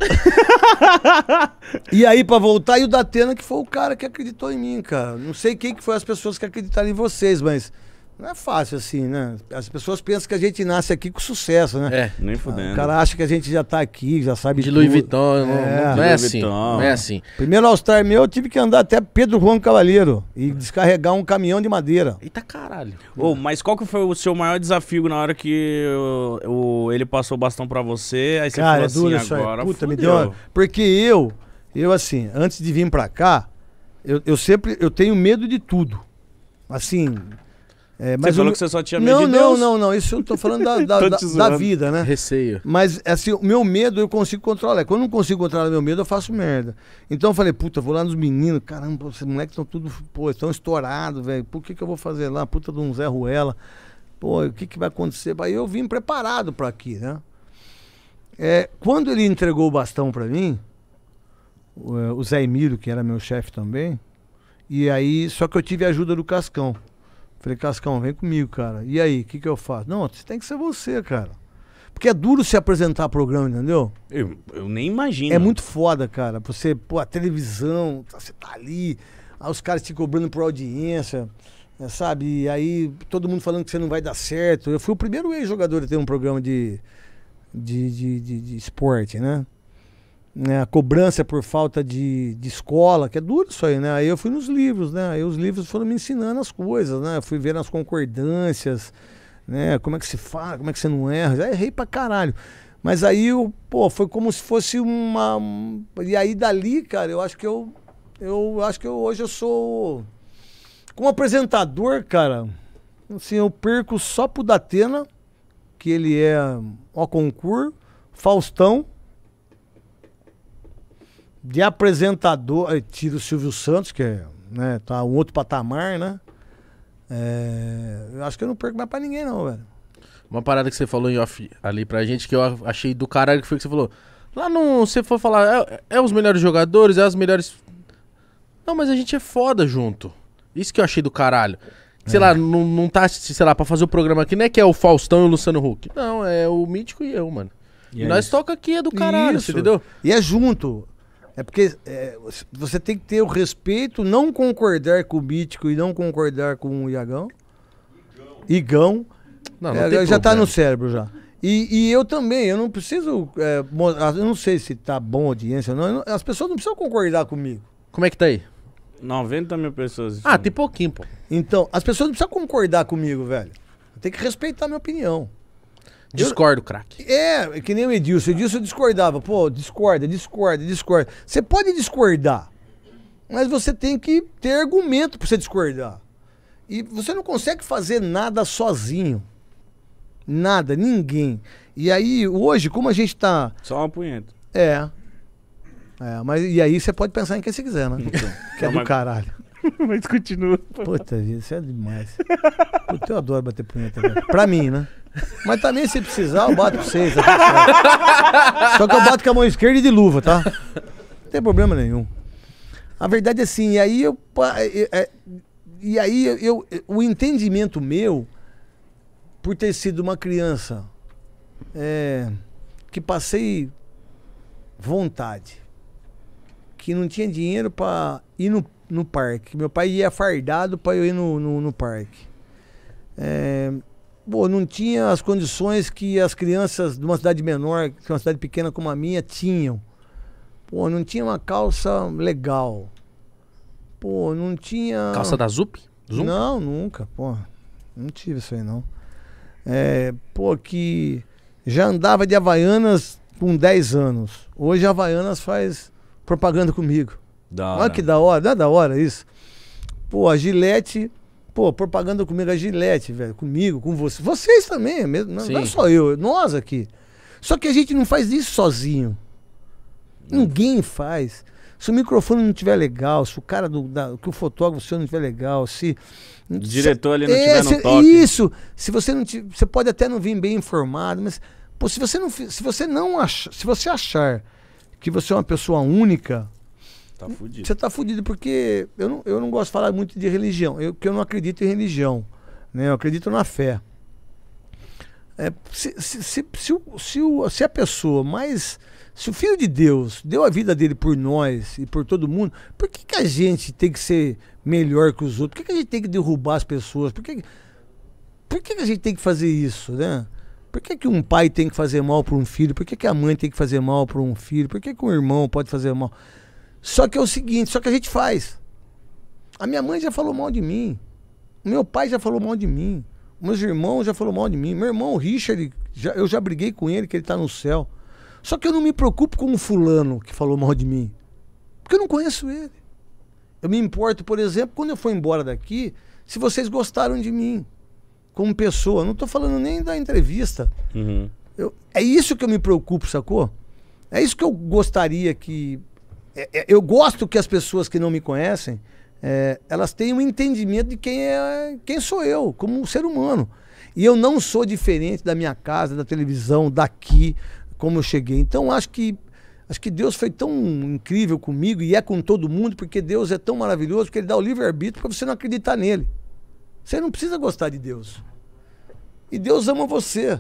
Speaker 1: e aí, pra voltar, e o Datena, que foi o cara que acreditou em mim, cara. Não sei quem que foi as pessoas que acreditaram em vocês, mas. Não é fácil assim, né? As pessoas pensam que a gente nasce aqui com sucesso, né?
Speaker 4: É, nem fudendo.
Speaker 1: O cara acha que a gente já tá aqui, já sabe de tudo. Louis Vuitton, é. não, não é assim. Não é assim. Primeiro All-Star meu, eu tive que andar até Pedro Juan Cavaleiro e descarregar um caminhão de madeira. Eita
Speaker 4: caralho. oh, mas qual que foi o seu maior desafio na hora que o, o ele passou o bastão pra você? Aí você cara, falou é assim, agora. Puta, me deu.
Speaker 1: Porque eu, eu assim, antes de vir pra cá, eu, eu sempre eu tenho medo de tudo. Assim, é, você falou que você só tinha medo não, de Deus. Não, não, não. Isso eu tô falando da, da, tô da, vida, né? Receio. Mas, assim, o meu medo eu consigo controlar. Quando eu não consigo controlar meu medo, eu faço merda. Então eu falei, puta, vou lá nos meninos. Caramba, esses moleques estão tudo, pô, estão estourados, velho. Por que que eu vou fazer lá? Puta de um Zé Ruela. Pô, o que que vai acontecer? Aí eu vim preparado para aqui, né? É, quando ele entregou o bastão para mim, o, é, o Zé Emílio, que era meu chefe também, e aí, só que eu tive a ajuda do Cascão. Falei, Cascão, vem comigo, cara. E aí, o que, que eu faço? Não, você tem que ser você, cara. Porque é duro se apresentar programa, entendeu? Eu, eu nem imagino. É muito foda, cara. Você, pô, a televisão, tá, você tá ali, aí os caras te cobrando por audiência, né, sabe? E aí todo mundo falando que você não vai dar certo. Eu fui o primeiro ex-jogador a ter um programa de, de, de, de, de esporte, né? né, a cobrança por falta de, de escola, que é duro isso aí, né? Aí eu fui nos livros, né? Aí os livros foram me ensinando as coisas, né? Eu fui ver as concordâncias, né? Como é que se fala, como é que você não erra. Já errei pra caralho. Mas aí, eu, pô, foi como se fosse uma. E aí dali, cara, eu acho que eu. Eu acho que eu, hoje eu sou. Como apresentador, cara, assim, eu perco só pro Datena, que ele é ó concurso, Faustão de apresentador, tira o Silvio Santos, que é, né, tá um outro patamar, né?
Speaker 3: É, eu acho que eu não perco mais pra ninguém, não, velho. Uma parada que você falou em off ali pra gente, que eu achei do caralho, que foi que você falou. Lá não, você for falar, é, é, os melhores jogadores, é as melhores. Não, mas a gente é foda junto. Isso que eu achei do caralho. Sei é. lá, não, não tá, sei lá, pra fazer o programa aqui, não é que é o Faustão e o Luciano Huck. Não, é o Mítico e eu, mano. E, e é nós isso. toca aqui é do caralho, entendeu? E é junto. É porque
Speaker 1: é, você tem que ter o respeito, não concordar com o Mítico e não concordar com o Iagão. Igão. Não, não é, já está no cérebro já. E, e, eu também, eu não preciso. É, ah, eu não sei se está bom a audiência ou não, não. As pessoas não precisam concordar comigo. Como é que tá aí?
Speaker 4: 90 mil pessoas. Ah, tem
Speaker 1: pouquinho, pô. Então, as pessoas não precisam concordar comigo, velho. Tem que respeitar a minha opinião. Discordo, craque. É, que nem o Edilson. O Edilson discordava. Pô, discorda, discorda, discorda. Você pode discordar, mas você tem que ter argumento para você discordar. E você não consegue fazer nada sozinho. Nada, ninguém. E aí, hoje, como a gente tá.
Speaker 4: Só uma punheta.
Speaker 1: É. É, mas e aí você pode pensar em quem você quiser, né? Então, que é do caralho. Mas continua. Puta vida, isso é demais. Puta, eu adoro bater punheta. Velho. Né? Pra mim, né? Mas também tá se precisar, eu bato com vocês. Tá Só que eu bato com a mão esquerda e de luva, tá? Não tem problema nenhum. A verdade é assim, e aí eu. É, e aí eu, eu, o entendimento meu, por ter sido uma criança é, que passei vontade, que não tinha dinheiro para ir no, no parque. Meu pai ia fardado para eu ir no, no, no parque. É, Pô, não tinha as condições que as crianças de uma cidade menor, que uma cidade pequena como a minha, tinham. Pô, não tinha uma calça legal. Pô, não tinha. Calça da Zup? Não, nunca, pô. Não tive isso aí, não. É, pô, que já andava de Havaianas com 10 anos. Hoje a Havaianas faz propaganda comigo. Da hora. Olha que da hora, não é da hora isso? Pô, a Gillette Pô, propaganda comigo, a Gillette, velho, comigo, com você. Vocês também, é mesmo, não, não é só eu, nós aqui. Só que a gente não faz isso sozinho. Não. Ninguém faz. Se o microfone não tiver legal, se o cara do da, que o fotógrafo seu não tiver legal, se o diretor se, ali não é, tiver no toque. Isso. Se você não você pode até não vir bem informado, mas pô, se você não se você não achar, se você achar que você é uma pessoa única, Tá fudido. Você tá fudido porque eu não, eu não gosto de falar muito de religião, eu, porque eu não acredito em religião, né? Eu acredito na fé. É, se, se, se, se, o, se, se a pessoa mais. Se o Filho de Deus deu a vida dele por nós e por todo mundo, por que, que a gente tem que ser melhor que os outros? Por que, que a gente tem que derrubar as pessoas? Por que, por que, que a gente tem que fazer isso, né? Por que, que um pai tem que fazer mal para um filho? Por que, que a mãe tem que fazer mal para um filho? Por que, que um irmão pode fazer mal? Só que é o seguinte, só que a gente faz. A minha mãe já falou mal de mim. O meu pai já falou mal de mim. Meus irmãos já falou mal de mim. Meu irmão, Richard, já, eu já briguei com ele, que ele tá no céu. Só que eu não me preocupo com o fulano que falou mal de mim. Porque eu não conheço ele. Eu me importo, por exemplo, quando eu for embora daqui, se vocês gostaram de mim como pessoa. Não estou falando nem da entrevista. Uhum. Eu, é isso que eu me preocupo, sacou? É isso que eu gostaria que é, é, eu gosto que as pessoas que não me conhecem, é, elas tenham um entendimento de quem, é, quem sou eu, como um ser humano. E eu não sou diferente da minha casa, da televisão, daqui, como eu cheguei. Então, acho que Acho que Deus foi tão incrível comigo e é com todo mundo, porque Deus é tão maravilhoso que ele dá o livre-arbítrio para você não acreditar nele. Você não precisa gostar de Deus. E Deus ama você.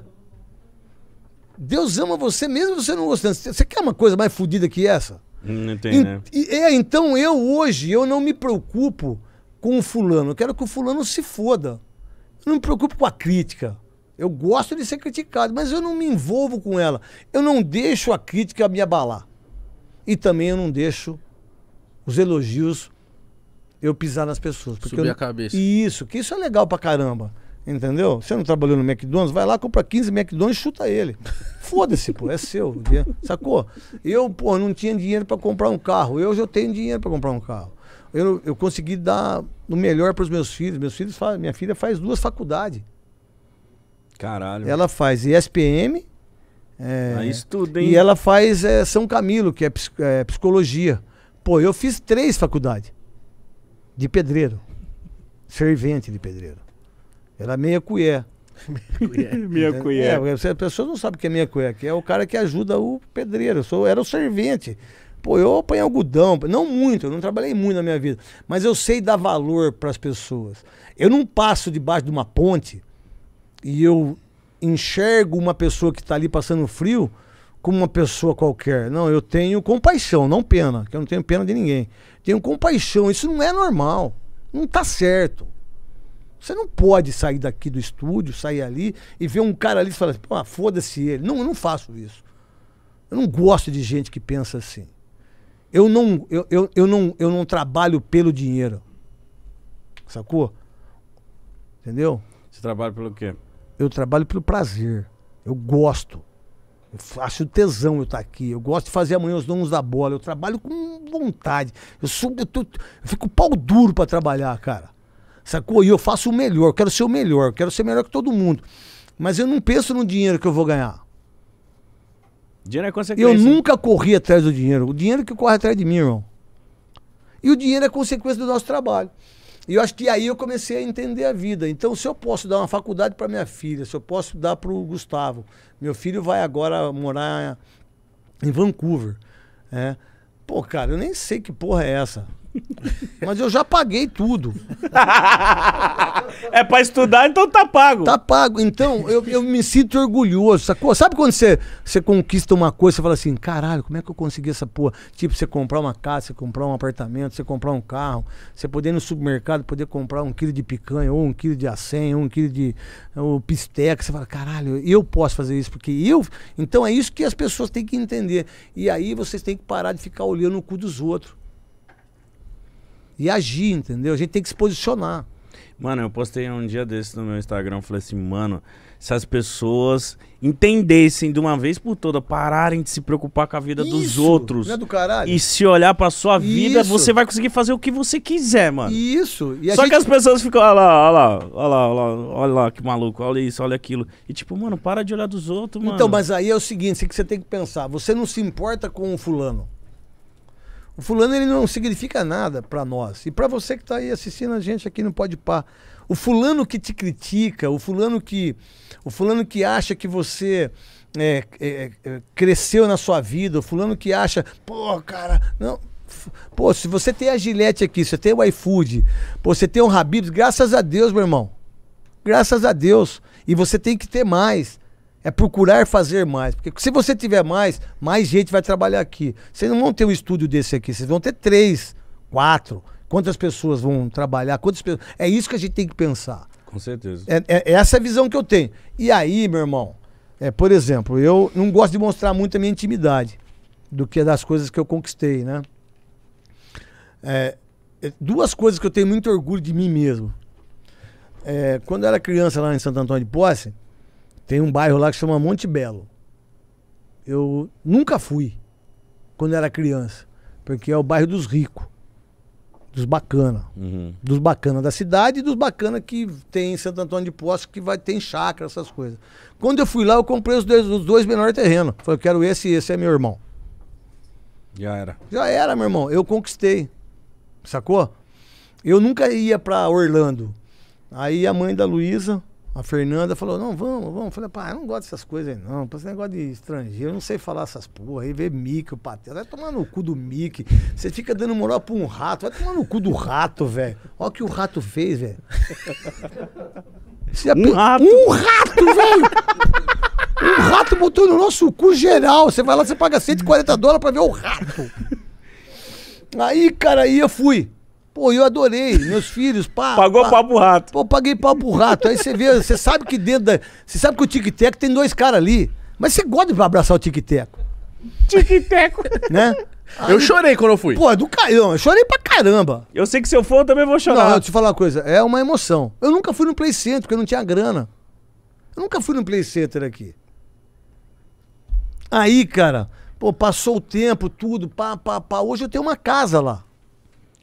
Speaker 1: Deus ama você mesmo você não gostando. Você quer uma coisa mais fodida que essa?
Speaker 4: Hum, e, né?
Speaker 1: E, é, então eu hoje, eu não me preocupo com o fulano. Eu quero que o fulano se foda. Eu não me preocupo com a crítica. Eu gosto de ser criticado, mas eu não me envolvo com ela. Eu não deixo a crítica me abalar. E também eu não deixo os elogios eu pisar nas pessoas. Subir eu... a cabeça. Isso, que isso é legal pra caramba. Entendeu? Você não trabalhou no McDonald's? Vai lá, compra 15 McDonald's e chuta ele. Foda-se, pô, é seu. Sacou? Eu, pô, não tinha dinheiro para comprar um carro. Eu já tenho dinheiro para comprar um carro. Eu, eu consegui dar o melhor para os meus filhos. Meus filhos faz, minha filha faz duas faculdades. Caralho. Ela faz ESPM. É, estuda, hein? E ela faz é, São Camilo, que é, é psicologia. Pô, eu fiz três faculdades de pedreiro. Servente de pedreiro. Era é meia colher.
Speaker 2: meia colher.
Speaker 1: É, a pessoa não sabe o que é meia colher, que é o cara que ajuda o pedreiro. Eu sou, era o servente. Pô, eu apanhei algodão, não muito, eu não trabalhei muito na minha vida, mas eu sei dar valor para as pessoas. Eu não passo debaixo de uma ponte e eu enxergo uma pessoa que está ali passando frio como uma pessoa qualquer. Não, eu tenho compaixão, não pena, que eu não tenho pena de ninguém. Tenho compaixão, isso não é normal, não está certo. Você não pode sair daqui do estúdio, sair ali e ver um cara ali e falar assim, pô, foda-se ele. Não, eu não faço isso. Eu não gosto de gente que pensa assim. Eu não, eu, eu, eu não, eu não trabalho pelo dinheiro. Sacou? Entendeu?
Speaker 4: Você trabalha pelo quê?
Speaker 1: Eu trabalho pelo prazer. Eu gosto. Eu acho tesão eu estar tá aqui. Eu gosto de fazer amanhã os donos da bola. Eu trabalho com vontade. Eu, sou, eu, tô, eu fico pau duro para trabalhar, cara. Sacou? E eu faço o melhor, quero ser o melhor, quero ser melhor que todo mundo. Mas eu não penso no dinheiro que eu vou ganhar.
Speaker 4: Dinheiro é consequência. Eu nunca corri
Speaker 1: atrás do dinheiro. O dinheiro que corre atrás de mim, irmão. E o dinheiro é consequência do nosso trabalho. E eu acho que aí eu comecei a entender a vida. Então, se eu posso dar uma faculdade para minha filha, se eu posso dar para o Gustavo, meu filho vai agora morar em Vancouver. É. Pô, cara, eu nem sei que porra é essa. Mas eu já paguei tudo. é pra estudar, então tá pago. Tá pago. Então, eu, eu me sinto orgulhoso, sacou? Sabe quando você, você conquista uma coisa, você fala assim, caralho, como é que eu consegui essa porra? Tipo, você comprar uma casa, você comprar um apartamento, você comprar um carro, você poder ir no supermercado, poder comprar um quilo de picanha, ou um quilo de acém, ou um quilo de ou pisteca. Você fala, caralho, eu posso fazer isso, porque eu... Então é isso que as pessoas têm que entender. E aí vocês têm que parar de ficar olhando o cu dos outros e
Speaker 4: agir, entendeu? A gente tem que se posicionar. Mano, eu postei um dia desse no meu Instagram, falei assim, mano, se as pessoas entendessem de uma vez por toda, pararem de se preocupar com a vida Isso, dos outros. é do e se olhar pra sua vida, Isso. você vai conseguir fazer o que você quiser, mano.
Speaker 1: Isso. Só gente... que as
Speaker 4: pessoas ficam, olha lá, olha lá, olha lá, olha lá, olha lá, que maluco, olha isso, olha aquilo. E tipo, mano, para de olhar dos outros, então, mano. Então, mas
Speaker 1: aí é o seguinte, que você tem que pensar? Você não se importa com o fulano. O fulano ele não significa nada para nós. E para você que está aí assistindo a gente aqui no Pode Par, o fulano que te critica, o fulano que o fulano que acha que você é, é, é cresceu na sua vida, o fulano que acha, pô, cara, não, pô, se você tem a Gillette aqui, você tem o iFood, pô, você tem o Habib's, graças a Deus, meu irmão. Graças a Deus. E você tem que ter mais. É procurar fazer mais. Porque se você tiver mais, mais gente vai trabalhar aqui. Vocês não vão ter um estúdio desse aqui, vocês vão ter três, quatro. Quantas pessoas vão trabalhar? Quantas pessoas... É isso que a gente tem que pensar.
Speaker 4: Com certeza. É,
Speaker 1: é, é essa é a visão que eu tenho. E aí, meu irmão, é, por exemplo, eu não gosto de mostrar muito a minha intimidade do que das coisas que eu conquistei, né? É, é duas coisas que eu tenho muito orgulho de mim mesmo. É, quando eu era criança lá em Santo Antônio de Posse, tem um bairro lá que chama Monte Belo. Eu nunca fui quando era criança, porque é o bairro dos ricos, dos bacana, uhum. dos bacana da cidade e dos bacana que tem em Santo Antônio de Poço, que vai tem chácara, essas coisas. Quando eu fui lá, eu comprei os dois, os dois menores terrenos. Falei, eu quero esse e esse é meu irmão. Já era. Já era, meu irmão. Eu conquistei. Sacou? Eu nunca ia para Orlando. Aí a mãe da Luísa a Fernanda falou, não, vamos, vamos. Eu falei, pá, eu não gosto dessas coisas aí, não. Esse negócio de estrangeiro, eu não sei falar essas porra. Aí vê Mickey, o Pateta. Vai tomar no cu do Mickey. Você fica dando moral pra um rato. Vai tomar no cu do rato, velho. Olha o que o rato fez, velho. Um rato. Um rato, velho. um rato botou no nosso cu geral. Você vai lá, você paga 140 dólares pra ver o rato. Aí, cara, aí eu fui. Pô, eu adorei, meus filhos, pá. Pagou pá, pro rato. Pô, paguei pro rato. Aí você vê, você sabe que dentro da. Você sabe que o Tic Teco tem dois caras ali. Mas você gosta de abraçar o Tic Teco.
Speaker 2: Tic Teco. Né?
Speaker 1: Aí, eu chorei quando eu fui. Pô, é do caião. Eu chorei pra caramba. Eu sei que se eu for, eu também vou chorar. Não, deixa eu te falar uma coisa. É uma emoção. Eu nunca fui no Play Center, porque eu não tinha grana. Eu nunca fui no Play Center aqui. Aí, cara, pô, passou o tempo, tudo, pá, pá, pá. Hoje eu tenho uma casa lá.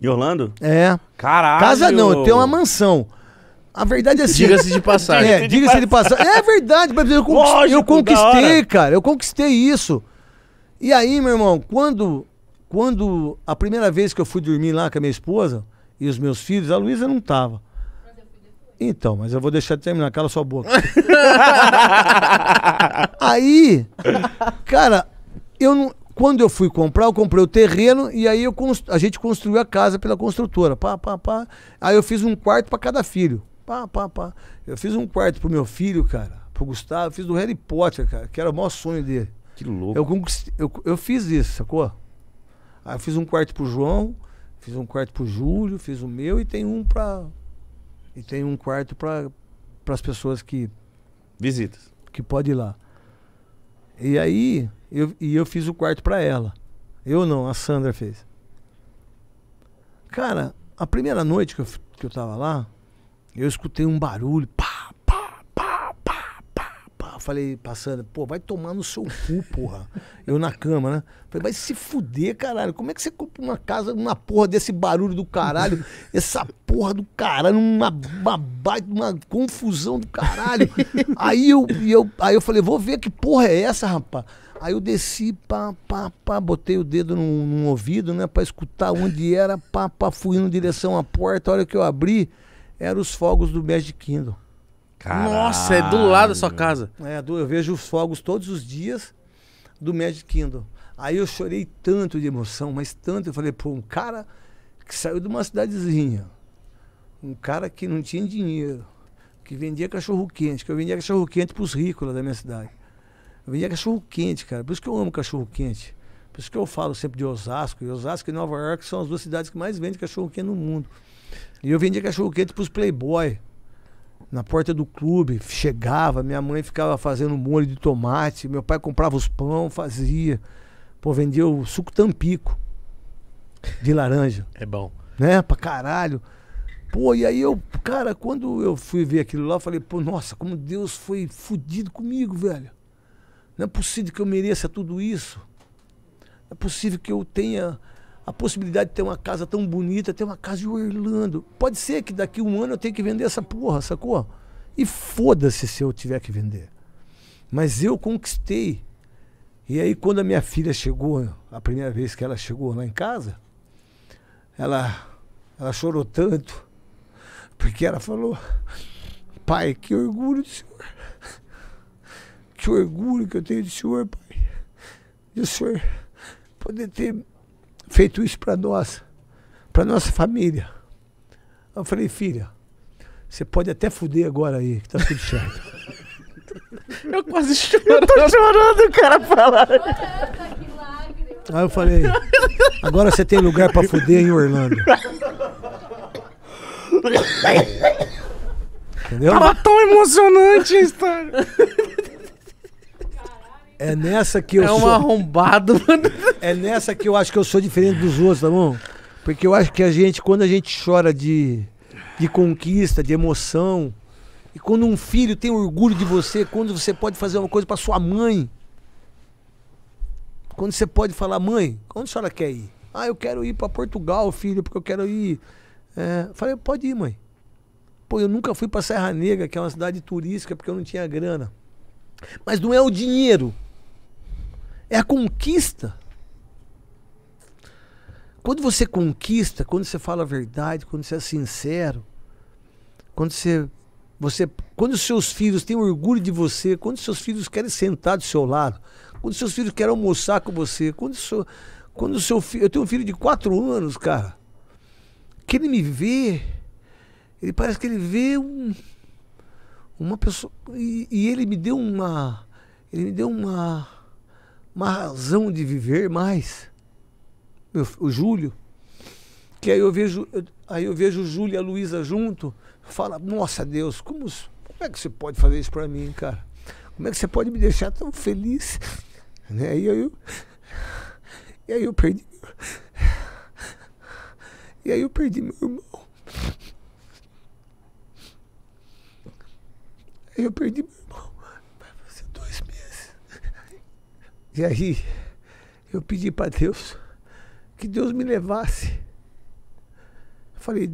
Speaker 1: Em Orlando? É. Caralho. Casa não, tem uma mansão. A verdade é assim. Diga-se de passagem. É, diga-se de passagem. É verdade, eu, conquist... Lógico, eu conquistei, cara. Eu conquistei isso. E aí, meu irmão, quando, quando a primeira vez que eu fui dormir lá com a minha esposa e os meus filhos, a Luísa não tava. Então, mas eu vou deixar de terminar, cala sua boca. aí, cara, eu não. Quando eu fui comprar, eu comprei o terreno e aí eu a gente construiu a casa pela construtora. Pá, pá, pá. Aí eu fiz um quarto para cada filho. Pá, pá, pá. Eu fiz um quarto pro meu filho, cara, pro Gustavo. Eu fiz do Harry Potter, cara, que era o maior sonho dele. Que louco. Eu, eu, eu fiz isso, sacou? Aí eu fiz um quarto pro João, fiz um quarto pro Júlio, fiz o meu e tem um pra. E tem um quarto para as pessoas que. Visitas. Que pode ir lá. E aí, eu, e eu fiz o quarto para ela. Eu não, a Sandra fez. Cara, a primeira noite que eu, que eu tava lá, eu escutei um barulho, pá, pá, pá, pá, pá, pá. Falei passando, pô, vai tomar no seu cu, porra. Eu na cama, né? Falei, vai se fuder, caralho. Como é que você compra uma casa, uma porra desse barulho do caralho? Essa porra do caralho, uma babaca, uma confusão do caralho. Aí eu, eu, aí eu falei, vou ver que porra é essa, rapaz. Aí eu desci, pá, pá, pá, botei o dedo num, num ouvido, né, para escutar onde era, pá, pá, fui indo em direção à porta. A hora que eu abri, eram os fogos do Magic Kingdom. Caralho. Nossa, é do lado da sua casa. É, eu vejo os fogos todos os dias do Magic Kingdom. Aí eu chorei tanto de emoção, mas tanto, eu falei, pô, um cara que saiu de uma cidadezinha, um cara que não tinha dinheiro, que vendia cachorro quente, que eu vendia cachorro quente para os ricos lá da minha cidade. Vendia é cachorro quente, cara. Por isso que eu amo cachorro quente. Por isso que eu falo sempre de Osasco. E Osasco e Nova York são as duas cidades que mais vendem cachorro quente no mundo. E eu vendia cachorro quente pros playboy. Na porta do clube, chegava, minha mãe ficava fazendo molho de tomate, meu pai comprava os pão, fazia. Pô, vendia o suco Tampico de laranja. É bom. Né? Pra caralho. Pô, e aí eu, cara, quando eu fui ver aquilo lá, eu falei, pô, nossa, como Deus foi fudido comigo, velho. Não é possível que eu mereça tudo isso. Não é possível que eu tenha a possibilidade de ter uma casa tão bonita, ter uma casa em Orlando. Pode ser que daqui a um ano eu tenha que vender essa porra, sacou? E foda-se se eu tiver que vender. Mas eu conquistei. E aí, quando a minha filha chegou, a primeira vez que ela chegou lá em casa, ela, ela chorou tanto, porque ela falou: Pai, que orgulho do senhor que orgulho que eu tenho de senhor, Pai. De o senhor poder ter feito isso para nós, para nossa família. Eu falei, filha, você pode até fuder agora aí, que tá tudo certo.
Speaker 2: eu quase choro. Eu tô chorando, o cara falar.
Speaker 1: Aí eu falei, agora você tem lugar para fuder em Orlando.
Speaker 2: Entendeu?
Speaker 1: Tava
Speaker 4: tão emocionante a história.
Speaker 2: É
Speaker 1: nessa que eu é um arrombado, mano. É nessa que eu acho que eu sou diferente dos outros, tá bom? Porque eu acho que a gente, quando a gente chora de, de conquista, de emoção, e quando um filho tem orgulho de você, quando você pode fazer uma coisa para sua mãe, quando você pode falar, mãe, onde a senhora quer ir? Ah, eu quero ir para Portugal, filho, porque eu quero ir. É, falei, pode ir, mãe. Pô, eu nunca fui para Serra Negra, que é uma cidade turística, porque eu não tinha grana. Mas não é o dinheiro é a conquista. Quando você conquista, quando você fala a verdade, quando você é sincero, quando você, você quando seus filhos têm orgulho de você, quando seus filhos querem sentar do seu lado, quando seus filhos querem almoçar com você, quando seu, quando seu filho, eu tenho um filho de quatro anos, cara, que ele me vê, ele parece que ele vê um, uma pessoa e, e ele me deu uma, ele me deu uma uma razão de viver mais. Meu, o Júlio. Que aí eu vejo, aí eu vejo o Júlio e a Luísa junto, fala, nossa Deus, como, como é que você pode fazer isso para mim, cara? Como é que você pode me deixar tão feliz? Né? E aí eu, e aí eu perdi. E aí eu perdi meu irmão. Eu perdi meu E aí eu pedi para Deus que Deus me levasse. Falei,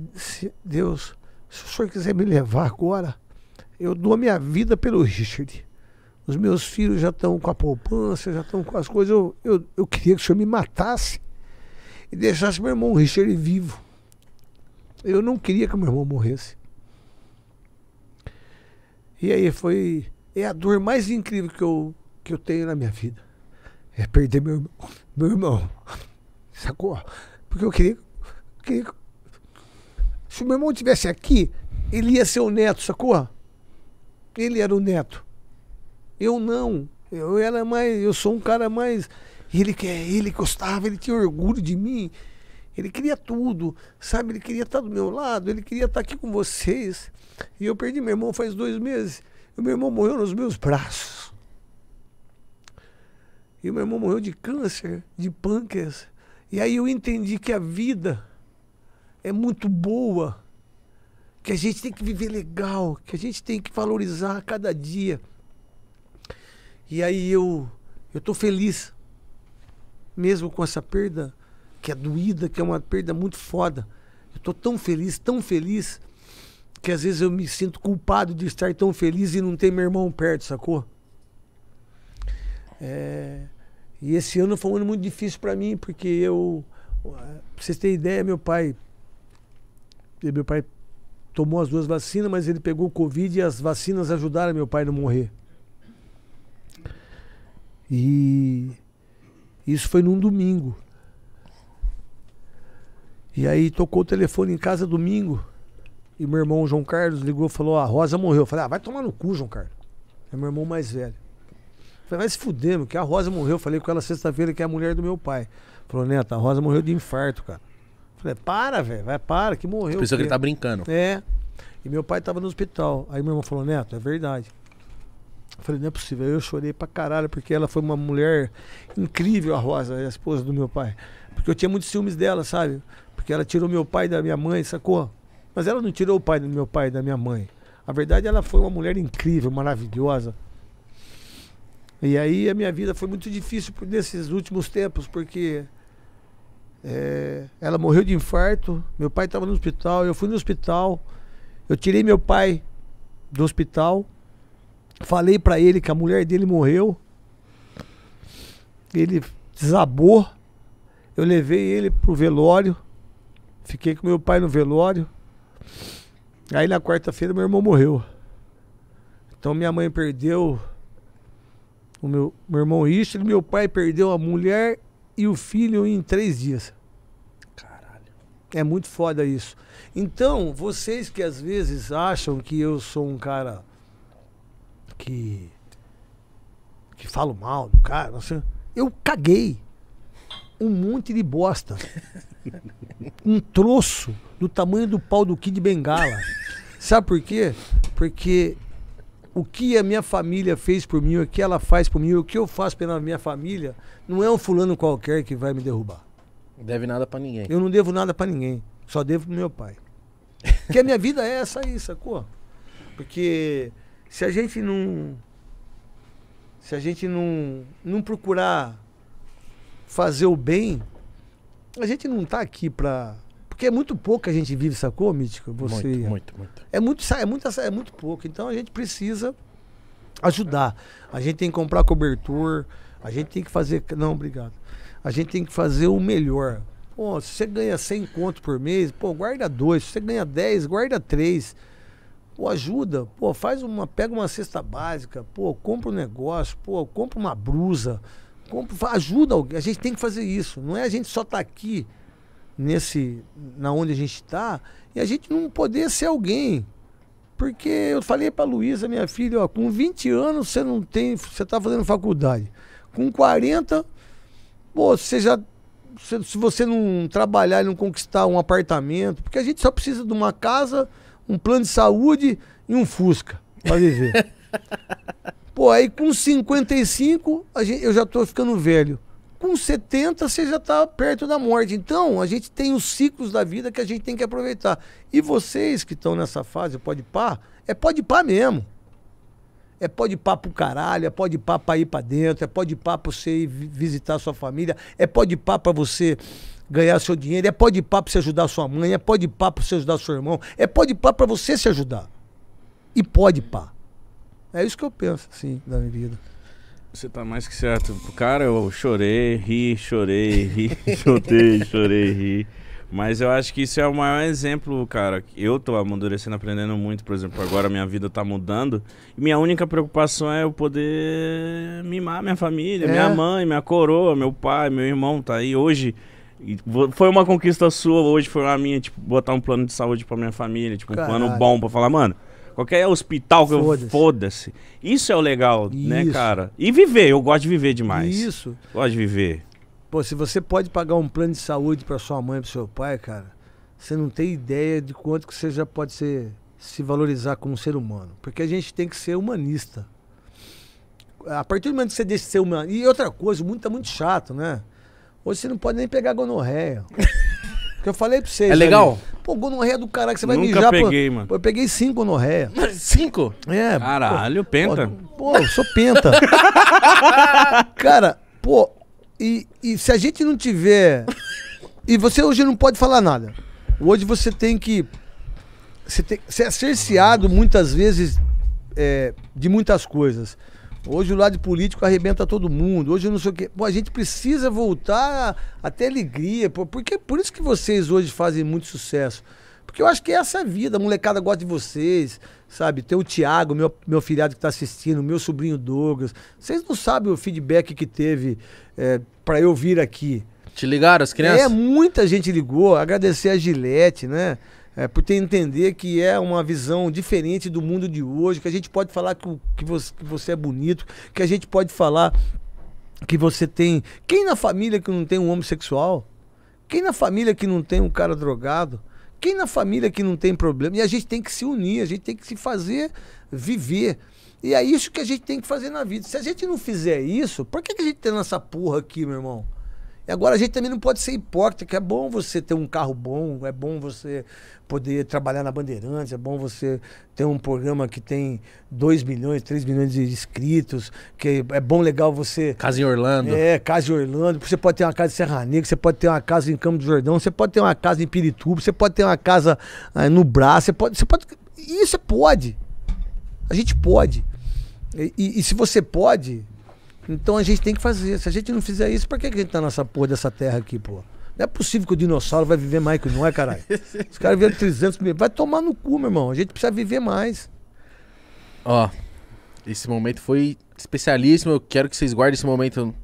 Speaker 1: Deus, se o senhor quiser me levar agora, eu dou a minha vida pelo Richard. Os meus filhos já estão com a poupança, já estão com as coisas. Eu, eu, eu queria que o senhor me matasse e deixasse meu irmão Richard vivo. Eu não queria que meu irmão morresse. E aí foi. É a dor mais incrível que eu, que eu tenho na minha vida é perder meu, irmão, meu irmão. Sacou? Porque eu queria, queria. Se o meu irmão estivesse aqui, ele ia ser o neto, sacou? Ele era o neto. Eu não. Eu era mais. Eu sou um cara mais. Ele que ele gostava, ele tinha orgulho de mim. Ele queria tudo, sabe? Ele queria estar do meu lado, ele queria estar aqui com vocês. E eu perdi meu irmão faz dois meses. E meu irmão morreu nos meus braços. E meu irmão morreu de câncer, de pâncreas. E aí eu entendi que a vida é muito boa, que a gente tem que viver legal, que a gente tem que valorizar cada dia. E aí eu eu tô feliz mesmo com essa perda que é doída, que é uma perda muito foda. Eu tô tão feliz, tão feliz que às vezes eu me sinto culpado de estar tão feliz e não ter meu irmão perto, sacou? É, e esse ano foi um ano muito difícil para mim, porque eu, pra vocês terem ideia, meu pai, meu pai tomou as duas vacinas, mas ele pegou o Covid e as vacinas ajudaram meu pai a não morrer. E isso foi num domingo. E aí tocou o telefone em casa domingo. E meu irmão João Carlos ligou e falou: ah, A Rosa morreu. Eu falei: Ah, vai tomar no cu, João Carlos. É meu irmão mais velho. Falei, vai se fuder, meu, que a Rosa morreu. Falei com ela sexta-feira que é a mulher do meu pai. Falou, Neto, a Rosa morreu de infarto, cara. Falei, para, velho, vai, para, que morreu. Você pensou que ele tá brincando. É. E meu pai tava no hospital. Aí meu irmão falou, Neto, é verdade. Eu falei, não é possível. Eu chorei pra caralho, porque ela foi uma mulher incrível, a Rosa, a esposa do meu pai. Porque eu tinha muitos ciúmes dela, sabe? Porque ela tirou meu pai da minha mãe, sacou? Mas ela não tirou o pai do meu pai da minha mãe. A verdade, ela foi uma mulher incrível, maravilhosa. E aí a minha vida foi muito difícil nesses últimos tempos, porque é, ela morreu de infarto, meu pai estava no hospital, eu fui no hospital, eu tirei meu pai do hospital, falei para ele que a mulher dele morreu, ele desabou, eu levei ele pro velório, fiquei com meu pai no velório, aí na quarta-feira meu irmão morreu. Então minha mãe perdeu o meu, meu irmão ele meu pai perdeu a mulher e o filho em três dias. Caralho. É muito foda isso. Então, vocês que às vezes acham que eu sou um cara que. que falo mal do cara, não sei, eu caguei um monte de bosta. um troço do tamanho do pau do Kid Bengala. Sabe por quê? Porque o que a minha família fez por mim, o que ela faz por mim, o que eu faço pela minha família, não é um fulano qualquer que vai me derrubar.
Speaker 3: Não deve nada para ninguém. Eu
Speaker 1: não devo nada para ninguém. Só devo pro meu pai.
Speaker 3: que a minha vida é essa aí, sacou?
Speaker 1: Porque se a gente não. Se a gente não, não procurar fazer o bem, a gente não tá aqui pra porque é muito pouco que a gente vive, sacou, Mítico? Você... Muito, muito, muito. É muito, é, muito, é muito pouco. Então a gente precisa ajudar. A gente tem que comprar cobertor, a gente tem que fazer. Não, obrigado. A gente tem que fazer o melhor. Pô, se você ganha 100 conto por mês, pô, guarda dois. Se você ganha 10, guarda três. Pô, ajuda. Pô, faz uma. Pega uma cesta básica. Pô, compra um negócio. Pô, compra uma brusa. Compra, ajuda alguém. A gente tem que fazer isso. Não é a gente só tá aqui nesse na onde a gente está e a gente não poder ser alguém. Porque eu falei para Luísa, minha filha, ó, com 20 anos você não tem, você está fazendo faculdade. Com 40, pô, você já se, se você não trabalhar e não conquistar um apartamento, porque a gente só precisa de uma casa, um plano de saúde e um Fusca para viver. pô, aí com 55, a gente, eu já estou ficando velho. Com 70 você já está perto da morte. Então, a gente tem os ciclos da vida que a gente tem que aproveitar. E vocês que estão nessa fase, pode pá, é pode pá mesmo. É pode pá pro caralho, é pode pá pra ir pra dentro, é pode pá pra você ir visitar sua família, é pode pá pra você ganhar seu dinheiro, é pode pá pra você ajudar sua mãe, é pode pá pra você ajudar seu irmão, é pode pá pra você se ajudar. E pode pá. É isso que eu penso, assim, da minha vida.
Speaker 4: Você tá mais que certo. Cara, eu chorei, ri, chorei, ri, chorei, chorei, ri. Mas eu acho que isso é o maior exemplo, cara. Eu tô amadurecendo, aprendendo muito, por exemplo, agora minha vida tá mudando. E minha única preocupação é eu poder mimar minha família, é. minha mãe, minha coroa, meu pai, meu irmão tá aí hoje. Foi uma conquista sua, hoje foi a minha, tipo, botar um plano de saúde pra minha família, tipo, um Caralho. plano bom pra falar, mano. Qualquer hospital que foda eu. Foda-se. Isso é o legal, né, Isso. né, cara? E viver, eu gosto de viver demais. Isso. Gosto de viver.
Speaker 1: Pô, se você pode pagar um plano de saúde para sua mãe, pro seu pai, cara, você não tem ideia de quanto que você já pode ser, se valorizar como ser humano. Porque a gente tem que ser humanista. A partir do momento que você deixa de ser humano. E outra coisa, mundo tá muito chato, né? Hoje você não pode nem pegar gonorreia. Que eu falei pra vocês. É legal? Né, Ali. Pô, gonorreia do caralho, que você vai Nunca mijar. Nunca peguei, pro... mano. Pô, eu peguei cinco gonorreia. cinco? É. Caralho, pô, penta. Pô, eu sou penta. Cara, pô, e, e se a gente não tiver... E você hoje não pode falar nada. Hoje você tem que... Você, tem, você é cerceado muitas vezes é, de muitas coisas. Hoje o lado político arrebenta todo mundo. Hoje eu não sei o quê. Pô, a gente precisa voltar até alegria. Pô, porque, é por isso que vocês hoje fazem muito sucesso. Porque eu acho que essa é a vida. A molecada gosta de vocês, sabe? Tem o Thiago, meu, meu filhado que está assistindo, meu sobrinho Douglas. Vocês não sabem o feedback que teve é, para eu vir aqui. Te ligaram as crianças? É, muita gente ligou. Agradecer a Gillette, né? é, por ter entender que é uma visão diferente do mundo de hoje, que a gente pode falar que, que, você, que você é bonito, que a gente pode falar que você tem. Quem na família que não tem um homossexual? Quem na família que não tem um cara drogado? Quem na família que não tem problema? E a gente tem que se unir, a gente tem que se fazer viver. E é isso que a gente tem que fazer na vida. Se a gente não fizer isso, por que, que a gente tem nessa porra aqui, meu irmão? E agora a gente também não pode ser hipócrita, que é bom você ter um carro bom, é bom você poder trabalhar na Bandeirantes, é bom você ter um programa que tem 2 milhões, 3 milhões de inscritos, que é bom legal você. Casa em Orlando. É, casa em Orlando. Você pode ter uma casa em Serra Negra, você pode ter uma casa em Campo do Jordão, você pode ter uma casa em Pirituba, você pode ter uma casa eh, no Brás, você pode. Você pode. Isso pode. A gente pode. e, e, e se você pode, então a gente tem que fazer. Se a gente não fizer isso, pra que a gente tá nessa porra dessa terra aqui, pô? Não é possível que o dinossauro vai viver mais que não
Speaker 3: é, caralho? Os caras viram 300 mil. Vai tomar no cu, meu irmão. A gente precisa viver mais. Ó, esse momento foi especialíssimo. Eu quero que vocês guardem esse momento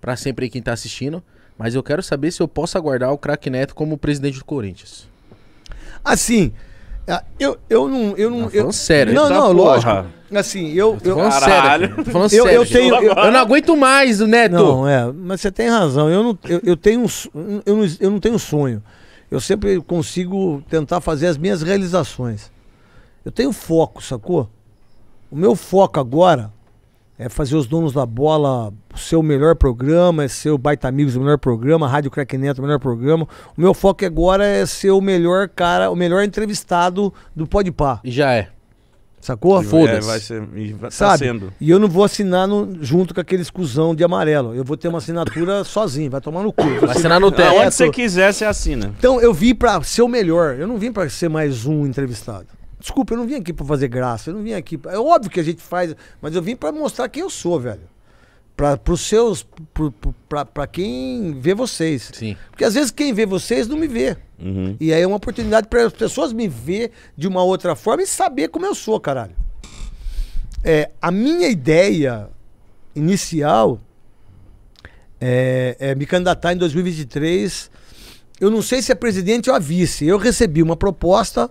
Speaker 3: para sempre aí quem tá assistindo. Mas eu quero saber se eu posso aguardar o craque Neto como presidente do Corinthians. Assim,
Speaker 1: ah, eu, eu não. Eu não tá eu, sério, Não, não, lógico. Assim, eu. eu falando Caralho. sério. Tô falando eu, Eu, tenho, eu, eu, não
Speaker 3: aguento mais o Neto.
Speaker 1: Não, é. Mas você tem razão. Eu não, eu, eu tenho, eu não, eu não tenho sonho. Eu sempre consigo tentar fazer as minhas realizações. Eu tenho foco, sacou? O meu foco agora é fazer os donos da bola ser o melhor programa, é ser o Baita Amigos o melhor programa, a Rádio Crack Neto o melhor programa. O meu foco agora é ser o melhor cara, o melhor entrevistado do Podpah. E já é. Sacou? Foda-se. É, vai ser, vai, tá Sabe? Tá sendo. E eu não vou assinar no, junto com aquele escusão de amarelo. Eu vou ter uma assinatura sozinho, vai tomar no cu. Vai assinar no teto. Onde você
Speaker 4: quiser, você assina.
Speaker 1: Então eu vim pra ser o melhor. Eu não vim pra ser mais um entrevistado. Desculpa, eu não vim aqui pra fazer graça, eu não vim aqui. É óbvio que a gente faz, mas eu vim para mostrar quem eu sou, velho. Pra, pros seus. Pro, pro, pra, pra quem vê vocês. Sim. Porque às vezes quem vê vocês não me vê. Uhum. E aí é uma oportunidade para as pessoas me ver de uma outra forma e saber como eu sou, caralho. É, a minha ideia inicial é, é me candidatar em 2023. Eu não sei se é presidente ou a vice. Eu recebi uma proposta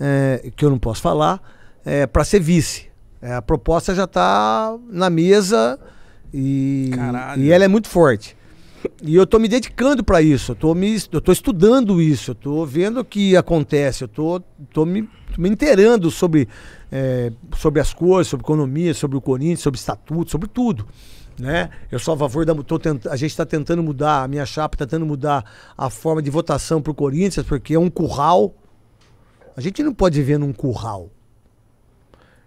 Speaker 1: é, que eu não posso falar, é, para ser vice. É, a proposta já está na mesa e, e ela é muito forte. E eu estou me dedicando para isso, eu estou me, estudando isso, eu estou vendo o que acontece, eu estou me, me inteirando sobre, é, sobre as coisas, sobre economia, sobre o Corinthians, sobre estatuto, sobre tudo. Né? Eu sou a favor da. Tent, a gente está tentando mudar, a minha chapa está tentando mudar a forma de votação para o Corinthians, porque é um curral a gente não pode viver num curral.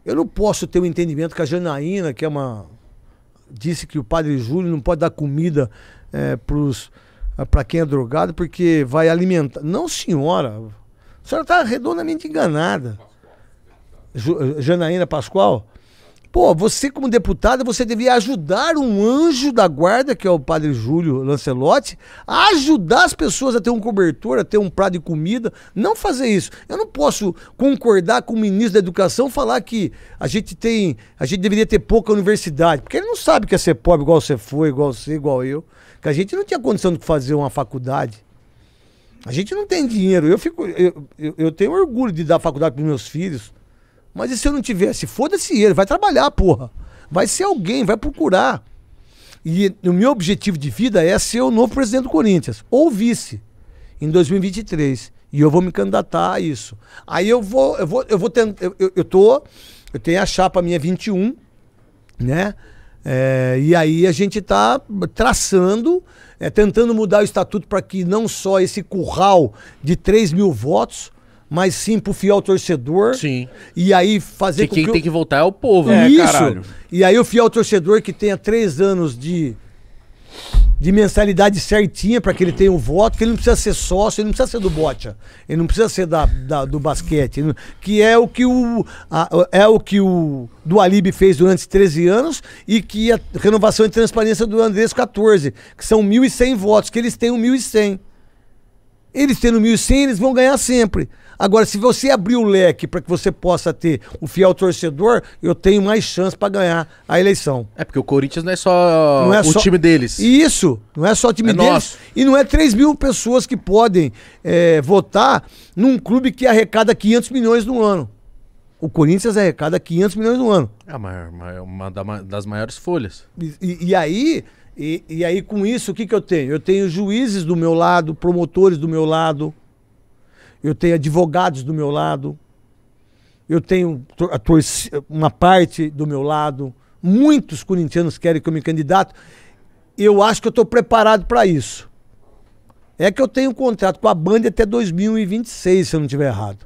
Speaker 1: Eu não posso ter o um entendimento que a Janaína, que é uma. disse que o padre Júlio não pode dar comida é, para é, quem é drogado, porque vai alimentar. Não, senhora. A senhora está redondamente enganada. Janaína Pascoal? Pô, você como deputada, você devia ajudar um anjo da guarda, que é o padre Júlio Lancelotti, a ajudar as pessoas a ter um cobertor, a ter um prato de comida. Não fazer isso. Eu não posso concordar com o ministro da Educação falar que a gente tem, a gente deveria ter pouca universidade, porque ele não sabe que é ser pobre igual você foi, igual você, igual eu, que a gente não tinha condição de fazer uma faculdade. A gente não tem dinheiro. Eu fico eu, eu, eu tenho orgulho de dar faculdade para meus filhos. Mas e se eu não tivesse? Foda-se ele, vai trabalhar, porra. Vai ser alguém, vai procurar. E o meu objetivo de vida é ser o novo presidente do Corinthians, ou vice, em 2023. E eu vou me candidatar a isso. Aí eu vou, eu vou, eu vou tentar. Eu, eu, tô, eu tenho a chapa minha 21, né? É, e aí a gente está traçando, é, tentando mudar o estatuto para que não só esse curral de 3 mil votos, mas sim pro fiel torcedor. Sim. E aí fazer que com quem que. Quem tem que
Speaker 3: voltar é o povo, né? Isso. Caralho.
Speaker 1: E aí o fiel torcedor que tenha três anos de. De mensalidade certinha para que ele tenha um voto, que ele não precisa ser sócio, ele não precisa ser do bote, ele não precisa ser da, da do basquete, que é o que o a, é o que o do Alibe fez durante 13 anos e que a renovação e transparência do Andrés 14, que são 1.100 votos, que eles têm 1.100. Eles tendo 1.100, eles vão ganhar sempre. Agora, se você abrir o leque para que você possa ter o fiel torcedor, eu tenho mais chance para ganhar a eleição. É porque o Corinthians não é só não é o só... time deles. Isso, não é só o time é deles. Nosso. E não é 3 mil pessoas que podem é, votar num clube que arrecada 500 milhões no ano. O Corinthians arrecada 500 milhões no ano.
Speaker 3: É uma, maior, uma das maiores folhas.
Speaker 1: e, e, e aí, e, e, aí, com isso, o que, que eu tenho? Eu tenho juízes do meu lado, promotores do meu lado, eu tenho advogados do meu lado, eu tenho uma parte do meu lado, muitos corintianos querem que eu me candidato. Eu acho que eu estou preparado para isso. É que eu tenho um contrato com a Band até 2026, se eu não estiver errado.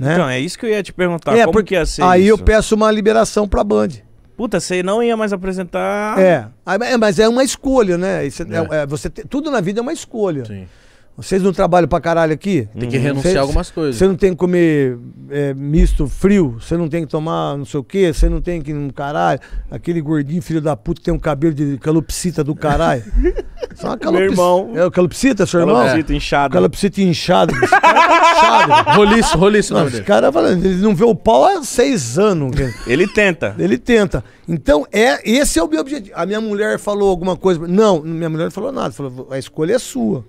Speaker 4: Né? Então, é isso que eu ia te perguntar. É, Como porque ia ser aí isso? eu peço
Speaker 1: uma liberação para a Band.
Speaker 4: Puta, você não ia mais apresentar. É, é
Speaker 1: mas é uma escolha, né? Isso, é, é. É, você te, tudo na vida é uma escolha. Sim. Vocês não trabalham pra caralho aqui? Tem que renunciar a algumas coisas. Você não tem que comer é, misto frio, você não tem que tomar não sei o quê, você não tem que. no caralho, aquele gordinho filho da puta tem um cabelo de calopsita do caralho.
Speaker 4: Só uma calopsita. Meu irmão. É o
Speaker 1: calopsita, seu irmão? Calopsita
Speaker 4: inchado. Calopsita
Speaker 1: inchado. Roliço, roliço. Não, não, esse cara falando, ele não vê o pau há seis anos.
Speaker 4: ele tenta.
Speaker 1: Ele tenta. Então, é, esse é o meu objetivo. A minha mulher falou alguma coisa. Não, minha mulher não falou nada. Falou, a escolha é sua.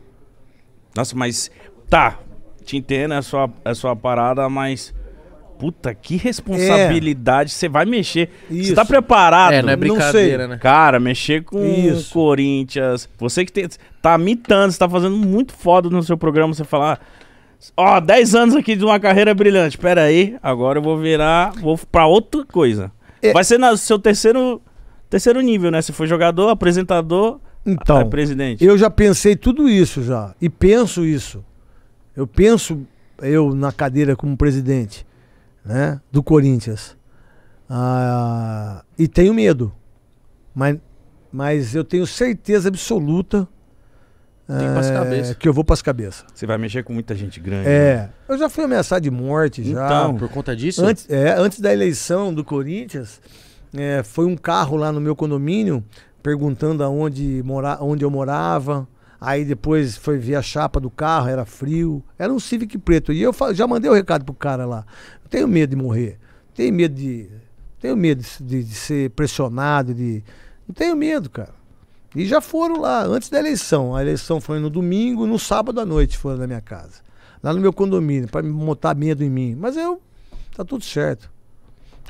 Speaker 4: Nossa, mas tá, te entendo, é, é a sua, a sua parada, mas. Puta, que responsabilidade. É. Você vai mexer. Você tá preparado? É, não é brincadeira, não né? Cara, mexer com o Corinthians. Você que tem, tá mitando, você tá fazendo muito foda no seu programa. Você falar. Ah, ó, 10 anos aqui de uma carreira brilhante. Pera aí, agora eu vou virar. Vou pra outra coisa. É. Vai ser no seu terceiro, terceiro nível, né? Você foi jogador, apresentador, então, a presidente. eu já pensei tudo isso já.
Speaker 1: E penso isso. Eu penso eu na cadeira como presidente né, do Corinthians. Ah, e tenho medo. Mas, mas eu tenho certeza absoluta é, que
Speaker 4: eu vou para as cabeças. Você vai mexer com muita gente grande. É. Né?
Speaker 1: Eu já fui ameaçado de morte já. Então, por conta disso? Antes, é, antes da eleição do Corinthians, é, foi um carro lá no meu condomínio perguntando aonde mora, onde eu morava. Aí depois foi ver a chapa do carro, era frio. Era um Civic preto. E eu já mandei o um recado pro cara lá. tenho medo de morrer. Tenho medo de. Tenho medo de, de, ser pressionado, de. Não tenho medo, cara. E já foram lá, antes da eleição. A eleição foi no domingo, no sábado à noite foram na minha casa. Lá no meu condomínio, para montar medo em mim. Mas eu. Tá tudo certo.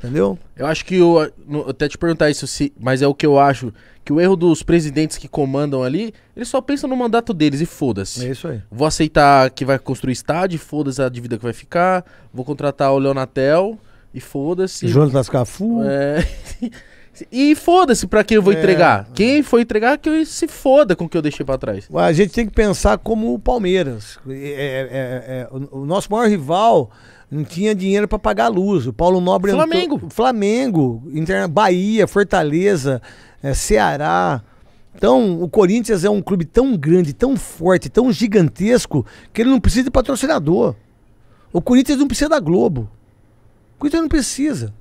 Speaker 3: Entendeu? Eu acho que eu, até te perguntar isso, se, mas é o que eu acho. Que o erro dos presidentes que comandam ali, eles só pensam no mandato deles e foda-se. É isso aí. Vou aceitar que vai construir estádio, foda-se a dívida que vai ficar. Vou contratar o Leonatel e foda-se. Jonas Cafu. É. E foda-se pra quem eu vou é. entregar. Quem for entregar, que se foda com o que eu deixei pra trás.
Speaker 1: A gente tem que pensar como o Palmeiras. É, é, é, é o nosso maior rival não tinha dinheiro para pagar a luz. O Paulo Nobre Flamengo. Entrou, Flamengo, Bahia, Fortaleza, é, Ceará. Então, o Corinthians é um clube tão grande, tão forte, tão gigantesco, que ele não precisa de patrocinador. O Corinthians não precisa da Globo. O Corinthians não precisa.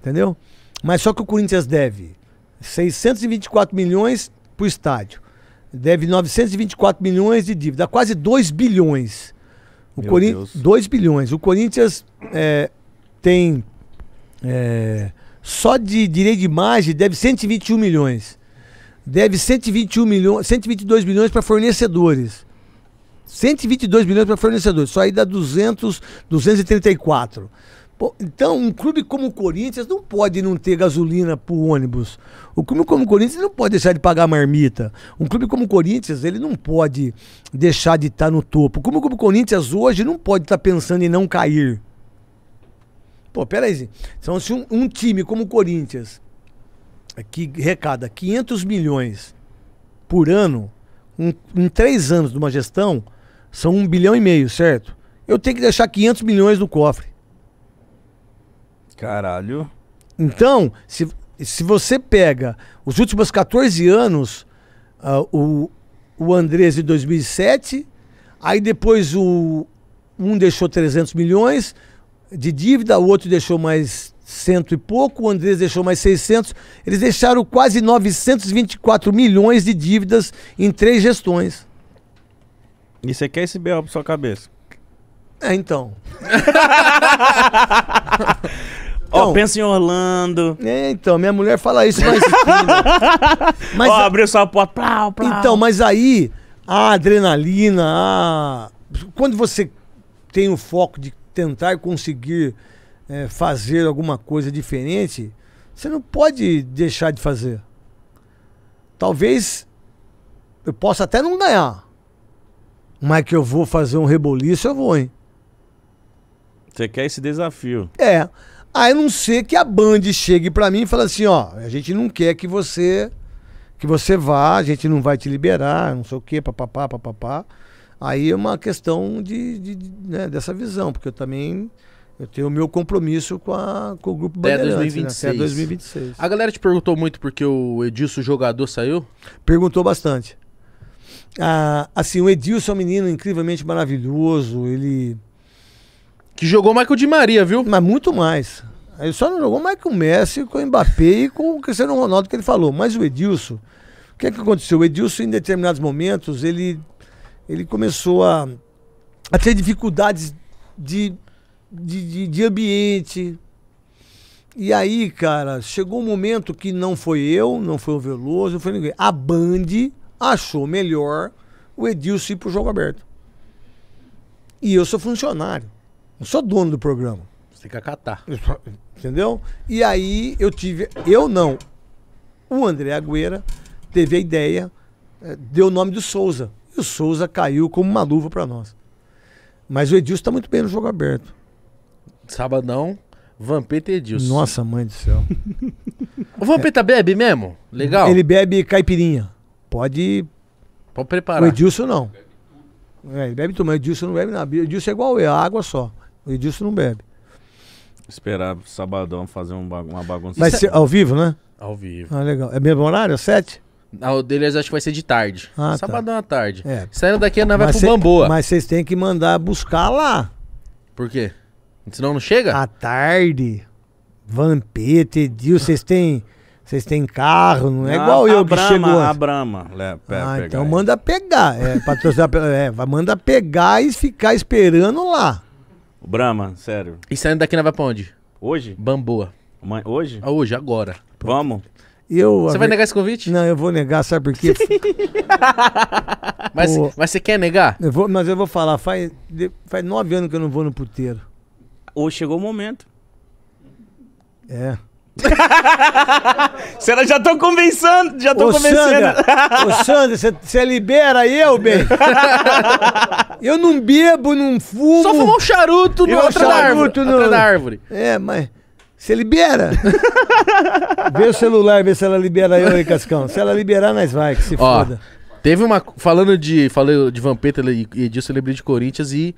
Speaker 1: Entendeu? Mas só que o Corinthians deve 624 milhões para o estádio. Deve 924 milhões de dívida, quase 2 bilhões. O Cori... 2 bilhões. O Corinthians é, tem. É, só de direito de imagem deve 121 milhões. Deve 121 milhões, 122 milhões para fornecedores. 122 milhões para fornecedores. Só aí dá 200, 234 então, um clube como o Corinthians não pode não ter gasolina pro ônibus. O clube como o Corinthians não pode deixar de pagar marmita. Um clube como o Corinthians, ele não pode deixar de estar tá no topo. Como o clube Corinthians hoje não pode estar tá pensando em não cair. Pô, peraí. Então, se um, um time como o Corinthians, que recada 500 milhões por ano, um, em três anos de uma gestão, são um bilhão e meio, certo? Eu tenho que deixar 500 milhões no cofre. Caralho. Então, se, se você pega os últimos 14 anos, uh, o, o Andrés em 2007, aí depois o um deixou 300 milhões de dívida, o outro deixou mais cento e pouco, o Andrés deixou mais 600, eles deixaram quase 924 milhões de dívidas em três gestões.
Speaker 4: E você quer esse BO pra sua cabeça? É, então. Então, oh, pensa em Orlando. É, então, minha mulher fala isso mais
Speaker 1: mas Ó, oh, a... abriu sua porta. Plau, plau. Então, mas aí, a adrenalina, a... quando você tem o foco de tentar conseguir é, fazer alguma coisa diferente, você não pode deixar de fazer. Talvez eu possa até não ganhar. Mas que eu vou fazer um reboliço, eu vou, hein?
Speaker 4: Você quer esse desafio.
Speaker 1: É. A não ser que a Band chegue para mim e fale assim, ó, a gente não quer que você que você vá, a gente não vai te liberar, não sei o quê, papapá, papapá. Aí é uma questão de, de, de né, dessa visão, porque eu também eu tenho o meu compromisso com, a, com o grupo Bandeirantes. Até 2026. Né? Até 2026.
Speaker 3: A galera te perguntou muito porque o Edilson, jogador,
Speaker 1: saiu? Perguntou bastante. Ah, assim, o Edilson é um menino incrivelmente maravilhoso. Ele que jogou mais que o Di Maria, viu? Mas muito mais. Ele só não jogou mais que o Messi, com o Mbappé e com o Cristiano Ronaldo que ele falou. Mas o Edilson, o que é que aconteceu? O Edilson, em determinados momentos, ele, ele começou a, a ter dificuldades de, de, de, de ambiente. E aí, cara, chegou um momento que não foi eu, não foi o Veloso, não foi ninguém. A Band achou melhor o Edilson ir pro jogo aberto. E eu sou funcionário. Não sou dono do programa.
Speaker 3: Você tem que acatar.
Speaker 1: Entendeu? E aí eu tive. Eu não. O André Agüera teve a ideia, eh, deu o nome do Souza. E o Souza caiu como uma luva para nós.
Speaker 3: Mas o Edilson tá muito bem no jogo aberto. Sabadão, Vampeta e Edilson. Nossa,
Speaker 1: mãe do céu.
Speaker 3: o Vampeta é. bebe mesmo? Legal? Ele bebe
Speaker 1: caipirinha. Pode. Pode preparar. O Edilson não. É, ele bebe tudo, mas o Edilson não bebe nada. O Edilson é igual eu, é água só. O Edilson não bebe.
Speaker 4: Esperar sabadão fazer um uma bagunça. Vai ser é- ao vivo, né? Ao vivo.
Speaker 1: Ah, legal. É mesmo horário? Sete?
Speaker 3: Ah, o deles acho que vai ser de tarde. Ah, tá. Sabadão à tarde. É. Saindo daqui, a vai Mas pro Bamboa. Mas
Speaker 1: vocês têm que mandar buscar lá. Por quê? Senão não chega? À tarde, Vampeta, Edilson, vocês têm. Vocês têm carro, não é igual eu que chegou antes. A
Speaker 4: Brahma. Le- pe- Ah, pegar então
Speaker 1: manda pegar. É, patrocinar, é, vai- manda pegar
Speaker 4: e ficar esperando lá. O Brahma, sério. E saindo daqui, nós vai pra onde? Hoje? Bamboa. Hoje? Ah, Hoje, agora. Vamos? Eu, Você vai
Speaker 3: negar esse convite? Não, eu
Speaker 1: vou negar, sabe por quê?
Speaker 3: Mas, mas você quer negar? Eu vou- mas eu vou
Speaker 1: falar, faz, faz nove anos que eu não vou no puteiro. Hoje chegou o momento. É. Será já tô convencendo, já tô ô, convencendo. Sandra, ô Sandra, você libera eu, bem? eu não bebo, não fumo. Só fumar um charuto no outro da árvore, no... árvore. É, mas
Speaker 3: você libera. vê o celular, vê se ela libera eu aí, Cascão. Se ela liberar, nós vai, que se Ó, foda. Teve uma falando de, falei de Vampeta e, e de Corinthians e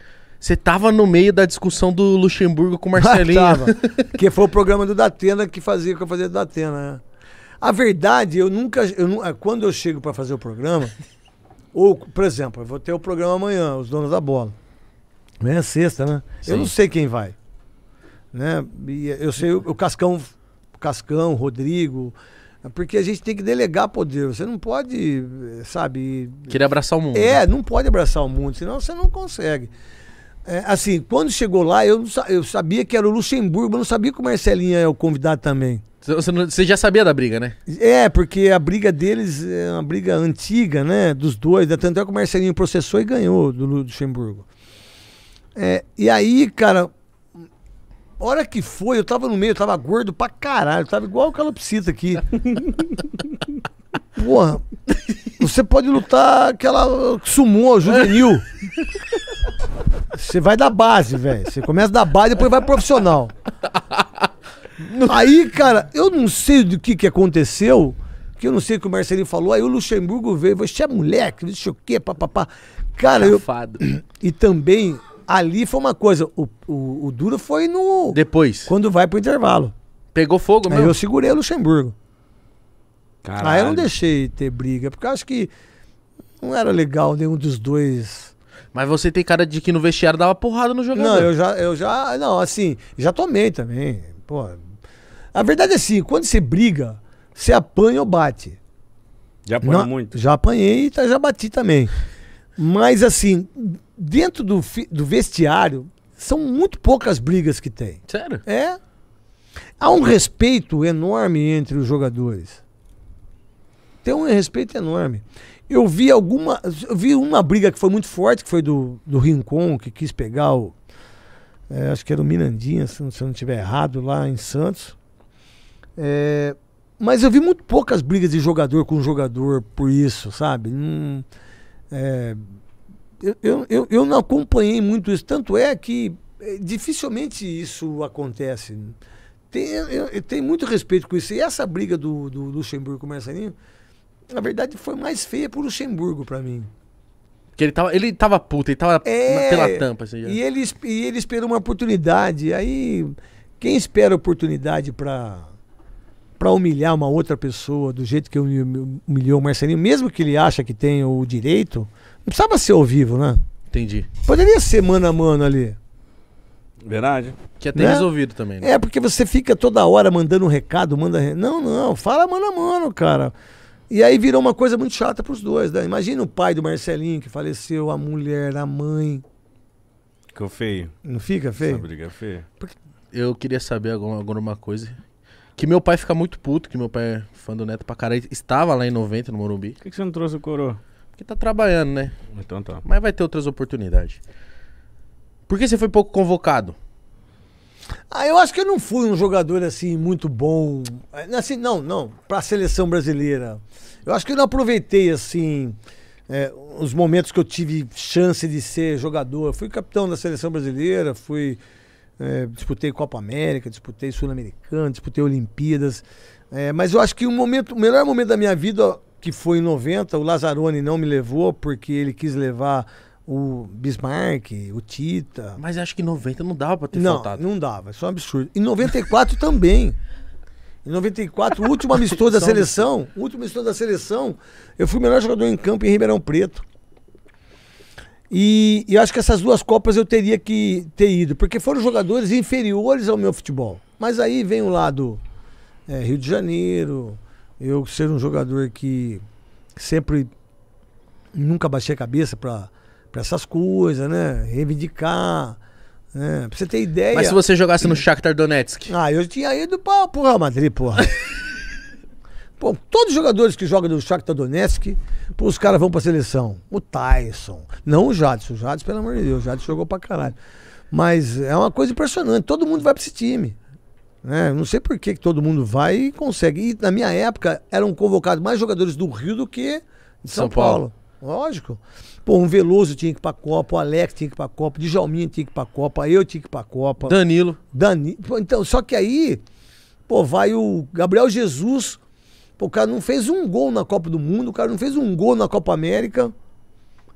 Speaker 3: você tava no meio da discussão do Luxemburgo com o Marcelinho. Ah, tava.
Speaker 1: que foi o programa do Datena que fazia que eu fazia do Datena. Né? A verdade, eu nunca. Eu, é, quando eu chego para fazer o programa, ou, por exemplo, eu vou ter o programa amanhã, os donos da bola. Amanhã é sexta, né? Sim. Eu não sei quem vai. Né? eu sei o, o Cascão, o Cascão, o Rodrigo. Porque a gente tem que delegar poder. Você não pode, eh, sabe.
Speaker 3: Querer abraçar o mundo. É, né?
Speaker 1: não pode abraçar o mundo, senão você não consegue. É, assim, quando chegou lá, eu, não, eu sabia que era o Luxemburgo, mas não sabia que o Marcelinho é o convidado também.
Speaker 3: Você, você, já sabia da briga, né?
Speaker 1: É, porque a briga deles é uma briga antiga, né? Dos dois. Né? Tanto é que o Marcelinho processou e ganhou do Luxemburgo. É, e aí, cara, hora que foi, eu tava no meio, eu tava gordo pra caralho, eu tava igual o calopsita aqui. Porra, você pode lutar aquela sumô, juvenil. Você vai da base, velho. Você começa da base e depois vai profissional. Aí, cara, eu não sei do que que aconteceu, que eu não sei o que o Marcelinho falou. Aí o Luxemburgo veio, você é moleque, não sei o quê, papapá. Cara, eu... E também, ali foi uma coisa, o, o, o duro foi no... Depois. Quando vai pro
Speaker 3: intervalo. Pegou fogo
Speaker 1: mesmo? Aí eu segurei o
Speaker 3: Luxemburgo. Caralho. Aí eu não
Speaker 1: deixei ter briga, porque eu acho que não era legal nenhum dos dois. Mas você tem cara de que no vestiário dava porrada no jogador. Não, eu já, eu já, não, assim, já tomei também. Pô, a verdade é assim, quando você briga, você apanha ou bate. Já apanhou não, muito? Já apanhei e tá, já bati também. Mas assim, dentro do, do vestiário, são muito poucas brigas que tem. Sério? É. Há um respeito enorme entre os jogadores. Tem então, um respeito é enorme. Eu vi alguma. Eu vi uma briga que foi muito forte, que foi do, do Rincon, que quis pegar o. É, acho que era o Mirandinha, se, se eu não estiver errado, lá em Santos. É, mas eu vi muito poucas brigas de jogador com jogador por isso, sabe? Hum, é, eu, eu, eu não acompanhei muito isso. Tanto é que é, dificilmente isso acontece. Tem, eu, eu tenho muito respeito com isso. E essa briga do, do Luxemburgo com o Marcelinho na verdade, foi mais feia pro Luxemburgo para mim.
Speaker 3: Que ele tava, ele tava puto, ele tava
Speaker 1: é, pela tampa. Assim, e, ele, e ele esperou uma oportunidade. Aí, quem espera oportunidade para para humilhar uma outra pessoa do jeito que humilhou o Marcelinho, mesmo que ele acha que tem o direito, não precisava ser ao vivo, né? Entendi. Poderia ser mano a mano ali.
Speaker 4: Verdade. Que é até né? resolvido também. Né? É, porque você
Speaker 1: fica toda hora mandando um recado, manda. Não, não, fala mano a mano, cara. E aí virou uma coisa muito
Speaker 4: chata para os dois. Né? Imagina o
Speaker 1: pai do Marcelinho que faleceu, a mulher, a mãe.
Speaker 4: Ficou feio. Não fica feio? Essa briga é feia. Porque...
Speaker 3: Eu queria saber alguma, alguma coisa. Que meu pai fica muito puto, que meu pai é fã do Neto pra caralho. Estava lá em 90, no Morumbi. Por que, que você não trouxe o coroa? Porque tá trabalhando, né? Então tá. Mas vai ter outras oportunidades. Por que você foi pouco convocado? Ah, eu acho que eu não fui um
Speaker 1: jogador assim muito bom. Assim, não, não, para a seleção brasileira. Eu acho que eu não aproveitei assim é, os momentos que eu tive chance de ser jogador. Fui capitão da seleção brasileira, fui é, disputei Copa América, disputei Sul-Americana, disputei Olimpíadas. É, mas eu acho que o, momento, o melhor momento da minha vida, que foi em 90, o Lazzaroni não me levou porque ele quis levar o Bismarck, o Tita. Mas acho que 90 não dava pra ter não, faltado. Não, não dava, isso é um absurdo. E 94 também. Em 94, o último amistoso da seleção, o último amistoso da seleção, eu fui o melhor jogador em campo em Ribeirão Preto. E, e acho que essas duas Copas eu teria que ter ido, porque foram jogadores inferiores ao meu futebol. Mas aí vem o lado é, Rio de Janeiro, eu ser um jogador que sempre nunca baixei a cabeça para para essas coisas, né? Reivindicar. Né? Pra você ter ideia. Mas se você jogasse no Shakhtar Donetsk? Ah, eu tinha ido pra, pro Real Madrid, porra. Bom, todos os jogadores que jogam no Shakhtar Donetsk, os caras vão pra seleção. O Tyson, não o Jadson. O Jadson, pelo amor de Deus, o Jadson jogou pra caralho. Mas é uma coisa impressionante, todo mundo vai pra esse time. Né? Não sei por que, que todo mundo vai e consegue. E na minha época eram convocados mais jogadores do Rio do que de São, São Paulo. Paulo. Lógico. Pô, um Veloso tinha que ir pra Copa, o Alex tinha que ir pra Copa, o Djalminha tinha que ir pra Copa, eu tinha que ir pra Copa. Danilo. Danilo. Então, só que aí, pô, vai o Gabriel Jesus. Pô, o cara não fez um gol na Copa do Mundo, o cara não fez um gol na Copa América.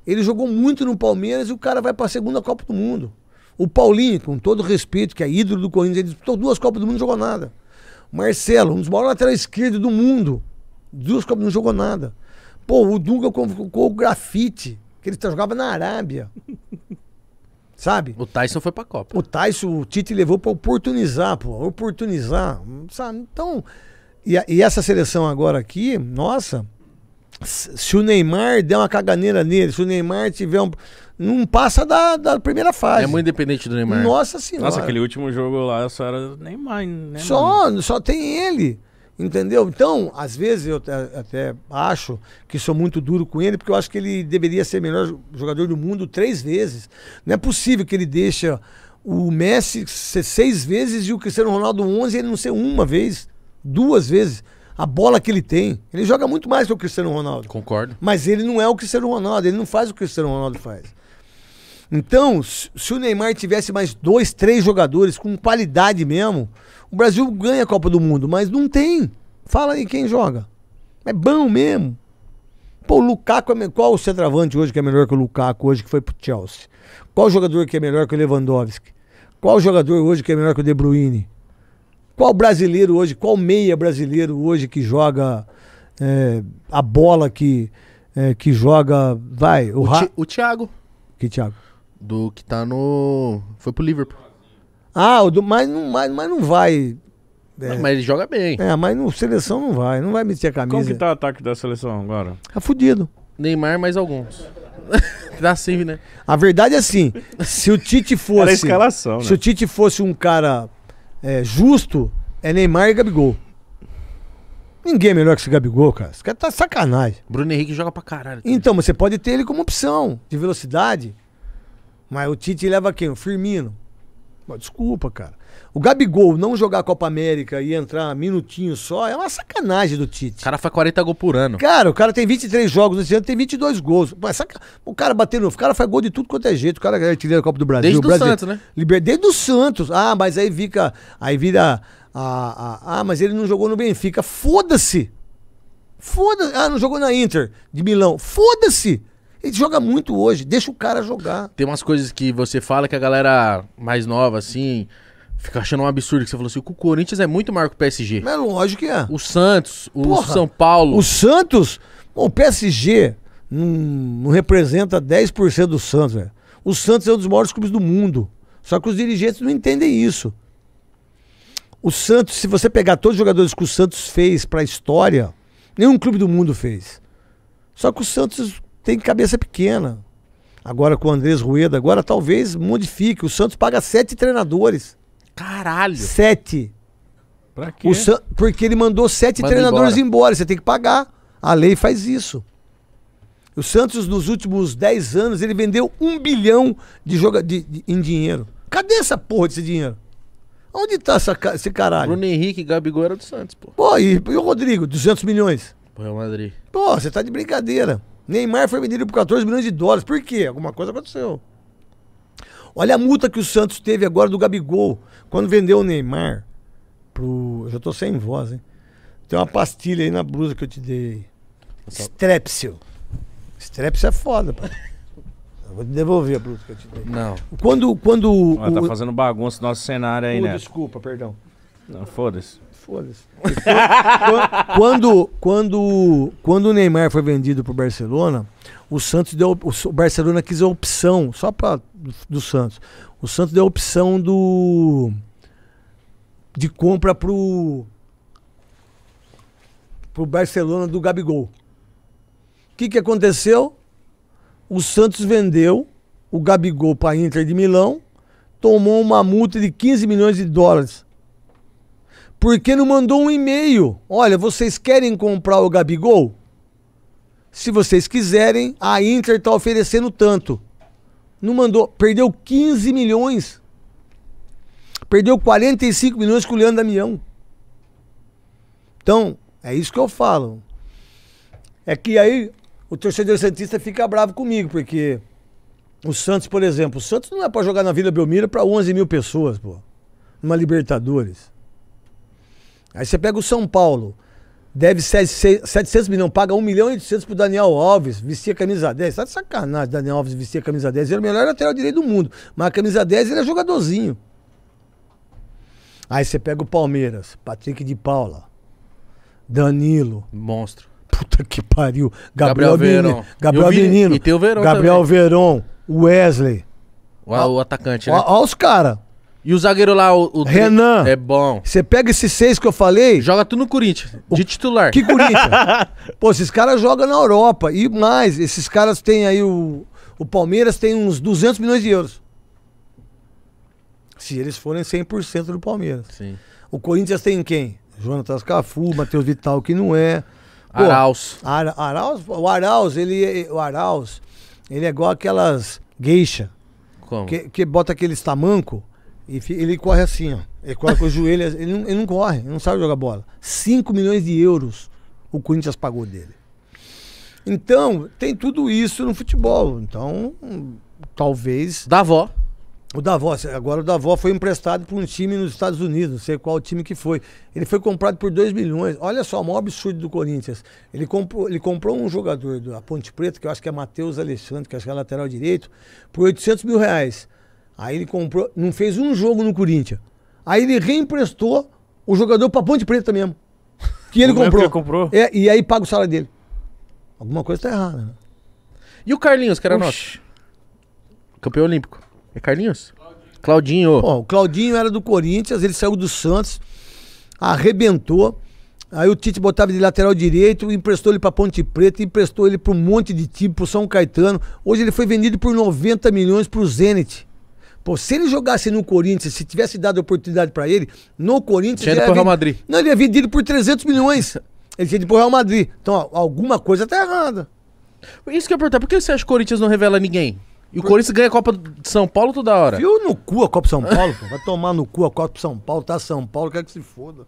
Speaker 1: Ele jogou muito no Palmeiras e o cara vai pra segunda Copa do Mundo. O Paulinho, com todo respeito, que é ídolo do Corinthians, ele disputou duas Copas do Mundo e não jogou nada. Marcelo, um dos maiores laterais esquerdos do mundo. Duas Copas não jogou nada. Pô, o Dunga convocou o grafite, que ele jogava na Arábia. Sabe? O Tyson foi pra Copa. O Tyson, o Tite levou pra oportunizar, pô. Oportunizar. Sabe? Então. E, e essa seleção agora aqui, nossa. Se o Neymar der uma caganeira nele, se o Neymar tiver um não passa da, da primeira fase. É muito
Speaker 4: independente do Neymar. Nossa senhora. Nossa, aquele último jogo lá só era Neymar, Neymar.
Speaker 1: Né, só, só tem ele. Entendeu? Então, às vezes eu até acho que sou muito duro com ele, porque eu acho que ele deveria ser o melhor jogador do mundo três vezes. Não é possível que ele deixe o Messi ser seis vezes e o Cristiano Ronaldo onze ele não ser uma vez, duas vezes. A bola que ele tem, ele joga muito mais que o Cristiano Ronaldo. Concordo. Mas ele não é o Cristiano Ronaldo, ele não faz o que o Cristiano Ronaldo faz. Então, se o Neymar tivesse mais dois, três jogadores com qualidade mesmo, o Brasil ganha a Copa do Mundo, mas não tem. Fala aí quem joga. É bom mesmo. Pô, o Lukaku é Qual o centroavante hoje que é melhor que o Lukaku hoje que foi pro Chelsea? Qual jogador que é melhor que o Lewandowski? Qual jogador hoje que é melhor que o De Bruyne? Qual brasileiro hoje, qual meia brasileiro hoje que joga é, a bola que, é, que joga. Vai, o, o, Ra... Ti, o Thiago. Que Thiago? Do que tá no. Foi pro Liverpool. Ah, mas, não, mas, mas não vai.
Speaker 3: É.
Speaker 4: Não, mas ele joga bem. É, mas no seleção
Speaker 1: não vai, não vai meter a camisa. Como que
Speaker 4: tá o ataque da seleção
Speaker 1: agora? Tá fudido.
Speaker 3: Neymar mais alguns. Dá sim, né?
Speaker 1: A verdade é assim, se o Tite fosse. Era a escalação, né? Se o Tite
Speaker 3: fosse um cara é, justo,
Speaker 1: é Neymar e Gabigol. Ninguém é melhor que esse Gabigol, cara. Esse cara tá sacanagem.
Speaker 3: Bruno Henrique joga pra caralho.
Speaker 1: Então, você pode ter ele como opção de velocidade. Mas o Tite leva quem? O Firmino. Pô, desculpa, cara. O Gabigol não jogar a Copa América e entrar minutinho só é uma sacanagem do Tite. O cara faz 40 gols por ano. Cara, o cara tem 23 jogos nesse ano, tem 22 gols. Pô, é O cara bateu no. o cara faz gol de tudo quanto é jeito. O cara é a Copa do Brasil. Desde o Brasil... do Santos, né? Liber... Desde do Santos. Ah, mas aí fica, aí vira ah, ah, ah, mas ele não jogou no Benfica. Foda-se. Foda-se. Ah, não jogou na Inter de Milão. Foda-se. Ele joga muito hoje, deixa o cara jogar.
Speaker 3: Tem umas coisas que você fala que a galera mais nova, assim, fica achando um absurdo. Que você falou assim: o Corinthians é muito maior que o PSG. Mas é lógico que é. O Santos, o Porra, São Paulo. O
Speaker 1: Santos, o PSG não, não representa 10% do Santos, velho. O Santos é um dos maiores clubes do mundo. Só que os dirigentes não entendem isso. O Santos, se você pegar todos os jogadores que o Santos fez para a história, nenhum clube do mundo fez. Só que o Santos tem cabeça pequena. Agora com o Andrés Rueda, agora talvez modifique. O Santos paga sete treinadores. Caralho! Sete. Pra quê? San... Porque ele mandou sete Manda treinadores embora. embora. Você tem que pagar. A lei faz isso. O Santos, nos últimos dez anos, ele vendeu um bilhão de joga... De, de, em dinheiro. Cadê essa porra desse dinheiro? Onde tá essa, esse caralho? Bruno Henrique e Gabigol era do Santos, pô. Pô, e, e o Rodrigo? 200
Speaker 3: milhões. Pô, é o Madrid.
Speaker 1: Pô, você tá de brincadeira. Neymar foi vendido por 14 milhões de dólares. Por quê? Alguma coisa aconteceu. Olha a multa que o Santos teve agora do Gabigol. Quando vendeu o Neymar pro. Eu já tô sem voz, hein? Tem uma pastilha aí na blusa que eu te dei. Strepsil. Strepsil é foda, pai. Eu vou te devolver a blusa que eu te dei.
Speaker 4: Não. Quando. quando Olha, tá o... Tá fazendo bagunça no nosso cenário aí, né? Desculpa, perdão. Não, foda-se. Foda-se. Quando, quando, quando o Neymar
Speaker 1: foi vendido pro Barcelona, o Santos deu. O Barcelona quis a opção, só pra, do, do Santos. O Santos deu a opção do. de compra pro. pro Barcelona do Gabigol. O que, que aconteceu? O Santos vendeu o Gabigol para Inter de Milão, tomou uma multa de 15 milhões de dólares porque não mandou um e-mail. Olha, vocês querem comprar o Gabigol? Se vocês quiserem, a Inter está oferecendo tanto. Não mandou. Perdeu 15 milhões. Perdeu 45 milhões com o Leandro Damião. Então, é isso que eu falo. É que aí o torcedor Santista fica bravo comigo, porque o Santos, por exemplo, o Santos não é para jogar na Vila Belmiro para 11 mil pessoas, pô. Numa Libertadores. Aí você pega o São Paulo, deve 700, milhões, paga 1 milhão e 800 pro Daniel Alves, vestia a camisa 10. Tá de sacanagem, Daniel Alves vestir a camisa 10. Ele era é o melhor lateral direito do mundo, mas a camisa 10 ele é jogadorzinho. Aí você pega o Palmeiras, Patrick de Paula, Danilo. Monstro. Puta que pariu. Gabriel, Gabriel Menino. Gabriel vi, Menino. E tem o Verão Gabriel também. Verón, Wesley.
Speaker 3: O, o atacante, né? Olha os caras. E o zagueiro lá, o, o Renan. É bom. Você pega
Speaker 1: esses seis que eu falei. Joga tu no Corinthians, de titular. Que Corinthians? Pô, esses caras jogam na Europa. E mais, esses caras têm aí o. O Palmeiras tem uns 200 milhões de euros. Se eles forem 100% do Palmeiras. Sim. O Corinthians tem quem? João Cafu, Matheus Vital, que não é. Pô, Arauz. Arauz. O Arauz, ele, o Arauz, ele é igual aquelas geisha. Como? Que, que bota aqueles tamanco. E ele corre assim, ó. Ele corre com os joelhos. Ele não, ele não corre, ele não sabe jogar bola. 5 milhões de euros o Corinthians pagou dele. Então, tem tudo isso no futebol. Então, talvez. Davó. O Davó, agora o Davó foi emprestado para um time nos Estados Unidos, não sei qual time que foi. Ele foi comprado por 2 milhões. Olha só, o maior absurdo do Corinthians. Ele comprou, ele comprou um jogador da Ponte Preta, que eu acho que é Matheus Alexandre, que acho que é lateral direito, por 800 mil reais. Aí ele comprou, não fez um jogo no Corinthians. Aí ele reemprestou o jogador pra Ponte Preta mesmo. Que ele comprou. que comprou. É, e aí paga o salário dele. Alguma coisa tá errada. Né? E o Carlinhos, que era nosso?
Speaker 3: Campeão olímpico.
Speaker 1: É Carlinhos? Claudinho. Claudinho. o Claudinho era do Corinthians, ele saiu do Santos, arrebentou. Aí o Tite botava ele de lateral direito, emprestou ele para Ponte Preta, emprestou ele para um monte de time, para São Caetano. Hoje ele foi vendido por 90 milhões para o Zenit. Pô, se ele jogasse no Corinthians, se tivesse dado oportunidade para ele, no Corinthians. Tinha ido pro Real Madrid.
Speaker 3: Não, ele é vendido por 300 milhões. Ele tinha ido pro Real Madrid. Então, ó, alguma coisa tá errada. Isso que eu ia perguntar, por que você acha que o Corinthians não revela ninguém? E o por... Corinthians ganha a Copa de São
Speaker 1: Paulo toda hora. Viu no cu a Copa de São Paulo? Pô. Vai tomar no cu a Copa de São Paulo, tá São Paulo, quer que se foda.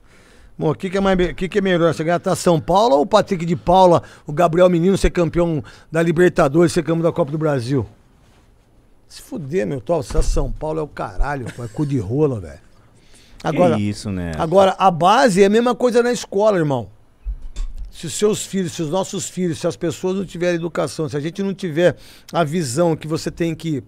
Speaker 1: Bom, o que, que, é mais, que, que é melhor? Você ganhar tá São Paulo ou o Patrick de Paula, o Gabriel Menino ser campeão da Libertadores, ser campeão da Copa do Brasil? Se fuder, meu tal, se é São Paulo é o caralho, é cu de rola, velho. Agora, isso, né? Agora, a base é a mesma coisa na escola, irmão. Se os seus filhos, se os nossos filhos, se as pessoas não tiverem educação, se a gente não tiver a visão que você tem que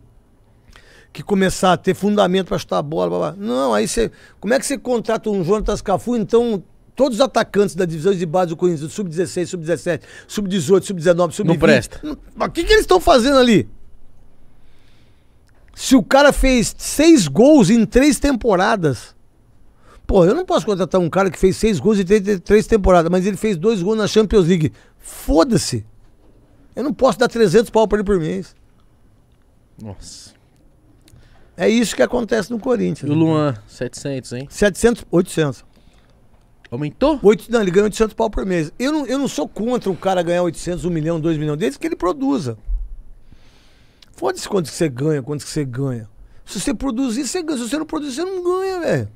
Speaker 1: que começar a ter fundamento para chutar a bola, blá, blá. não, aí você, como é que você contrata um Jonas Cafu, então todos os atacantes da divisão de base do Corinthians, sub-16, sub-17, sub-18, sub-19, sub-20. Não presta. O que, que eles estão fazendo ali? Se o cara fez seis gols em três temporadas. Pô, eu não posso contratar um cara que fez seis gols em três, três temporadas, mas ele fez dois gols na Champions League. Foda-se. Eu não posso dar 300 pau pra ele por mês. Nossa. É isso que acontece no Corinthians. E o Luan,
Speaker 3: 700, hein?
Speaker 1: 700, 800. Aumentou? 8, não, ele ganha 800 pau por mês. Eu não, eu não sou contra o cara ganhar 800, 1 milhão, 2 milhões, desde que ele produza. Foda-se quanto que você ganha, quanto que você ganha. Se você produzir, você ganha. Se você não produzir, você não ganha, velho.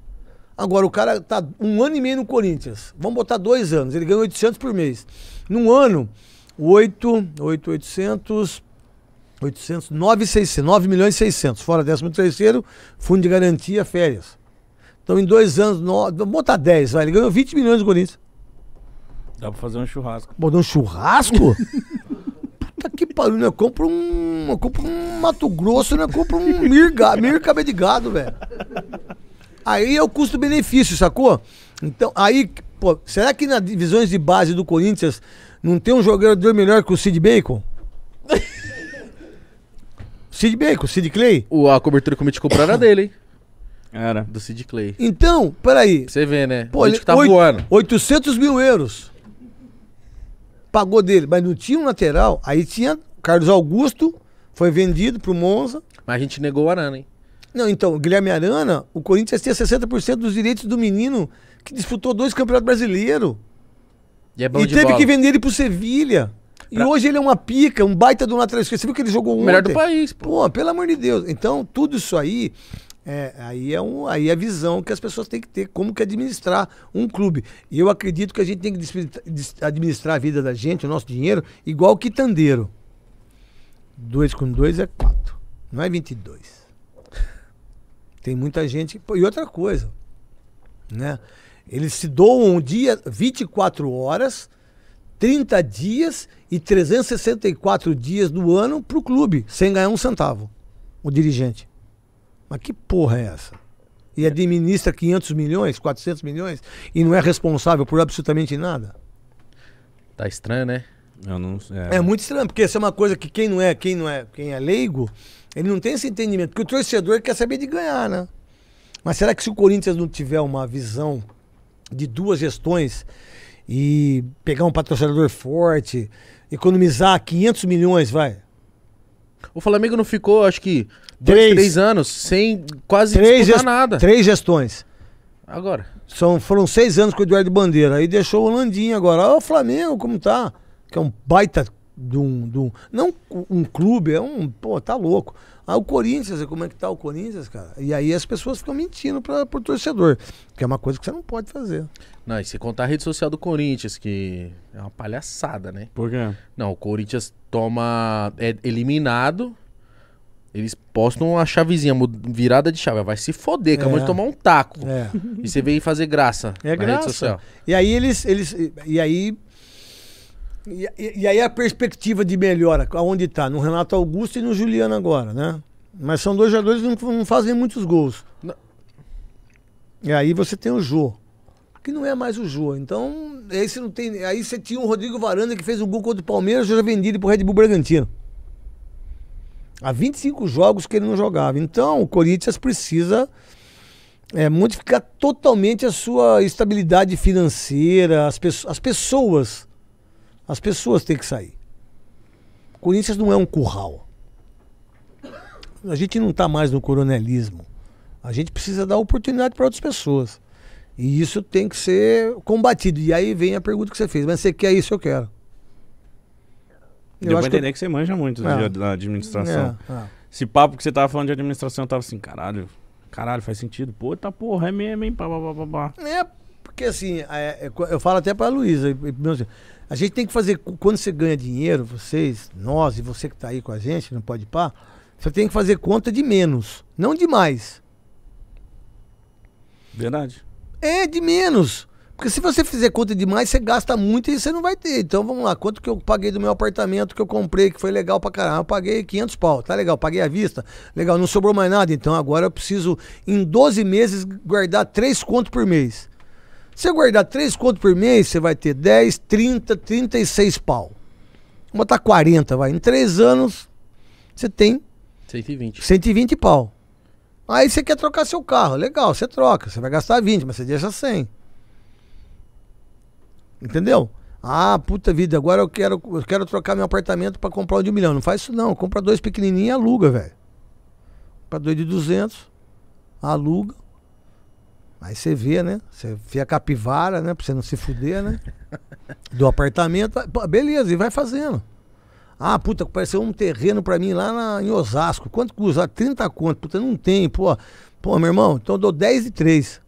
Speaker 1: Agora, o cara tá um ano e meio no Corinthians. Vamos botar dois anos. Ele ganha 800 por mês. Num ano, 8, 8, 800, 800, 9, 600, 9 milhões e 600. Fora 13 terceiro, fundo de garantia, férias. Então, em dois anos, 9, vamos botar 10, vai. Ele ganhou 20 milhões no Corinthians.
Speaker 4: Dá pra fazer um churrasco. Botar um churrasco?
Speaker 1: Tá que pariu, né? Eu compro um. Eu compro um Mato Grosso, né? Eu compro um Mirga, Mirga de gado, velho. Aí é o custo-benefício, sacou? Então, aí, pô, será que nas divisões de base do Corinthians não tem um jogador melhor que o Sid Bacon? Sid Bacon, Sid Clay? O, a cobertura que o Mitch comprou era dele, hein?
Speaker 4: Era. Do Sid Clay.
Speaker 1: Então, peraí. você
Speaker 3: vê, né? Pô, ele tá oito, voando.
Speaker 1: 800 mil euros pagou dele, mas não tinha um lateral. Aí tinha Carlos Augusto, foi vendido pro Monza. Mas a gente negou o Arana, hein? Não, então, Guilherme Arana, o Corinthians tinha 60% dos direitos do menino que disputou dois campeonatos brasileiros. E, é e teve bola. que vender ele pro Sevilha. E hoje ele é uma pica, um baita do lateral esquerdo. Você viu que ele jogou um. O melhor do país. Pô. pô, pelo amor de Deus. Então, tudo isso aí é, aí, é um, aí é a visão que as pessoas têm que ter, como que administrar um clube. E eu acredito que a gente tem que administrar a vida da gente, o nosso dinheiro, igual o quitandeiro. dois com dois é quatro não é 22. Tem muita gente. E outra coisa, né? Eles se doam um dia, 24 horas, 30 dias e 364 dias do ano para o clube, sem ganhar um centavo, o dirigente. Mas que porra é essa? E administra 500 milhões, 400 milhões e não é responsável por absolutamente nada?
Speaker 3: Tá estranho, né? Não, é...
Speaker 1: é, muito estranho, porque isso é uma coisa que quem não é, quem não é, quem é leigo, ele não tem esse entendimento. Porque o torcedor quer saber de ganhar, né? Mas será que se o Corinthians não tiver uma visão de duas gestões e pegar um patrocinador forte,
Speaker 3: economizar 500 milhões, vai, o Flamengo não ficou, acho que, dois, três, anos sem quase três disputar nada. Três gestões.
Speaker 1: Agora. São, foram seis anos com o Eduardo Bandeira. Aí deixou o Holandinho agora. Olha o Flamengo, como tá? Que é um baita de De um não um clube, é um. Pô, tá louco. Ah, o Corinthians, como é que tá o Corinthians, cara? E aí as pessoas ficam mentindo para pro torcedor, que é uma coisa que você não pode fazer.
Speaker 3: Não, e se contar a rede social do Corinthians, que é uma palhaçada, né? Por quê? Não, o Corinthians toma. é eliminado. Eles postam a chavezinha, virada de chave. Vai se foder, acabou é. de tomar um taco. É. E você veio fazer graça. É graça.
Speaker 1: E aí eles, eles. E aí e, e, aí a perspectiva de melhora, aonde está? No Renato Augusto e no Juliano agora, né? Mas são dois jogadores que não, não fazem muitos gols. Não. E aí você tem o Jô, que não é mais o Jô. Então, aí você, não tem, aí você tinha o Rodrigo Varanda que fez um gol contra o Palmeiras e já é vendido para o Red Bull Bragantino. Há 25 jogos que ele não jogava. Então, o Corinthians precisa é, modificar totalmente a sua estabilidade financeira, as, pe as pessoas as pessoas têm que sair. Corinthians não é um curral. A gente não está mais no coronelismo. A gente precisa dar oportunidade para outras pessoas. E isso tem que ser combatido. E aí vem a pergunta que você fez. Mas você quer isso? Eu quero. Eu Deu acho pra
Speaker 4: entender que, que você manja muito é. da administração. É, é. Esse papo que você tava falando de administração, eu tava assim, caralho, caralho, faz sentido. Pô, tá porra, é mesmo, hein? Pá, pá, pá, pá. É,
Speaker 1: porque assim, é, é, eu falo até pra Luísa. A gente tem que fazer, quando você ganha dinheiro, vocês, nós e você que está aí com a gente, não pode pá, você tem que fazer conta de menos, não de mais. Verdade. É, de menos. Porque se você fizer conta de mais, você gasta muito e você não vai ter. Então vamos lá, quanto que eu paguei do meu apartamento que eu comprei, que foi legal pra caramba? Eu paguei 500 pau, tá legal, paguei à vista, legal, não sobrou mais nada. Então agora eu preciso, em 12 meses, guardar 3 contos por mês você guardar 3 contos por mês, você vai ter 10, 30, 36 pau. Vamos botar 40, vai. Em 3 anos, você tem 120. 120 pau. Aí você quer trocar seu carro. Legal, você troca. Você vai gastar 20, mas você deixa 100. Entendeu? Ah, puta vida, agora eu quero, eu quero trocar meu apartamento para comprar um de um milhão. Não faz isso não. Compra dois pequenininhos e aluga, velho. Compra dois de 200, aluga. Aí você vê, né? Você vê a capivara, né? Pra você não se fuder, né? Do apartamento. Pô, beleza, e vai fazendo. Ah, puta, pareceu um terreno pra mim lá na, em Osasco. Quanto custa? 30 ah, conto. Puta, não tem, pô. Pô, meu irmão, então eu dou 10 e 3.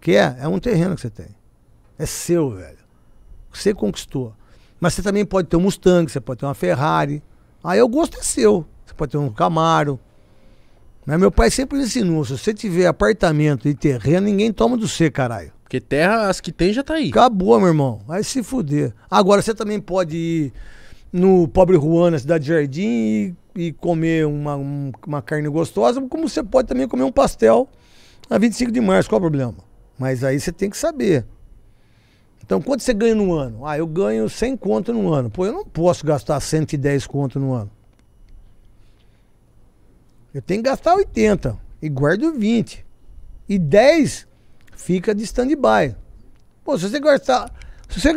Speaker 1: Que é? É um terreno que você tem. É seu, velho. Você conquistou. Mas você também pode ter um Mustang, você pode ter uma Ferrari. Aí o gosto é seu. Você pode ter um Camaro, mas meu pai sempre ensinou: se você tiver apartamento e terreno, ninguém toma do você, caralho.
Speaker 3: Porque terra, as que tem já tá aí. Acabou, meu irmão.
Speaker 1: Vai se fuder. Agora você também pode ir no Pobre Juan, na Cidade de Jardim, e, e comer uma, um, uma carne gostosa, como você pode também comer um pastel na 25 de março. Qual é o problema? Mas aí você tem que saber. Então, quanto você ganha no ano? Ah, eu ganho 100 conto no ano. Pô, eu não posso gastar 110 conto no ano. Eu tenho que gastar 80 e guardo 20. E 10 fica de stand-by. Pô, se você gastar. Se você,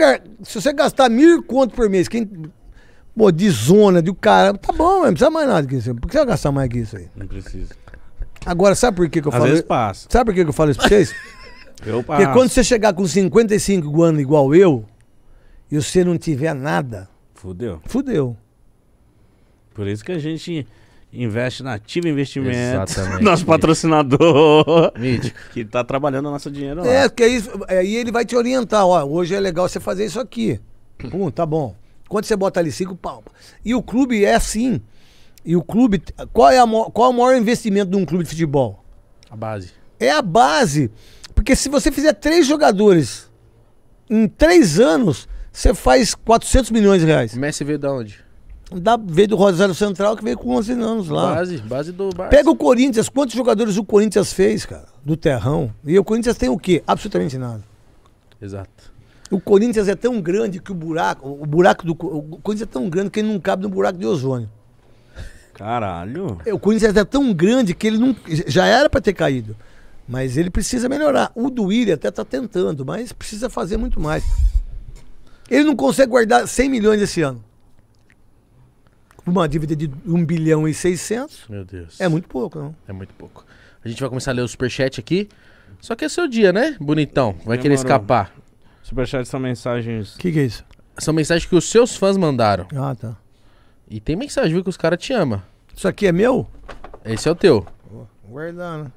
Speaker 1: se você gastar mil conto por mês, quem. Pô, de zona, de cara. Tá bom, não precisa mais nada que isso. Por que você vai gastar mais que isso aí? Não precisa. Agora, sabe por que, que eu Às falo vezes isso? passa. Sabe por que, que eu falo isso pra vocês?
Speaker 2: eu passo. Porque quando
Speaker 1: você chegar com 55 anos igual eu, e você não tiver nada.
Speaker 4: Fudeu. Fudeu. Por isso que a gente Investe na Ativa Investimentos, Exatamente. nosso patrocinador, Mítico. que está trabalhando o nosso dinheiro lá. É, porque
Speaker 1: aí, aí ele vai te orientar. Ó, hoje é legal você fazer isso aqui. Pum, tá bom. Quando você bota ali cinco, palma. E o clube é assim. E o clube. Qual é, a, qual é o maior investimento de um clube de futebol? A base. É a base. Porque se você fizer três jogadores em três anos, você faz 400 milhões de reais. O Messi veio de onde? da, veio do Rosário Central, que veio com 11 anos lá. Base,
Speaker 3: base do Pega o
Speaker 1: Corinthians, quantos jogadores o Corinthians fez, cara, do terrão? E o Corinthians tem o quê? Absolutamente nada. Exato. O Corinthians é tão grande que o buraco, o buraco do o Corinthians é tão grande que ele não cabe no buraco de ozônio.
Speaker 3: Caralho. É, o
Speaker 1: Corinthians é tão grande que ele não já era para ter caído, mas ele precisa melhorar. O do até tá tentando, mas precisa fazer muito mais. Ele não consegue guardar 100 milhões esse ano
Speaker 3: uma dívida de 1 bilhão e 600.
Speaker 1: Meu Deus. É muito pouco,
Speaker 3: não? É muito pouco. A gente vai começar a ler o superchat aqui. Só que é seu dia, né, bonitão? Vai Demorou. querer escapar. Superchat são mensagens. O que, que é isso? São mensagens que os seus fãs mandaram. Ah, tá. E tem mensagem, viu, que os caras te amam. Isso aqui é meu? Esse é o teu.
Speaker 1: Guardando.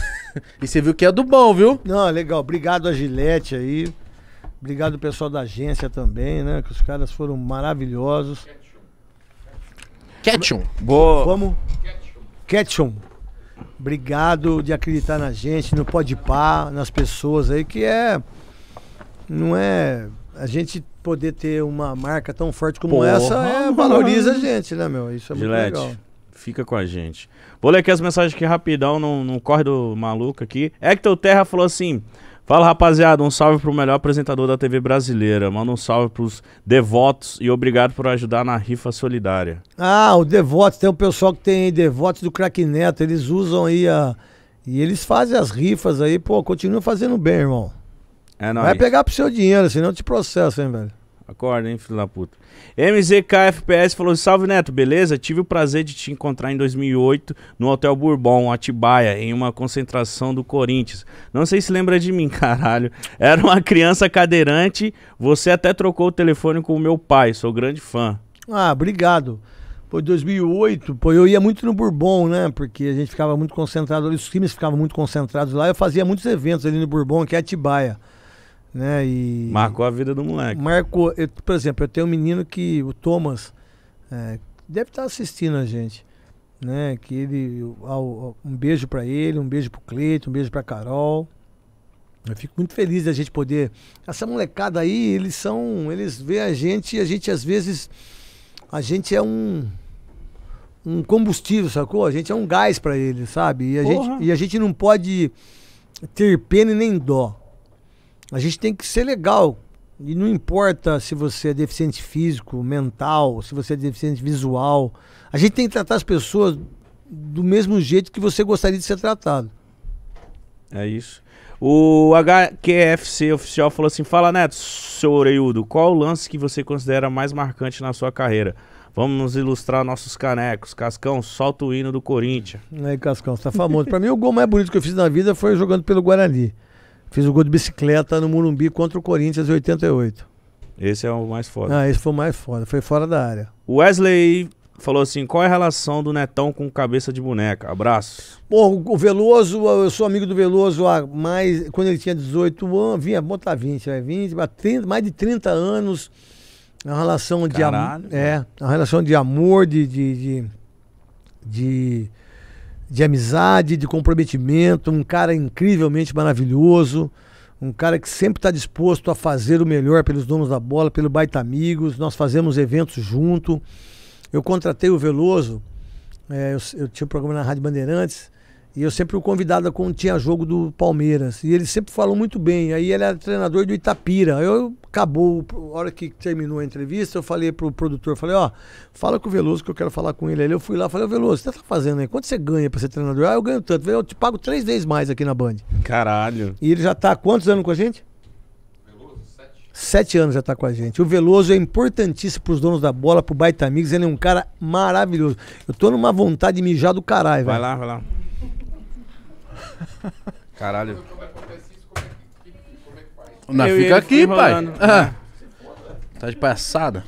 Speaker 3: e você viu que é do bom, viu? Não, legal. Obrigado a
Speaker 1: Gillette aí. Obrigado o pessoal da agência também, né? Que os caras foram maravilhosos. Ketchum. Boa. Como? Ketchum. Obrigado de acreditar na gente, no pode par, nas pessoas aí, que é. Não é. A gente poder ter uma marca tão forte como Porra. essa é, valoriza a gente, né, meu? Isso é Gillette. muito legal
Speaker 4: fica com a gente. Vou ler aqui as mensagens aqui rapidão, não, não corre do maluco aqui. Hector Terra falou assim: Fala rapaziada, um salve pro melhor apresentador da TV brasileira. Manda um salve pros devotos e obrigado por ajudar na rifa solidária.
Speaker 1: Ah, o devotos, tem um pessoal que tem devotos do Crack Neto, eles usam aí a. E eles fazem as rifas aí, pô, continua fazendo bem, irmão.
Speaker 4: É nóis. Vai pegar
Speaker 1: pro seu dinheiro, senão te processo, hein, velho.
Speaker 4: Acorda, hein, filho da puta. MZKFPS falou: Salve Neto, beleza? Tive o prazer de te encontrar em 2008 no Hotel Bourbon, Atibaia, em uma concentração do Corinthians. Não sei se lembra de mim, caralho. Era uma criança cadeirante, você até trocou o telefone com o meu pai, sou grande fã.
Speaker 1: Ah, obrigado. Pô, 2008, pô, eu ia muito no Bourbon, né? Porque a gente ficava muito concentrado ali, os times ficavam muito concentrados lá. Eu fazia muitos eventos ali no Bourbon, que é Atibaia. Né? E marcou a vida do moleque. Marcou. Eu, por exemplo, eu tenho um menino que, o Thomas, é, deve estar assistindo a gente. Né? Que ele, um beijo para ele, um beijo pro Cleiton, um beijo pra Carol. Eu fico muito feliz da gente poder. Essa molecada aí, eles são. Eles vê a gente e a gente às vezes. A gente é um. Um combustível, sacou? A gente é um gás para eles, sabe? E a, Porra. gente, e a gente não pode ter pena e nem dó a gente tem que ser legal. E não importa se você é deficiente físico, mental, se você é deficiente visual. A gente tem que tratar as pessoas do mesmo jeito
Speaker 4: que você gostaria de ser tratado. É isso. O HQFC oficial falou assim: Fala Neto, seu Oreiudo, qual o lance que você considera mais marcante na sua carreira? Vamos ilustrar nossos canecos. Cascão, solta o hino do Corinthians.
Speaker 1: Aí, Cascão, você tá famoso. Para mim, o gol mais bonito que eu fiz na vida foi jogando pelo Guarani. Fiz o gol de bicicleta no Murumbi contra o Corinthians em 88.
Speaker 4: Esse é o mais foda. Ah,
Speaker 1: esse foi o mais foda. Foi fora
Speaker 4: da área. Wesley falou assim: qual é a relação do Netão com cabeça de boneca? Abraço.
Speaker 1: Bom, o Veloso, eu sou amigo do Veloso há mais. Quando ele tinha 18 anos, vinha, botar 20, 20, 30, mais de 30 anos. É uma relação Caralho, de é, amor. É, Uma relação de amor, de, de, de, de de amizade, de comprometimento, um cara incrivelmente maravilhoso, um cara que sempre está disposto a fazer o melhor pelos donos da bola, pelo Baita Amigos. Nós fazemos eventos junto. Eu contratei o Veloso, é, eu, eu tinha um programa na Rádio Bandeirantes e eu sempre o convidava quando tinha jogo do Palmeiras. E ele sempre falou muito bem. Aí ele era treinador do Itapira. Eu acabou, a hora que terminou a entrevista, eu falei pro produtor, falei, ó, fala com o Veloso que eu quero falar com ele. Aí eu fui lá, falei, ô Veloso, o que você tá fazendo aí? Quanto você ganha pra ser treinador? Ah, eu ganho tanto. Eu, falei, eu te pago três vezes mais aqui na Band.
Speaker 4: Caralho.
Speaker 1: E ele já tá há quantos anos com a gente? sete anos já está com a gente. O Veloso é importantíssimo pros donos da bola, pro Baita Amigos. Ele é um cara maravilhoso. Eu tô numa vontade de mijar do caralho, velho. Vai lá, vai
Speaker 4: lá. Caralho.
Speaker 3: Não, Eu fica aqui, pai. Ah. Tá de palhaçada.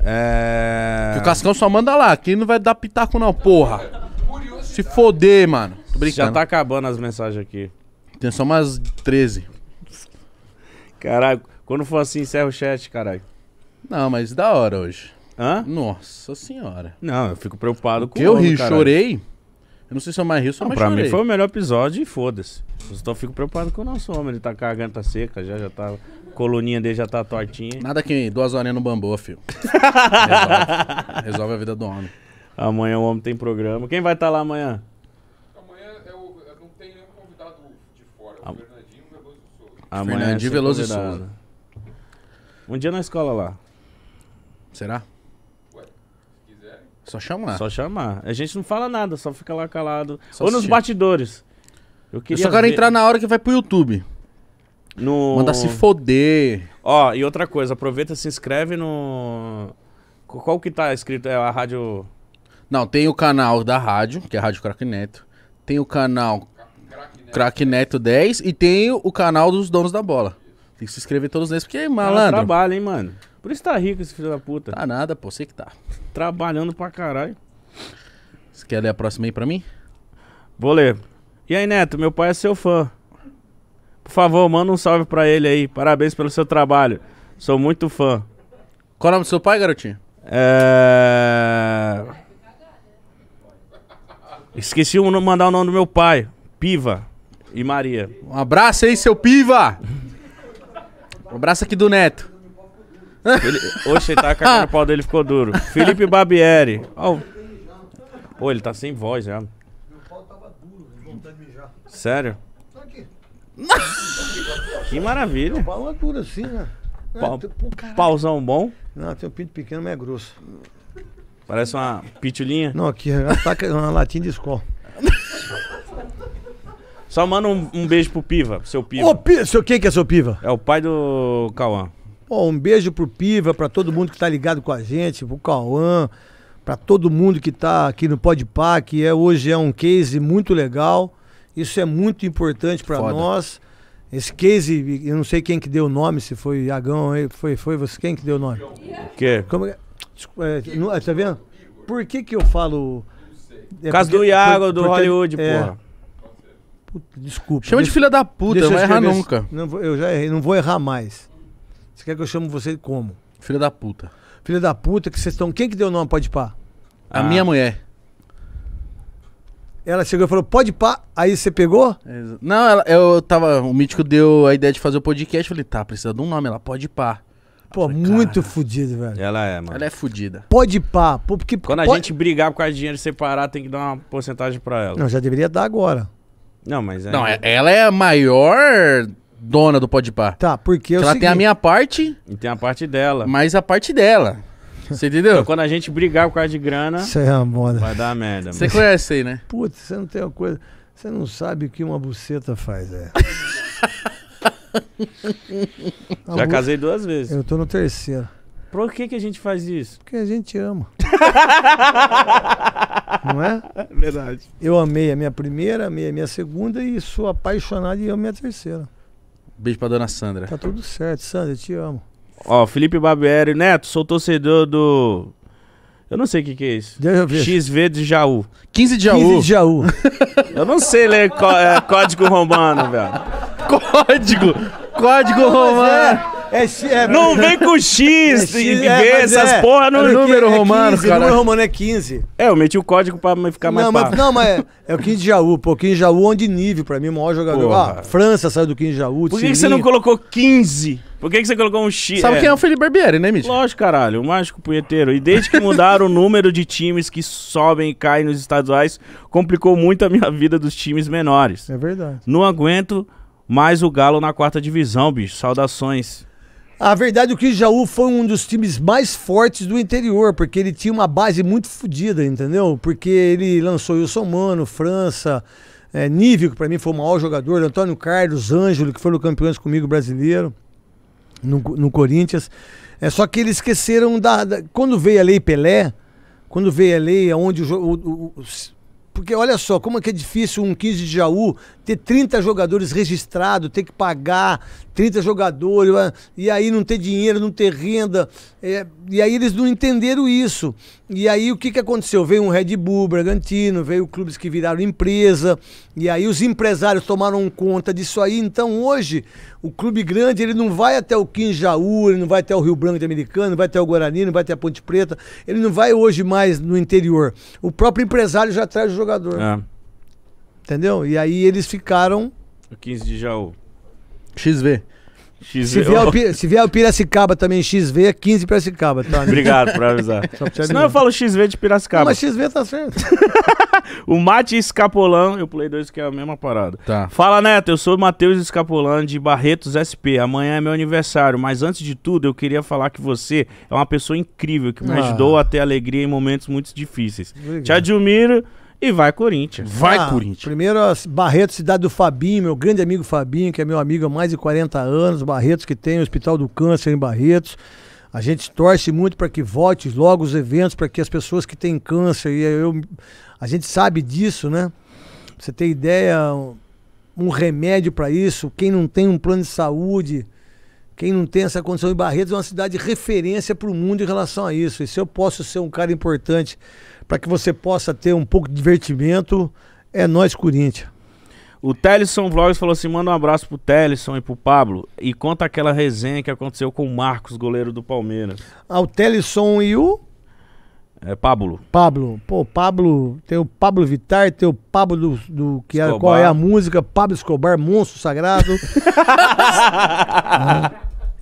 Speaker 3: É. O Cascão só manda lá, aqui não vai dar pitaco não, porra. Se foder,
Speaker 4: mano. Tô brincando. Já tá acabando as mensagens aqui. Tem só umas 13. Caralho, quando for assim, encerra o chat, caralho. Não, mas da hora hoje. Hã? Nossa senhora. Não, eu fico preocupado com o Que eu ri, caralho. chorei. Eu não sei se eu mais rio, se eu mais pra chorei. mim foi o melhor episódio e foda-se. Eu fico preocupado com o nosso homem. Ele tá com a garganta seca, já, já tá. A coluninha dele já tá tortinha. Nada que duas horinhas no bambu, filho. Resolve. Resolve a vida do homem. Amanhã o homem tem programa. Quem vai estar tá lá amanhã? Amanhã eu, é eu não tem nenhum convidado de fora. É o Am... Fernandinho Veloso e Souza. Amanhã Fernandinho é Veloso Souza. Um dia na escola lá. Será? Só chamar. Só chamar. A gente não fala nada, só fica lá calado. Só Ou nos batidores. Eu, queria Eu só quero ver- entrar na hora que vai pro YouTube. No... Mandar se foder. Ó, e outra coisa, aproveita e se inscreve no. Qual que tá escrito? É a rádio. Não, tem o canal da rádio, que é a Rádio Crack Neto.
Speaker 3: Tem o canal Crack Neto 10 e tem o canal dos donos da bola. Tem que se inscrever todos neles, porque, É malandro, trabalha, hein, mano.
Speaker 4: Por isso tá rico esse filho da puta. Tá nada, pô, sei que tá. Trabalhando pra caralho. Você quer ler a próxima aí pra mim? Vou ler. E aí, Neto, meu pai é seu fã. Por favor, manda um salve pra ele aí. Parabéns pelo seu trabalho. Sou muito fã. Qual é o nome do seu pai, garotinho? É... Esqueci de mandar o nome do meu pai. Piva e Maria. Um abraço aí, seu Piva! Um abraço aqui do Neto. Fili... Oxe, ele tá com a cara pau dele, ficou duro. Felipe Barbieri. Ó, Pô, ele tá sem voz já. Meu pau tava
Speaker 1: duro, vontade de mijar. Sério? que maravilha. Meu pau é duro assim, né? é, pauzão bom? Não, tem um pinto pequeno, mas é grosso.
Speaker 4: Parece uma pitulinha? Não,
Speaker 1: aqui é ataca é uma latinha de escola.
Speaker 4: Só manda um, um, beijo pro Piva, seu Piva. Ô, Piva, seu, quem que é seu Piva? É o pai do Cauã
Speaker 1: um beijo pro Piva, para todo mundo que tá ligado com a gente, pro Cauã, para todo mundo que tá aqui no Podpah, que é, hoje é um case muito legal. Isso é muito importante para nós. Esse case, eu não sei quem que deu o nome, se foi Iagão, foi, foi você, quem que deu o nome? Que? Como é, é, é, tá vendo? Por que que eu falo... É Caso do é Iago, por, do porque, Hollywood, é, porra. desculpa. Chama deixa, de filha da puta, não vai errar nunca. Não, eu já errei, não vou errar mais quer que eu chame você como? Filha da puta. Filha da puta, que
Speaker 3: vocês estão. Quem que deu o nome Pode Pá? A ah. minha mulher. Ela chegou e falou, pode pá, aí você pegou? Não, ela, eu tava. O mítico deu a ideia de fazer o podcast. Eu falei, tá, precisa de um nome, ela pode pá. Pô, falei, muito fudido, velho.
Speaker 4: Ela é, mano. Ela é fudida. Pode pá. Porque, Quando pode... a gente brigar por causa de dinheiro separar, tem que dar uma porcentagem pra ela. Não, já
Speaker 3: deveria dar agora. Não, mas é... Não, é, ela é a maior dona do par Tá, porque é eu Ela tem a minha parte.
Speaker 4: E tem a parte dela.
Speaker 3: Mas a parte dela. Você
Speaker 4: entendeu? Então, quando a gente brigar por causa de grana. Isso é uma moda. Vai dar merda. Você conhece aí, né? Putz, você não
Speaker 1: tem uma coisa. Você não sabe o que uma buceta faz, é.
Speaker 4: Já casei
Speaker 1: duas vezes. Eu tô no terceiro.
Speaker 4: Por que, que a gente faz isso? Porque a gente ama.
Speaker 1: não é? Verdade. Eu amei a minha primeira, amei a minha segunda e sou apaixonado e amo a minha terceira.
Speaker 4: Beijo pra dona Sandra. Tá
Speaker 1: tudo certo, Sandra, te amo.
Speaker 4: Ó, Felipe Barbieri, Neto, sou torcedor do. Eu não sei o que, que é isso. XV de Jaú. 15 de Jaú. 15 de Jaú. Eu não sei ler é, código romano, velho. Código! Código ah, romano! É. É, é, não vem com X, é, X é, essas é, porra. É número é romano, 15, cara. número romano é 15. É, eu meti o código pra ficar mais não, Não, mas é, é o 15
Speaker 1: de Jaú, pô. 15 de Jaú, onde nível pra mim, o maior jogador. Ah, França saiu do 15 de Jaú. Por que, que você não
Speaker 4: colocou 15? Por que, que você colocou um X? Sabe é. quem é o Felipe Barbieri, né, Mitch? Lógico, caralho, o mágico punheteiro. E desde que mudaram o número de times que sobem e caem nos estaduais, complicou muito a minha vida dos times menores. É verdade. Não aguento mais o Galo na quarta divisão, bicho. Saudações. A verdade, é o Cris Jaú foi um dos times mais fortes do interior,
Speaker 1: porque ele tinha uma base muito fodida, entendeu? Porque ele lançou Wilson Mano, França, é, Nível, que para mim foi o maior jogador, Antônio Carlos, Ângelo, que foram campeões comigo brasileiro, no, no Corinthians. É, só que eles esqueceram da, da, Quando veio a Lei Pelé, quando veio a lei onde o, o, o, porque olha só, como é que é difícil um 15 de Jaú ter 30 jogadores registrados, ter que pagar 30 jogadores, e aí não ter dinheiro, não ter renda. É, e aí eles não entenderam isso. E aí o que, que aconteceu? Veio um Red Bull, Bragantino, veio clubes que viraram empresa, e aí os empresários tomaram conta disso aí. Então hoje, o clube grande, ele não vai até o Quinjaú, ele não vai até o Rio Branco de Americano, não vai até o Guarani, não vai até a Ponte Preta, ele não vai hoje mais no interior. O próprio empresário já traz o jogador. É. Entendeu? E aí eles ficaram.
Speaker 4: O 15 de Jaú. XV. XV. Se vier,
Speaker 1: o, se vier o Piracicaba também, XV, é 15 Piracicaba, tá? Né? Obrigado por avisar.
Speaker 4: Senão eu falo XV de Piracicaba. Mas XV tá certo. O Mate Escapolão, eu pulei dois que é a mesma parada. Tá. Fala, Neto, eu sou o Matheus Escapolão de Barretos SP. Amanhã é meu aniversário, mas antes de tudo, eu queria falar que você é uma pessoa incrível, que me Ah. ajudou a ter alegria em momentos muito difíceis. Obrigado. Te admiro e vai Corinthians. Vai ah, Corinthians.
Speaker 1: Primeiro, Barreto, cidade do Fabinho, meu grande amigo Fabinho, que é meu amigo há mais de 40 anos. Barretos, que tem o Hospital do Câncer em Barretos. A gente torce muito para que volte logo os eventos, para que as pessoas que têm câncer, e eu, a gente sabe disso, né? você tem ideia, um remédio para isso, quem não tem um plano de saúde, quem não tem essa condição. E Barretos é uma cidade de referência para o mundo em relação a isso. E se eu posso ser um cara
Speaker 4: importante para que
Speaker 1: você possa ter um pouco de divertimento. É nós, Corinthians.
Speaker 4: O Telison Vlogs falou assim: manda um abraço pro Telison e pro Pablo. E conta aquela resenha que aconteceu com o Marcos, goleiro do Palmeiras.
Speaker 1: Ah, o Telison e o.
Speaker 4: É Pablo.
Speaker 1: Pablo. Pô, Pablo. Tem o Pablo Vitar, tem o Pablo do. do que é, qual é a música? Pablo Escobar, Monstro Sagrado. ah,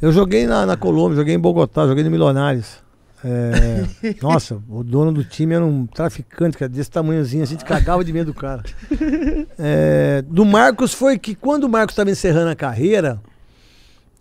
Speaker 1: eu joguei na, na Colômbia, joguei em Bogotá, joguei no Milionários. É, nossa, o dono do time era um traficante, cara, desse tamanhozinho, assim, a gente cagava de medo do cara. É, do Marcos foi que quando o Marcos estava encerrando a carreira,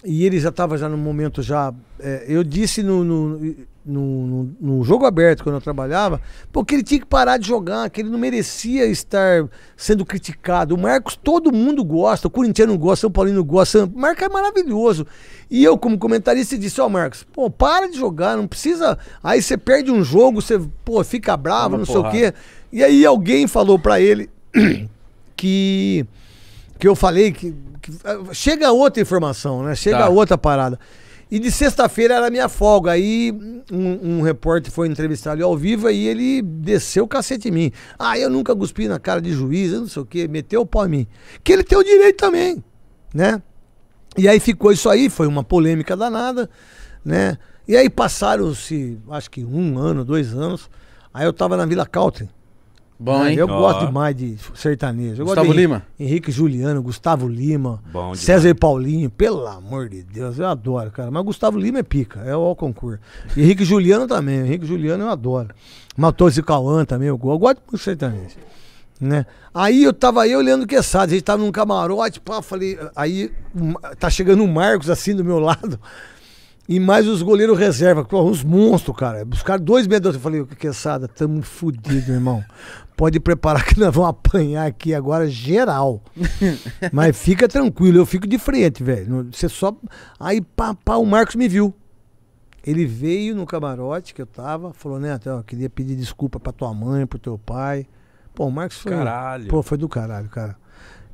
Speaker 1: e ele já estava já no momento já. É, eu disse no, no, no, no, jogo aberto quando eu trabalhava, porque ele tinha que parar de jogar, que ele não merecia estar sendo criticado. O Marcos, todo mundo gosta, o corintiano gosta, São Paulino gosta, o Marcos é maravilhoso. E eu, como comentarista, disse, ó, oh, Marcos, pô, para de jogar, não precisa. Aí você perde um jogo, você, pô, fica bravo, não sei o quê. E aí alguém falou para ele que. Que eu falei que, que, eh, Chega outra informação, né? Chega tá. outra parada. E de sexta-feira era minha folga. Aí um, um repórter foi entrevistado ao vivo e ele desceu o cacete em mim. Ah, eu nunca cuspi na cara de juiz, eu não sei o quê, meteu o pau em mim. Que ele tem o direito também, né? E aí ficou isso aí, foi uma polêmica danada, né? E aí passaram-se, acho que um ano, dois anos. Aí eu tava na Vila Caltrin, Bom, hein? Eu gosto demais de sertanejo. Eu Gustavo gosto de Lima? Henrique Juliano, Gustavo Lima, Bom demais. César Paulinho, pelo amor de Deus, eu adoro, cara. Mas Gustavo Lima é pica, é o ao concurso. Henrique Juliano também, Henrique Juliano eu adoro. Matos e Cauã também, eu gosto, eu gosto muito de sertanejo. Né? Aí eu tava aí olhando o Leandro Quesada, é a gente tava num camarote, pá, falei, aí hum, tá chegando o Marcos assim do meu lado. E mais os goleiros reserva, pô, uns monstros, cara. Buscaram dois medos. Eu falei, que queçada, tamo fudido, irmão. Pode preparar que nós vamos apanhar aqui agora geral. Mas fica tranquilo, eu fico de frente, velho. Você só. Aí, pá, pá, o Marcos me viu. Ele veio no camarote que eu tava, falou, até, eu queria pedir desculpa pra tua mãe, pro teu pai. Pô, o Marcos foi. Caralho. Pô, foi do caralho, cara.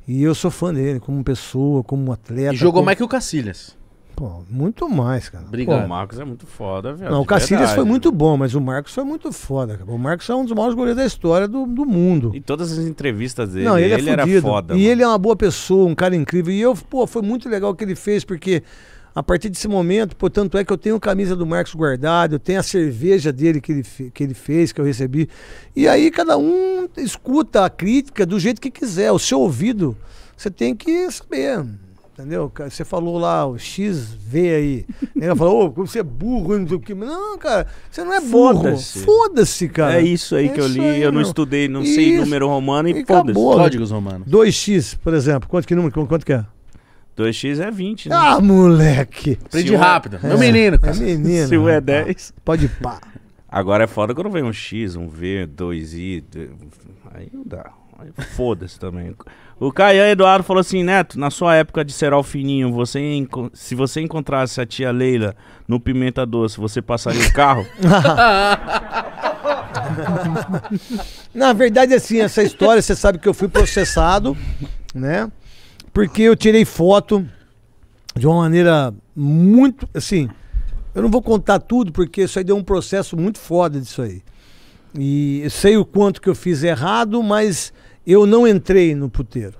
Speaker 1: E eu sou fã dele, como pessoa, como atleta. E jogou como...
Speaker 3: o Cacilhas.
Speaker 1: Pô, muito mais, cara. Obrigado. Pô, o Marcos é
Speaker 4: muito foda, velho. Não, o Cacilhas foi
Speaker 1: muito bom, mas o Marcos foi muito foda, cara. O Marcos é um dos maiores goleiros da história do, do mundo.
Speaker 4: E todas as entrevistas dele, Não, ele, é ele é era foda. E
Speaker 1: mano. ele é uma boa pessoa, um cara incrível. E eu, pô, foi muito legal o que ele fez, porque a partir desse momento, pô, tanto é que eu tenho a camisa do Marcos guardado, eu tenho a cerveja dele que ele, que ele fez, que eu recebi. E aí cada um escuta a crítica do jeito que quiser. O seu ouvido, você tem que saber. Entendeu? Você falou lá, o X aí. Ela falou, ô, oh, você é burro, não sei o que. Não, cara, você não é burro. Foda-se, foda cara. É isso aí é que eu li, aí, eu não meu. estudei, não isso. sei número romano e, e foda-se. Né? Códigos romanos. 2x, por exemplo, quanto que número? Quanto que é?
Speaker 4: 2x é 20, né? Ah, moleque! Aprendi rápido. É, é. menino, é cara. É menino. Se o é 10. Pode pá. Agora é foda quando vem um X, um V, 2i. Aí não dá. Foda-se também. O Caian Eduardo falou assim: Neto, na sua época de ser alfininho, você se você encontrasse a tia Leila no Pimenta Doce, você passaria o carro?
Speaker 1: na verdade, assim, essa história, você sabe que eu fui processado, né? Porque eu tirei foto de uma maneira muito. Assim, eu não vou contar tudo, porque isso aí deu um processo muito foda disso aí. E eu sei o quanto que eu fiz errado, mas eu não entrei no puteiro.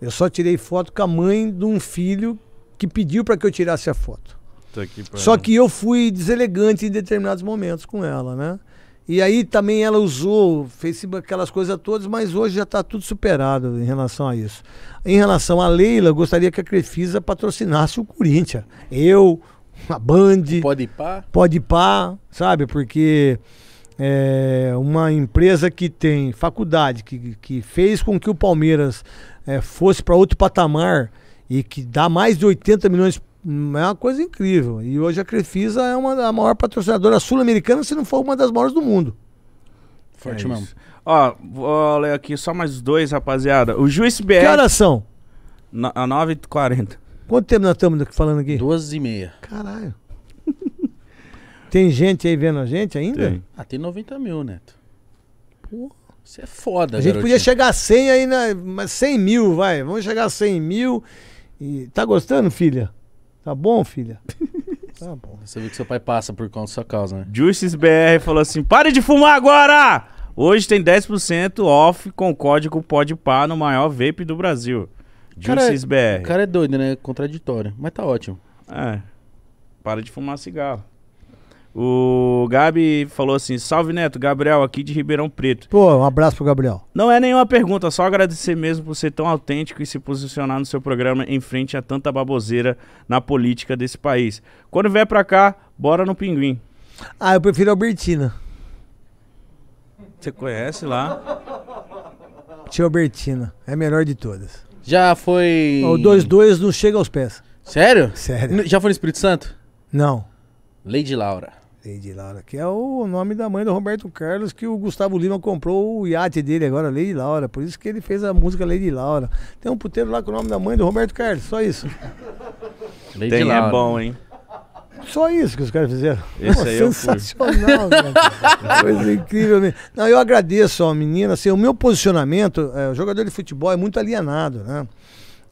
Speaker 1: Eu só tirei foto com a mãe de um filho que pediu para que eu tirasse a foto. só que eu fui deselegante em determinados momentos com ela, né? E aí também ela usou Facebook, aquelas coisas todas, mas hoje já está tudo superado em relação a isso. Em relação à Leila, gostaria que a Crefisa patrocinasse o Corinthians. Eu, a Band. Pode ir pá? Pode ir pá, sabe? Porque é, uma empresa que tem faculdade, que, que fez com que o Palmeiras é, fosse para outro patamar e que dá mais de 80 milhões hum, é uma coisa incrível. E hoje a Crefisa é uma da maior patrocinadora sul-americana, se não for uma das maiores do mundo.
Speaker 4: Forte é mesmo. Ó, vou ler aqui só mais dois, rapaziada. O juiz BR. Que horas são? Na, a 9h40. Quanto tempo nós estamos falando aqui? 12 e meia. Caralho. Tem gente aí vendo a
Speaker 1: gente ainda? Tem.
Speaker 3: Ah, tem 90 mil, Neto. Porra. Você é foda, A gente podia chegar
Speaker 1: a 100 aí, na, 100 mil, vai. Vamos chegar a 100 mil. E... Tá gostando, filha? Tá bom, filha?
Speaker 4: tá bom. Você viu que seu pai passa por conta da sua causa, né? Justice BR falou assim: pare de fumar agora! Hoje tem 10% off com código código PODPAR no maior vape do Brasil. Justice BR. O cara é doido, né? Contraditório. Mas tá ótimo. É. Para de fumar cigarro. O Gabi falou assim: Salve Neto, Gabriel aqui de Ribeirão Preto.
Speaker 1: Pô, um abraço pro Gabriel.
Speaker 4: Não é nenhuma pergunta, só agradecer mesmo por ser tão autêntico e se posicionar no seu programa em frente a tanta baboseira na política desse país. Quando vier pra cá, bora no Pinguim.
Speaker 1: Ah, eu prefiro Albertina.
Speaker 4: Você conhece lá?
Speaker 1: Tia Albertina, é a melhor de todas.
Speaker 4: Já foi. O 2-2
Speaker 1: não chega aos pés.
Speaker 3: Sério? Sério. Já foi no Espírito Santo? Não. Lady Laura. Lady Laura, né? que é
Speaker 1: o nome da mãe do Roberto Carlos, que o Gustavo Lima comprou o iate dele agora, Lady Laura. Por isso que ele fez a música Lady Laura. Tem um puteiro lá com o nome da mãe do Roberto Carlos, só isso.
Speaker 2: Lady
Speaker 4: Tem, é Laura. é bom,
Speaker 1: hein? Só isso que os caras fizeram. Esse aí é sensacional, cara. Né? Coisa incrível mesmo. Né? Não, eu agradeço ao menino. Assim, o meu posicionamento, é, o jogador de futebol é muito alienado, né?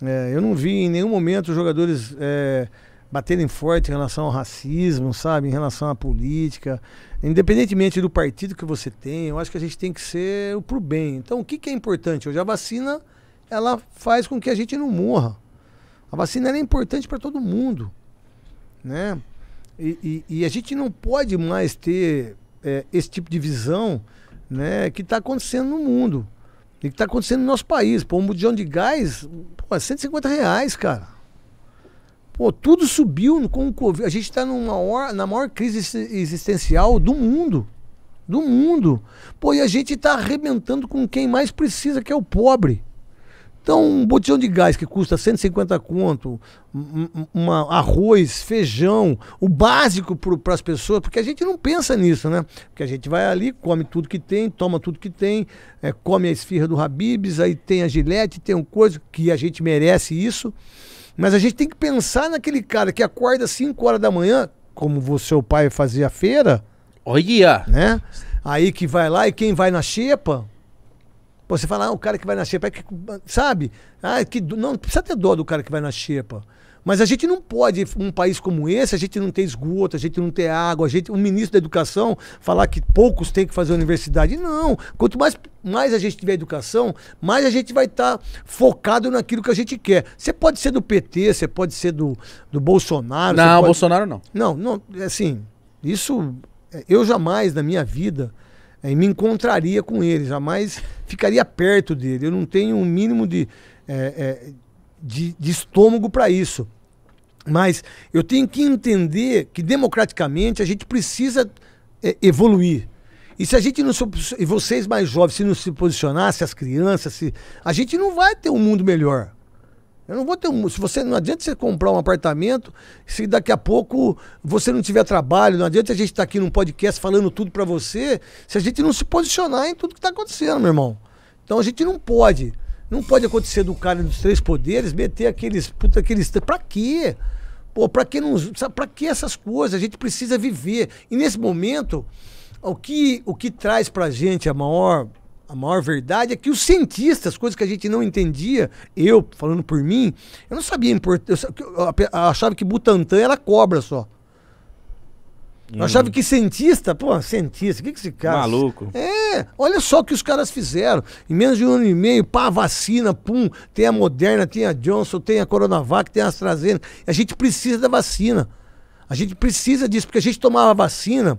Speaker 1: É, eu não vi em nenhum momento jogadores. É, baterem forte em relação ao racismo, sabe? Em relação à política. Independentemente do partido que você tem, eu acho que a gente tem que ser pro bem. Então, o que, que é importante hoje? A vacina, ela faz com que a gente não morra. A vacina é importante para todo mundo, né? E, e, e, a gente não pode mais ter é, esse tipo de visão, né? Que está acontecendo no mundo e que está acontecendo no nosso país. Pô, um budião de gás, pô, 150 é reais, cara. Pô, tudo subiu com o Covid. A gente está na maior crise existencial do mundo. Do mundo. Pô, e a gente está arrebentando com quem mais precisa, que é o pobre. Então, um botijão de gás que custa 150 conto, uma, arroz, feijão, o básico para as pessoas, porque a gente não pensa nisso, né? Porque a gente vai ali, come tudo que tem, toma tudo que tem, é, come a esfirra do Habibs, aí tem a gilete, tem um coisa que a gente merece isso. Mas a gente tem que pensar naquele cara que acorda às 5 horas da manhã, como o seu pai fazia feira. Olha! Né? Aí que vai lá e quem vai na xepa. você fala, ah, o cara que vai na xepa, é que, sabe? Ah, é que, não precisa ter dó do cara que vai na xepa. Mas a gente não pode, um país como esse, a gente não tem esgoto, a gente não tem água, a gente, um ministro da educação falar que poucos têm que fazer universidade. Não. Quanto mais, mais a gente tiver educação, mais a gente vai estar tá focado naquilo que a gente quer. Você pode ser do PT, você pode ser do, do Bolsonaro. Não, pode... Bolsonaro não. Não, não, assim, isso. É, eu jamais na minha vida é, me encontraria com ele, jamais ficaria perto dele. Eu não tenho o um mínimo de. É, é, de, de estômago para isso. Mas eu tenho que entender que democraticamente a gente precisa é, evoluir. E se a gente não e vocês mais jovens se não se posicionar, se as crianças, se a gente não vai ter um mundo melhor. Eu não vou ter um, se você não adianta você comprar um apartamento se daqui a pouco você não tiver trabalho, não adianta a gente estar tá aqui num podcast falando tudo para você, se a gente não se posicionar em tudo que está acontecendo, meu irmão. Então a gente não pode não pode acontecer do cara dos três poderes meter aqueles. Puta, aqueles. Pra quê? Pô, pra que, não, pra que essas coisas? A gente precisa viver. E nesse momento, o que, o que traz pra gente a maior. A maior verdade é que os cientistas, coisas que a gente não entendia, eu falando por mim, eu não sabia a importância. Eu achava que Butantan era cobra só. Eu achava que cientista, pô, cientista, o que, que é esse cara. Maluco. É, olha só o que os caras fizeram. Em menos de um ano e meio, pá, vacina, pum, tem a Moderna, tem a Johnson, tem a Coronavac, tem a AstraZeneca. A gente precisa da vacina. A gente precisa disso, porque a gente tomava vacina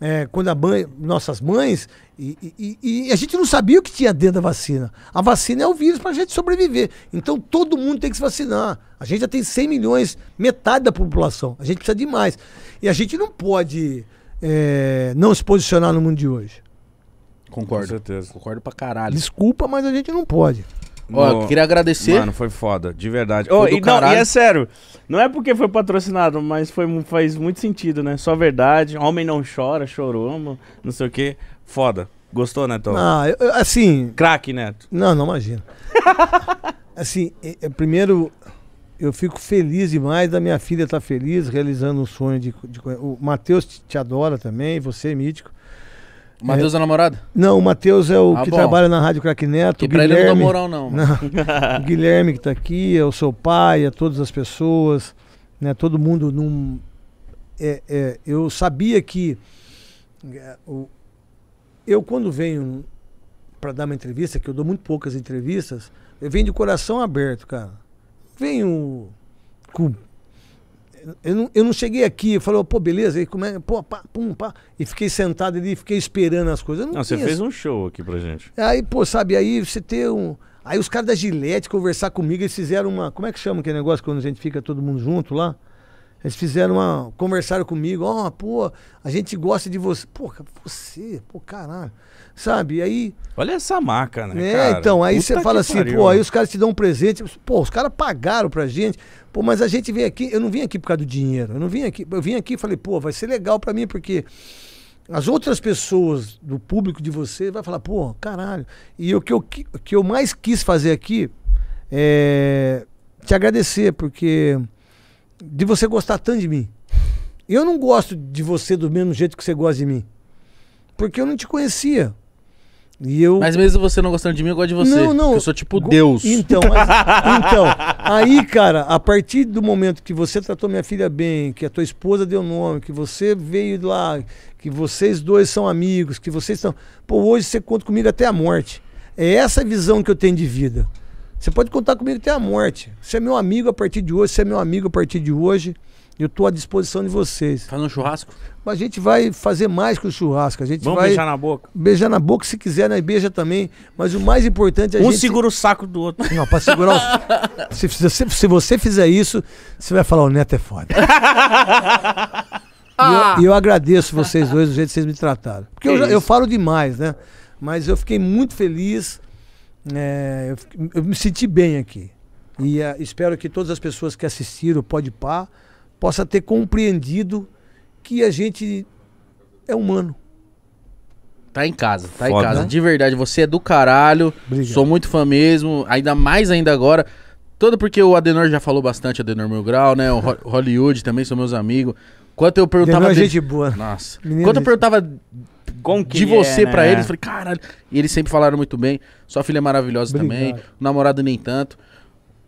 Speaker 1: é, quando a mãe, nossas mães, e, e, e, a gente não sabia o que tinha dentro da vacina. A vacina é o vírus para a gente sobreviver. Então todo mundo tem que se vacinar. A gente já tem 100 milhões, metade da população. A gente precisa de mais. E a gente não pode é, não se posicionar no mundo de hoje.
Speaker 4: Concordo. Com certeza. Concordo pra caralho. Desculpa, mas a gente não pode. Ó, no... queria agradecer. Mano, foi foda, de verdade. Oh, e, não, e é sério, não é porque foi patrocinado, mas foi, faz muito sentido, né? Só verdade, homem não chora, chorou, não sei o quê. Foda. Gostou, né Não, eu, assim... Craque, Neto. Não,
Speaker 1: não imagino. assim, eu, primeiro, eu fico feliz demais da minha filha estar tá feliz, realizando um sonho de... de o Matheus te, te adora também, você, é Mítico. O Matheus é, é namorado? Não, o Matheus é o ah, que bom. trabalha na Rádio Crack Neto. pra Guilherme, ele não dá moral, não. não o Guilherme que tá aqui, é o seu pai, é todas as pessoas, né? Todo mundo num. É, é, eu sabia que. É, o, eu, quando venho para dar uma entrevista, que eu dou muito poucas entrevistas, eu venho de coração aberto, cara. Venho com eu não, eu não cheguei aqui eu falei, pô, beleza, e como é, pô, pá, pum, pá, e fiquei sentado ali, fiquei esperando as coisas. Eu não, não você fez um
Speaker 4: show aqui pra gente.
Speaker 1: Aí, pô, sabe, aí você ter um. Aí os caras da Gillette conversar comigo, eles fizeram uma. Como é que chama aquele negócio quando a gente fica todo mundo junto lá? Eles fizeram uma. conversaram comigo, ó, oh, pô, a gente gosta de você.
Speaker 4: Pô, você, pô, caralho.
Speaker 1: Sabe? E aí.
Speaker 4: Olha essa maca, né? É, cara? então, aí você fala assim, pariu. pô, aí os
Speaker 1: caras te dão um presente. Pô, os caras pagaram pra gente. Pô, mas a gente veio aqui. Eu não vim aqui por causa do dinheiro. Eu não vim aqui. Eu vim aqui e falei, pô, vai ser legal pra mim, porque as outras pessoas do público de você vai falar, pô, caralho. E o que eu, que eu mais quis fazer aqui é te agradecer, porque de você gostar tanto de mim. Eu não gosto de você do mesmo jeito que você gosta de mim. Porque eu não te conhecia. E eu... Mas mesmo
Speaker 3: você não gostando de mim, eu gosto de você. Não, não. Eu sou tipo Deus. Então,
Speaker 1: mas... então, aí, cara, a partir do momento que você tratou minha filha bem, que a tua esposa deu nome, que você veio lá, que vocês dois são amigos, que vocês estão. Pô, hoje você conta comigo até a morte. É essa visão que eu tenho de vida. Você pode contar comigo até a morte. Você é meu amigo a partir de hoje, você é meu amigo a partir de hoje. Eu estou à disposição de vocês. Fazer um churrasco? Mas a gente vai fazer mais que o um churrasco. A gente Vamos vai beijar na boca. Beijar na boca, se quiser, né? beija também. Mas o mais importante é a um gente. Um segura
Speaker 4: o saco do outro. Não, pra
Speaker 1: segurar o... se, se, se, você fizer isso, você vai falar, o neto é foda. ah. e eu, eu, agradeço vocês dois do jeito que vocês me trataram. Porque eu, eu falo demais, né? Mas eu fiquei muito feliz é, eu, eu, me senti bem aqui. E eh, espero que todas as pessoas que assistiram o Pode Pá possam ter compreendido que a gente é humano.
Speaker 3: Tá em casa, tá Foda. em casa. De verdade, você é do caralho. Obrigado. Sou muito fã mesmo, ainda mais ainda agora. Todo porque o Adenor já falou bastante, Adenor Mil Grau, né? O Hollywood também são meus amigos. Quanto eu perguntava. Adenor, é de... gente
Speaker 4: boa. Nossa. Menino Quanto eu é perguntava que de é, você é, né? pra eles. Eu falei,
Speaker 3: caralho. E eles sempre falaram muito bem. Sua filha é maravilhosa Obrigado. também. O namorado nem tanto.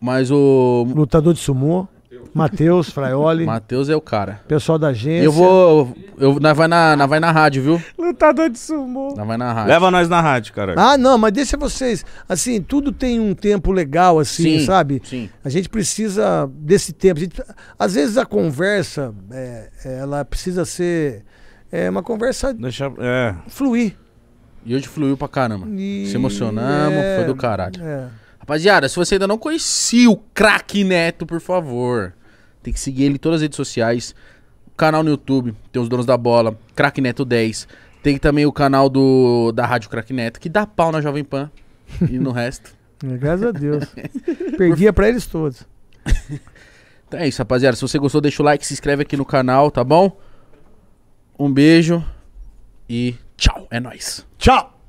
Speaker 3: Mas o.
Speaker 1: Lutador de sumô. Matheus
Speaker 3: Fraioli. Matheus é o cara. Pessoal da agência. Eu vou. Eu, nós, vai na, nós vai na rádio, viu?
Speaker 1: Lutador de sumô.
Speaker 3: Nós vai
Speaker 4: na rádio. Leva nós na rádio, cara.
Speaker 1: Ah, não, mas deixa vocês. Assim, tudo tem um tempo legal, assim, sim, sabe? Sim. A gente precisa desse tempo. Gente, às vezes a conversa, é, ela precisa ser
Speaker 3: é uma conversa Deixa, é. fluir. E hoje fluiu pra caramba. E... Se emocionamos, é... foi do caralho. É. Rapaziada, se você ainda não conhecia o Craque Neto, por favor, tem que seguir ele em todas as redes sociais. O canal no YouTube, tem os donos da bola, Craque Neto 10. Tem também o canal do, da Rádio Craque Neto, que dá pau na Jovem Pan e no resto.
Speaker 1: Graças a Deus. Perdia pra eles todos.
Speaker 3: Então é isso, rapaziada. Se você gostou, deixa o like, se inscreve aqui no canal, tá bom? Um beijo e tchau. É nóis. Tchau!